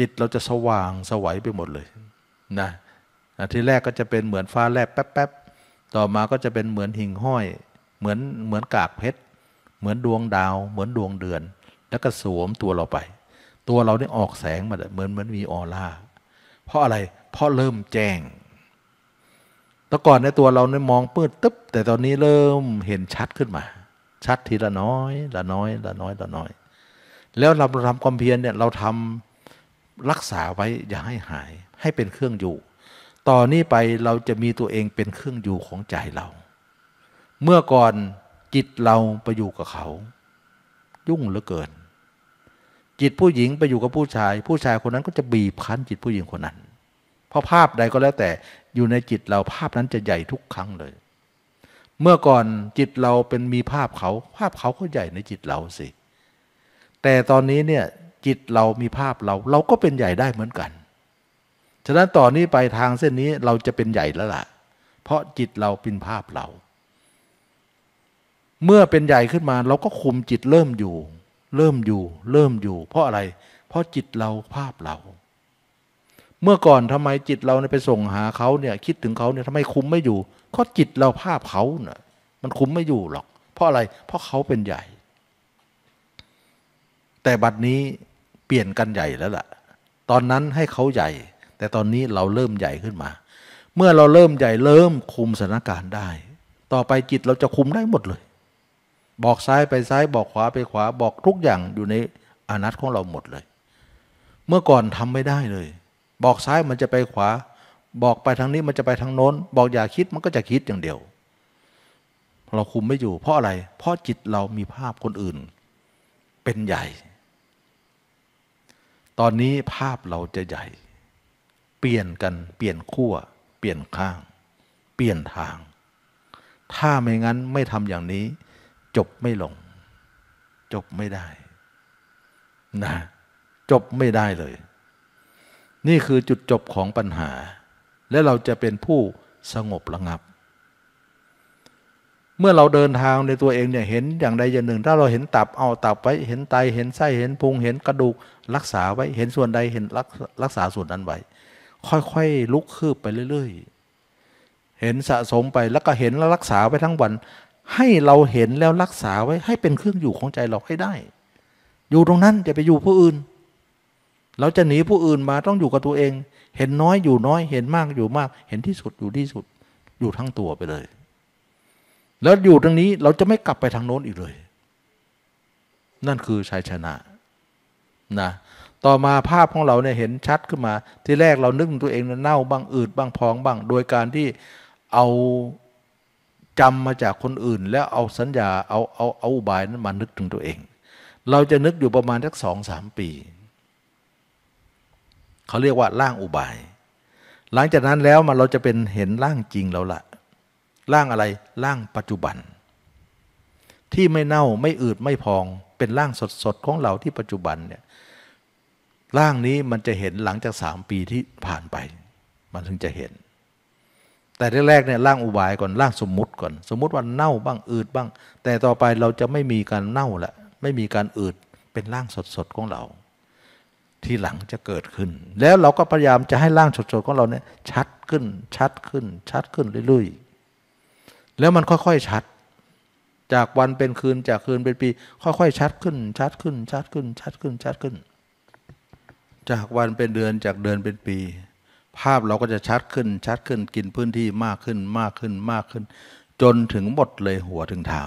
จิตเราจะสว่างสวัยไปหมดเลยนะที่แรกก็จะเป็นเหมือนฟ้าแลบแป๊บๆต่อมาก็จะเป็นเหมือนหิ่งห้อย เหมือนเหมือนกากเพชร เหมือนดวงดาวเหมือนดวงเดือน แล้วก็สวมตัวเราไป ตัวเราได้ออกแสงมา เหมือนเหมือนมีออร่าเพราะอะไรเพราะเริ่มแจ้งแต่ก่อนในตัวเราเนี่ยมองปืดตึ๊บแต่ตอนนี้เริ่มเห็นชัดขึ้นมา ชัดทีละน้อยละน้อยละน้อยละน้อย แล้วเราทำความเพียรเนี่ยเราทำรักษาไว้อย่าให้หาย ให้เป็นเครื่องอยู่ต่อนนี้ไปเราจะมีตัวเองเป็นเครื่องอยู่ของใจเรา เมื่อก่อนจิตเราไปอยู่กับเขา ยุ่งเหลือเกิน จิตผู้หญิงไปอยู่กับผู้ชาย ผู้ชายคนนั้นก็จะบีบคั้นจิตผู้หญิงคนนั้น เพราะภาพใดก็แล้ว แต่อยู่ในจิตเราภาพนั้นจะใหญ่ทุกครั้งเลย เมื่อก่อนจิตเราเป็นมีภาพเขา ภาพเขาก็ใหญ่ในจิตเราสิ แต่ตอนนี้เนี่ยจิตเรามีภาพเรา เราก็เป็นใหญ่ได้เหมือนกัน ฉะนั้นต่อนนี้ไปทางเส้นนี้เราจะเป็นใหญ่แล้วล่ะ เพราะจิตเราเป็นภาพเรา เมื่อเป็นใหญ่ขึ้นมาเราก็คุมจิตเริ่มอยู่ เริ่มอยู่ เริ่มอยู่ เพราะอะไร เพราะจิตเราภาพเรา เมื่อก่อนทำไมจิตเราไปส่งหาเขาเนี่ย คิดถึงเขาเนี่ยทำไมคุมไม่อยู่ก็จิตเราภาพเขาเนี่ยมันคุมไม่อยู่หรอก เพราะอะไร เพราะเขาเป็นใหญ่ แต่บัดนี้ปลี่ยนกันใหญ่แล้วล่ะ ตอนนั้นให้เขาใหญ่ แต่ตอนนี้เราเริ่มใหญ่ขึ้นมา เมื่อเราเริ่มใหญ่เริ่มคุมสถานการณ์ได้ ต่อไป จิตเราจะคุมได้หมดเลย บอกซ้ายไปซ้ายบอกขวาไปขวา บอกทุกอย่างอยู่ในอนัตของเราหมดเลย เมื่อก่อนทำไม่ได้เลย บอกซ้ายมันจะไปขวา บอกไปทางนี้มันจะไปทางโน้น บอกอย่าคิดมันก็จะคิดอย่างเดียว เราคุมไม่อยู่ เพราะอะไร เพราะจิตเรามีภาพคนอื่นเป็นใหญ่ตอนนี้ภาพเราจะใหญ่ เปลี่ยนกันเปลี่ยนขั้วเปลี่ยนข้าง เปลี่ยนทาง ถ้าไม่งั้นไม่ทำอย่างนี้ จบไม่ลง จบไม่ได้ นะ จบไม่ได้เลย นี่คือจุดจบของปัญหา และเราจะเป็นผู้สงบระงับเมื่อเราเดินทางในตัวเองเนี่ย เห็นอย่างใดอย่างหนึ่ง ถ้าเราเห็นตับเอาตับไว้เห็นไตเห็นไส้เห็นพุงเห็นกระดูกรักษาไว้เห็นส่วนใดเห็นรักรักษาส่วนนั้นไว้ ค่อยๆลุกคืบไปเรื่อย ๆ เห็นสะสมไปแล้วก็เห็นแล้วรักษาไว้ทั้งวัน ให้เราเห็นแล้วรักษาไว้ให้เป็นเครื่องอยู่ของใจเราให้ได้ อยู่ตรงนั้นอย่าไปอยู่ผู้อื่น เราจะหนีผู้อื่นมาต้องอยู่กับตัวเอง เห็นน้อยอยู่น้อยเห็นมากอยู่มาก เห็นที่สุดอยู่ที่สุดอยู่ทั้งตัวไปเลยแล้วอยู่ตรงนี้เราจะไม่กลับไปทางโน้นอีกเลย นั่นคือชัยชนะนะ ต่อมาภาพของเราเนี่ยเห็นชัดขึ้นมา ที่แรกเรานึกตัวเองเน่าบ้างอืด บ้าง พองบ้าง โดยการที่เอาจำมาจากคนอื่น แล้วเอาสัญญาเอาเอาเอาุบายนั้นมานึกถึงตัวเอง เราจะนึกอยู่ประมาณสักสองสามปี เขาเรียกว่าร่างอุบาย หลังจากนั้นแล้วมาเราจะเป็นเห็นร่างจริงแล้วละ่ะร่างอะไร ร่างปัจจุบัน ที่ไม่เน่าไม่อืดไม่พอง เป็นร่างสดๆของเราที่ปัจจุบันเนี่ย ร่างนี้มันจะเห็นหลังจากสามปีที่ผ่านไป มันถึงจะเห็น แต่แรกๆเนี่ยร่างอุบายก่อนร่างสมมุติก่อน สมมุติว่าเน่าบ้างอืดบ้าง แต่ต่อไปเราจะไม่มีการเน่าละ ไม่มีการอืด เป็นร่างสดๆของเรา ที่หลังจะเกิดขึ้น แล้วเราก็พยายามจะให้ร่างสดๆของเราเนี่ยชัดขึ้นชัดขึ้นชัดขึ้นเรื่อยๆแล้วมันค่อยๆ ชัด จากวันเป็นคืนจากคืนเป็นปี ค่อย ๆ ชัดขึ้น ชัดขึ้นชัดขึ้น ชัดขึ้นชัดขึ้น จากวันเป็นเดือนจากเดือนเป็นปี ภาพเราก็จะชัดขึ้นชัดขึ้นกินพื้นที่มากขึ้น มากขึ้นมากขึ้น จนถึงหมดเลยหัวถึงเท้า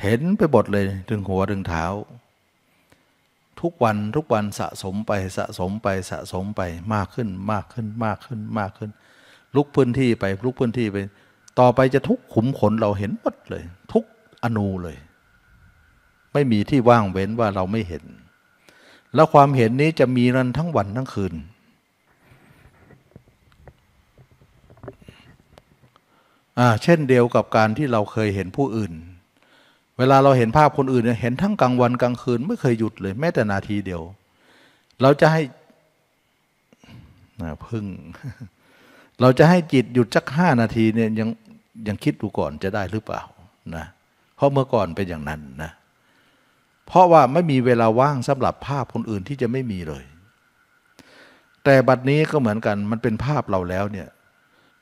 เห็นไปหมดเลยถึงหัวถึงเท้า ทุกวันทุกวันสะสมไปสะสมไปสะสมไปมากขึ้น มากขึ้นมากขึ้น มากขึ้น ลุกพื้นที่ไปลุกพื้นที่ไปต่อไปจะทุกขุมขนเราเห็นหมดเลย ทุกอนูเลย ไม่มีที่ว่างเว้นว่าเราไม่เห็น แล้วความเห็นนี้จะมีนันทั้งวันทั้งคืน เช่นเดียวกับการที่เราเคยเห็นผู้อื่น เวลาเราเห็นภาพคนอื่นเห็นทั้งกลางวันกลางคืน ไม่เคยหยุดเลย แม้แต่นาทีเดียว เราจะให้พึ่ง เราจะให้จิตหยุดสักห้านาทีเนี่ยยังยังคิดดูก่อนจะได้หรือเปล่านะ เพราะเมื่อก่อนเป็นอย่างนั้นนะ เพราะว่าไม่มีเวลาว่างสำหรับภาพคนอื่นที่จะไม่มีเลย แต่บัดนี้ก็เหมือนกัน มันเป็นภาพเราแล้วเนี่ย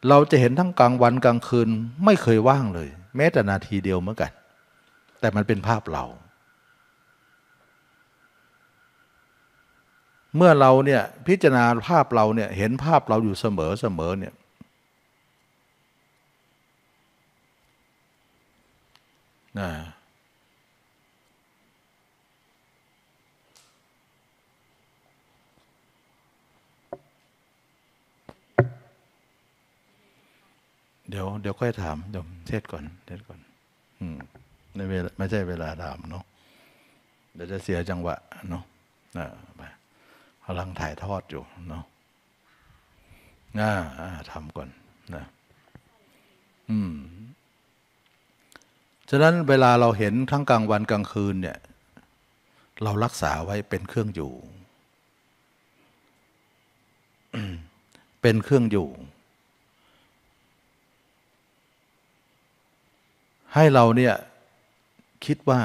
เราจะเห็นทั้งกลางวันกลางคืนไม่เคยว่างเลย แม้แต่นาทีเดียวเหมือนกัน แต่มันเป็นภาพเรา เมื่อเราเนี่ยพิจารณาภาพเราเนี่ย เห็นภาพเราอยู่เสมอเสมอเนี่ยนะเดี๋ยว เดี๋ยวค่อยถามเดี๋ยวเทศก่อนเทศก่อน อืมในเวลาไม่ใช่เวลาถามเนาะเดี๋ยวจะเสียจังหวะเนาะอ่าไปกำลังถ่ายทอดอยู่เนาะอ่าทำก่อน นะ อืมฉะนั้นเวลาเราเห็นทั้งกลางวันกลางคืนเนี่ย เรารักษาไว้เป็นเครื่องอยู่ เป็นเครื่องอยู่ ให้เราเนี่ยคิดว่า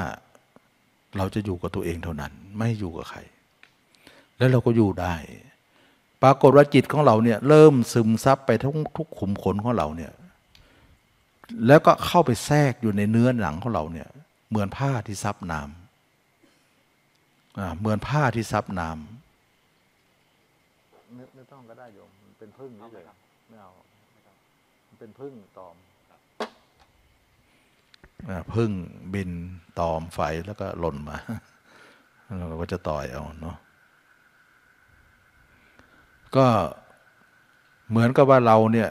เราจะอยู่กับตัวเองเท่านั้น ไม่อยู่กับใคร แล้วเราก็อยู่ได้ ปรากฏว่าจิตของเราเนี่ยเริ่มซึมซับไปทุกทุกขุมขนของเราเนี่ยแล้วก็เข้าไปแทรกอยู่ในเนื้อหนังของเราเนี่ย เหมือนผ้าที่ซับน้ำเหมือนผ้าที่ซับน้ำไม่ต้องก็ได้โยมมันเป็นพึ่งนี่เลยไม่เอามันเป็นพึ่งตอมอพึ่งบินตอมไฟ แล้วก็หล่นมาเราก็จะต่อยเอาเนาะก็เหมือนกับว่าเราเนี่ย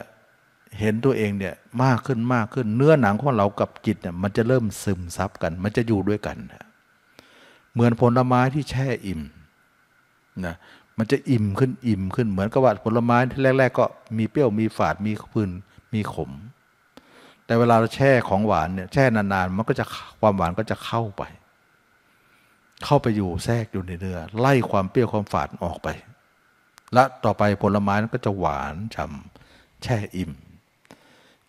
เห็นตัวเองเนี่ยมากขึ้นมากขึ้น เนื้อหนังของเรากับจิตเนี่ยมันจะเริ่มซึมซับกัน มันจะอยู่ด้วยกัน เหมือนผลไม้ที่แช่อิ่มนะมันจะอิ่มขึ้นอิ่มขึ้นเหมือนกับว่าผลไม้ที่แรก ๆ ก็มีเปรี้ยวมีฝาดมีพื้นมีขม แต่เวลาเราแช่ของหวานเนี่ยแช่นานๆมันก็จะความหวานก็จะเข้าไป เข้าไปอยู่แทรกอยู่ในเนื้อไล่ความเปรี้ยวความฝาดออกไป และต่อไปผลไม้นนั้ก็จะหวานฉ่ำแช่อิ่ม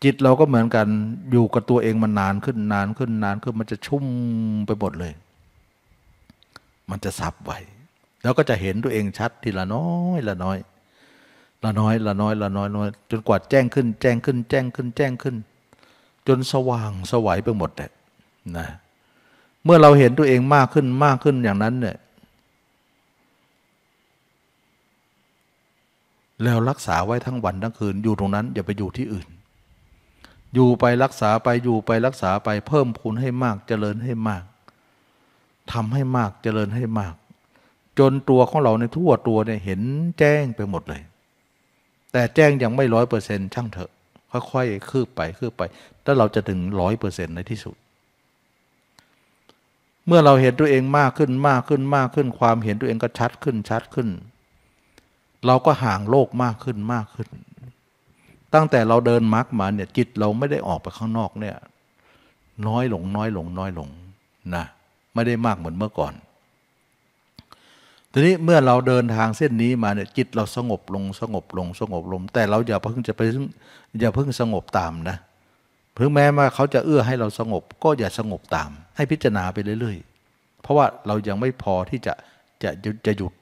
จิต เราก็เหมือนกันอยู่กับตัวเองมันนานขึ้นนานขึ้นนานขึ้นมันจะชุ่มไปหมดเลย มันจะซับไว้ แล้วก็จะเห็นตัวเองชัดทีละน้อยละน้อยละน้อยละน้อยละน้อยน้อยจนกว่าแจ้งขึ้นแจ้งขึ้นแจ้งขึ้นแจ้งขึ้น จนสว่างสวัยไปหมดเลยนะเมื่อเราเห็นตัวเองมากขึ้นมากขึ้นอย่างนั้นเนี่ย แล้วรักษาไว้ทั้งวันทั้งคืนอยู่ตรงนั้น อย่าไปอยู่ที่อื่นอยู่ไปรักษาไปอยู่ไปรักษาไปเพิ่มพูนให้มากเจริญให้มากทำให้มากเจริญให้มาก จนตัวของเราในทั่ว ตัว เนี่ย เห็นแจ้งไปหมดเลย แต่แจ้งยังไม่ร้อยเปอร์เซ็นต์ช่างเถอะ ค่อย ๆ คืบไปคืบไปแล้วเราจะถึงร้อยเปอร์เซ็นต์ในที่สุด เมื่อเราเห็นตัวเองมากขึ้นมากขึ้นมากขึ้นความเห็นตัวเองก็ชัดขึ้นชัดขึ้น เราก็ ห่างโลกมากขึ้นมากขึ้นตั้งแต่เราเดินมรรคมาเนี่ยจิตเราไม่ได้ออกไปข้างนอกเนี่ย น้อยลงน้อยลง น้อยลงนะไม่ได้มากเหมือนเมื่อก่อน ทีนี้เมื่อเราเดินทางเส้นนี้มาเนี่ยจิตเราสงบลงสงบลงสงบลง แต่เราอย่าเพิ่งจะไปอย่าเพิ่งสงบตามนะถึงแม้ว่าเขาจะเอื้อให้เราสงบก็อย่าสงบตาม ให้พิจารณาไปเรื่อยๆ เพราะว่าเรายังไม่พอที่จะจะจะหยุด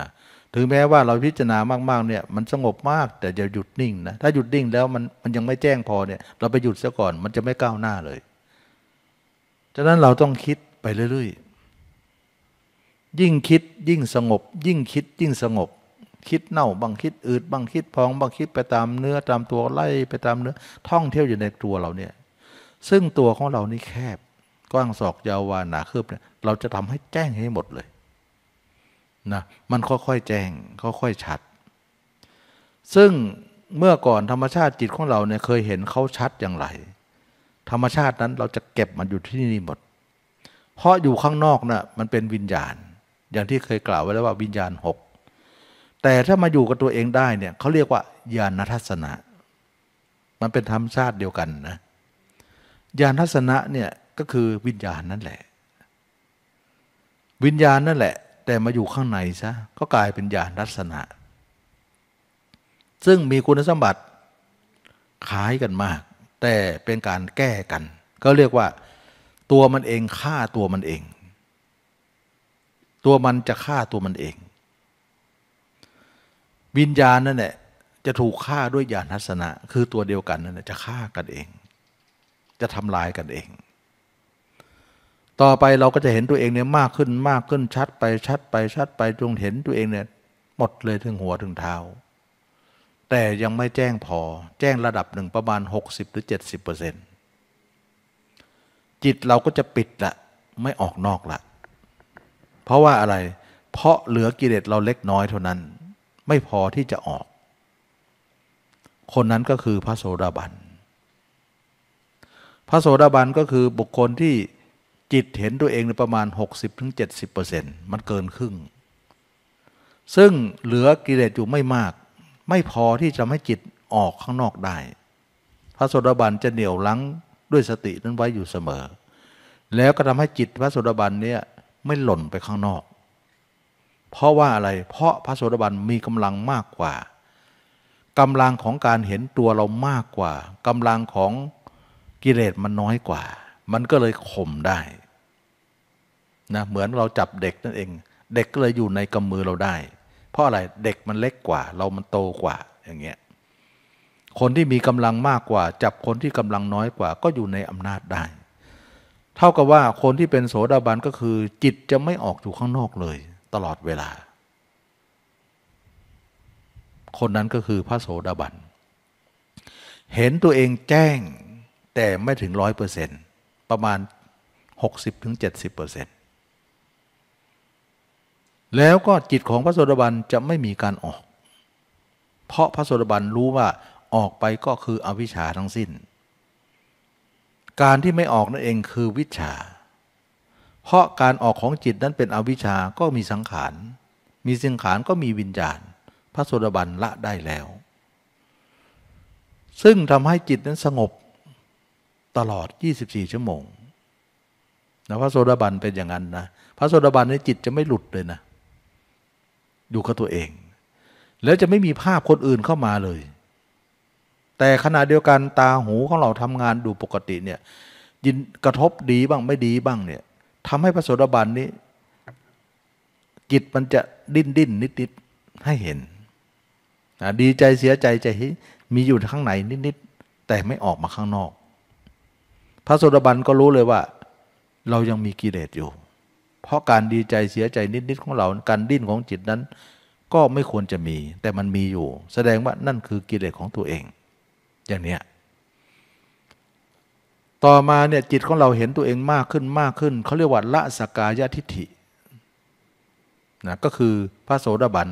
นะถึงแม้ว่าเราพิจารณามากๆเนี่ย มันสงบมาก แต่อย่าหยุดนิ่งนะ ถ้าหยุดนิ่งแล้วมันมันยังไม่แจ้งพอเนี่ย เราไปหยุดซะก่อน มันจะไม่ก้าวหน้าเลย ฉะนั้นเราต้องคิดไปเรื่อยๆ ยิ่งคิดยิ่งสงบ ยิ่งคิดยิ่งสงบ คิดเน่าบางคิดอืดบางคิดพองบางคิดไปตามเนื้อตามตัวไล่ไปตามเนื้อ ท่องเที่ยวอยู่ในตัวเราเนี่ยซึ่งตัวของเรานี่แคบกว้างศอกยาววาหนาคืบเนี่ยเราจะทำให้แจ้งให้หมดเลยนะมันค่อยๆแจ้งค่อยๆชัด ซึ่งเมื่อก่อนธรรมชาติจิตของเราเนี่ยเคยเห็นเขาชัดอย่างไร ธรรมชาตินั้นเราจะเก็บมันอยู่ที่นี่หมด เพราะอยู่ข้างนอกนะ่ะมันเป็นวิญญาณ อย่างที่เคยกล่าวไว้แล้วว่า วิญญาณหกแต่ถ้ามาอยู่กับตัวเองได้เนี่ยเขาเรียกว่าญาณทัศนะมันเป็นธรรมชาติเดียวกันนะ ญาณทัศนะเนี่ยก็คือวิญญาณนั่นแหละ วิญญาณนั่นแหละแต่มาอยู่ข้างในซะก็กลายเป็นญาณลักษณะซึ่งมีคุณสมบัติคล้ายกันมาก แต่เป็นการแก้กัน ก็เรียกว่า ตัวมันเองฆ่าตัวมันเอง ตัวมันจะฆ่าตัวมันเอง วิญญาณนั่นแหละจะถูกฆ่าด้วยญาณทัศนะ คือตัวเดียวกันนั่นแหละจะฆ่ากันเอง จะทำลายกันเองต่อไปเราก็จะเห็นตัวเองเนี่ยมากขึ้นมากขึ้นชัดไปชัดไปชัดไปจงเห็นตัวเองเนี่ยหมดเลยถึงหัวถึงเท้า แต่ยังไม่แจ้งพอแจ้งระดับหนึ่งประมาณ 60 หรือ 70เปอร์เซ็นต์จิตเราก็จะปิดละ ไม่ออกนอกละ เพราะว่าอะไร เพราะเหลือกิเลสเราเล็กน้อยเท่านั้น ไม่พอที่จะออก คนนั้นก็คือพระโสดาบันพระโสดาบันก็คือบุคคลที่จิต เห็นตัวเองประมาณ 60-70%มันเกินครึ่งซึ่งเหลือกิเลสอยู่ไม่มาก ไม่พอที่จะให้จิตออกข้างนอกได้ พระสดาบันจะเหนี่ยวลังด้วยสตินั้นไว้อยู่เสมอ แล้วก็ทำให้จิตพระสดาบันเนี่ยไม่หล่นไปข้างนอก เพราะว่าอะไรเพราะพระสดาบันมีกำลังมากกว่ากำลังของการเห็นตัวเรามากกว่ากำลังของกิเลสมันน้อยกว่า มันก็เลยข่มได้นะเหมือนเราจับเด็กนั่นเอง เด็กก็เลยอยู่ในกำมือเราได้ เพราะอะไร เด็กมันเล็กกว่า เรามันโตกว่าอย่างเงี้ย คนที่มีกำลังมากกว่า จับคนที่กำลังน้อยกว่า ก็อยู่ในอำนาจได้ เท่ากับว่าคนที่เป็นโสดาบันก็คือ จิตจะไม่ออกอยู่ข้างนอกเลย ตลอดเวลา คนนั้นก็คือพระโสดาบัน เห็นตัวเองแจ้งแต่ไม่ถึงร้อยเปอร์เซ็นต์ประมาณ60-70%ถึงเจ็ดสิบเปอร์เซ็นต์แล้วก็จิตของพระโสดาบันจะไม่มีการออก เพราะพระโสดาบันรู้ว่าออกไปก็คืออวิชชาทั้งสิ้น การที่ไม่ออกนั่นเองคือวิชา เพราะการออกของจิตนั้นเป็นอวิชชา ก็มีสังขาร มีสังขารก็มีวิญญาณ พระโสดาบันละได้แล้ว ซึ่งทำให้จิตนั้นสงบ ตลอด 24 ชั่วโมง นะพระโสดาบันเป็นอย่างนั้นนะ พระโสดาบันในจิตจะไม่หลุดเลยนะอยู่กับตัวเอง แล้วจะไม่มีภาพคนอื่นเข้ามาเลย แต่ขณะเดียวกันตาหูของเราทำงานดูปกติเนี่ยยินกระทบดีบ้างไม่ดีบ้างเนี่ยทำให้พระโสดาบันนี้จิตมันจะดิ้นดิ้นนิดนิดให้เห็นดีใจเสียใจใจมีอยู่ข้างในนิดนิดแต่ไม่ออกมาข้างนอก พระโสดาบันก็รู้เลยว่า เรายังมีกิเลสอยู่เพราะการดีใจเสียใจนิดๆ ของเรา การดิ้นของจิตนั้น ก็ไม่ควรจะมี แต่มันมีอยู่ แสดงว่านั่นคือกิเลสของตัวเอง อย่างเนี้ยต่อมาเนี่ย จิตของเราเห็นตัวเองมากขึ้นมากขึ้นเขาเรียกว่าละสกายทิฏฐินะ ก็คือพระโสดาบัน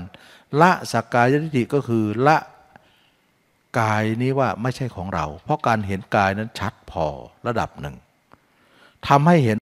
ละสกายทิฏฐิก็คือ ละกายนี้ว่าไม่ใช่ของเรา เพราะการเห็นกายนั้นชัดพอระดับหนึ่งทำให้เห็น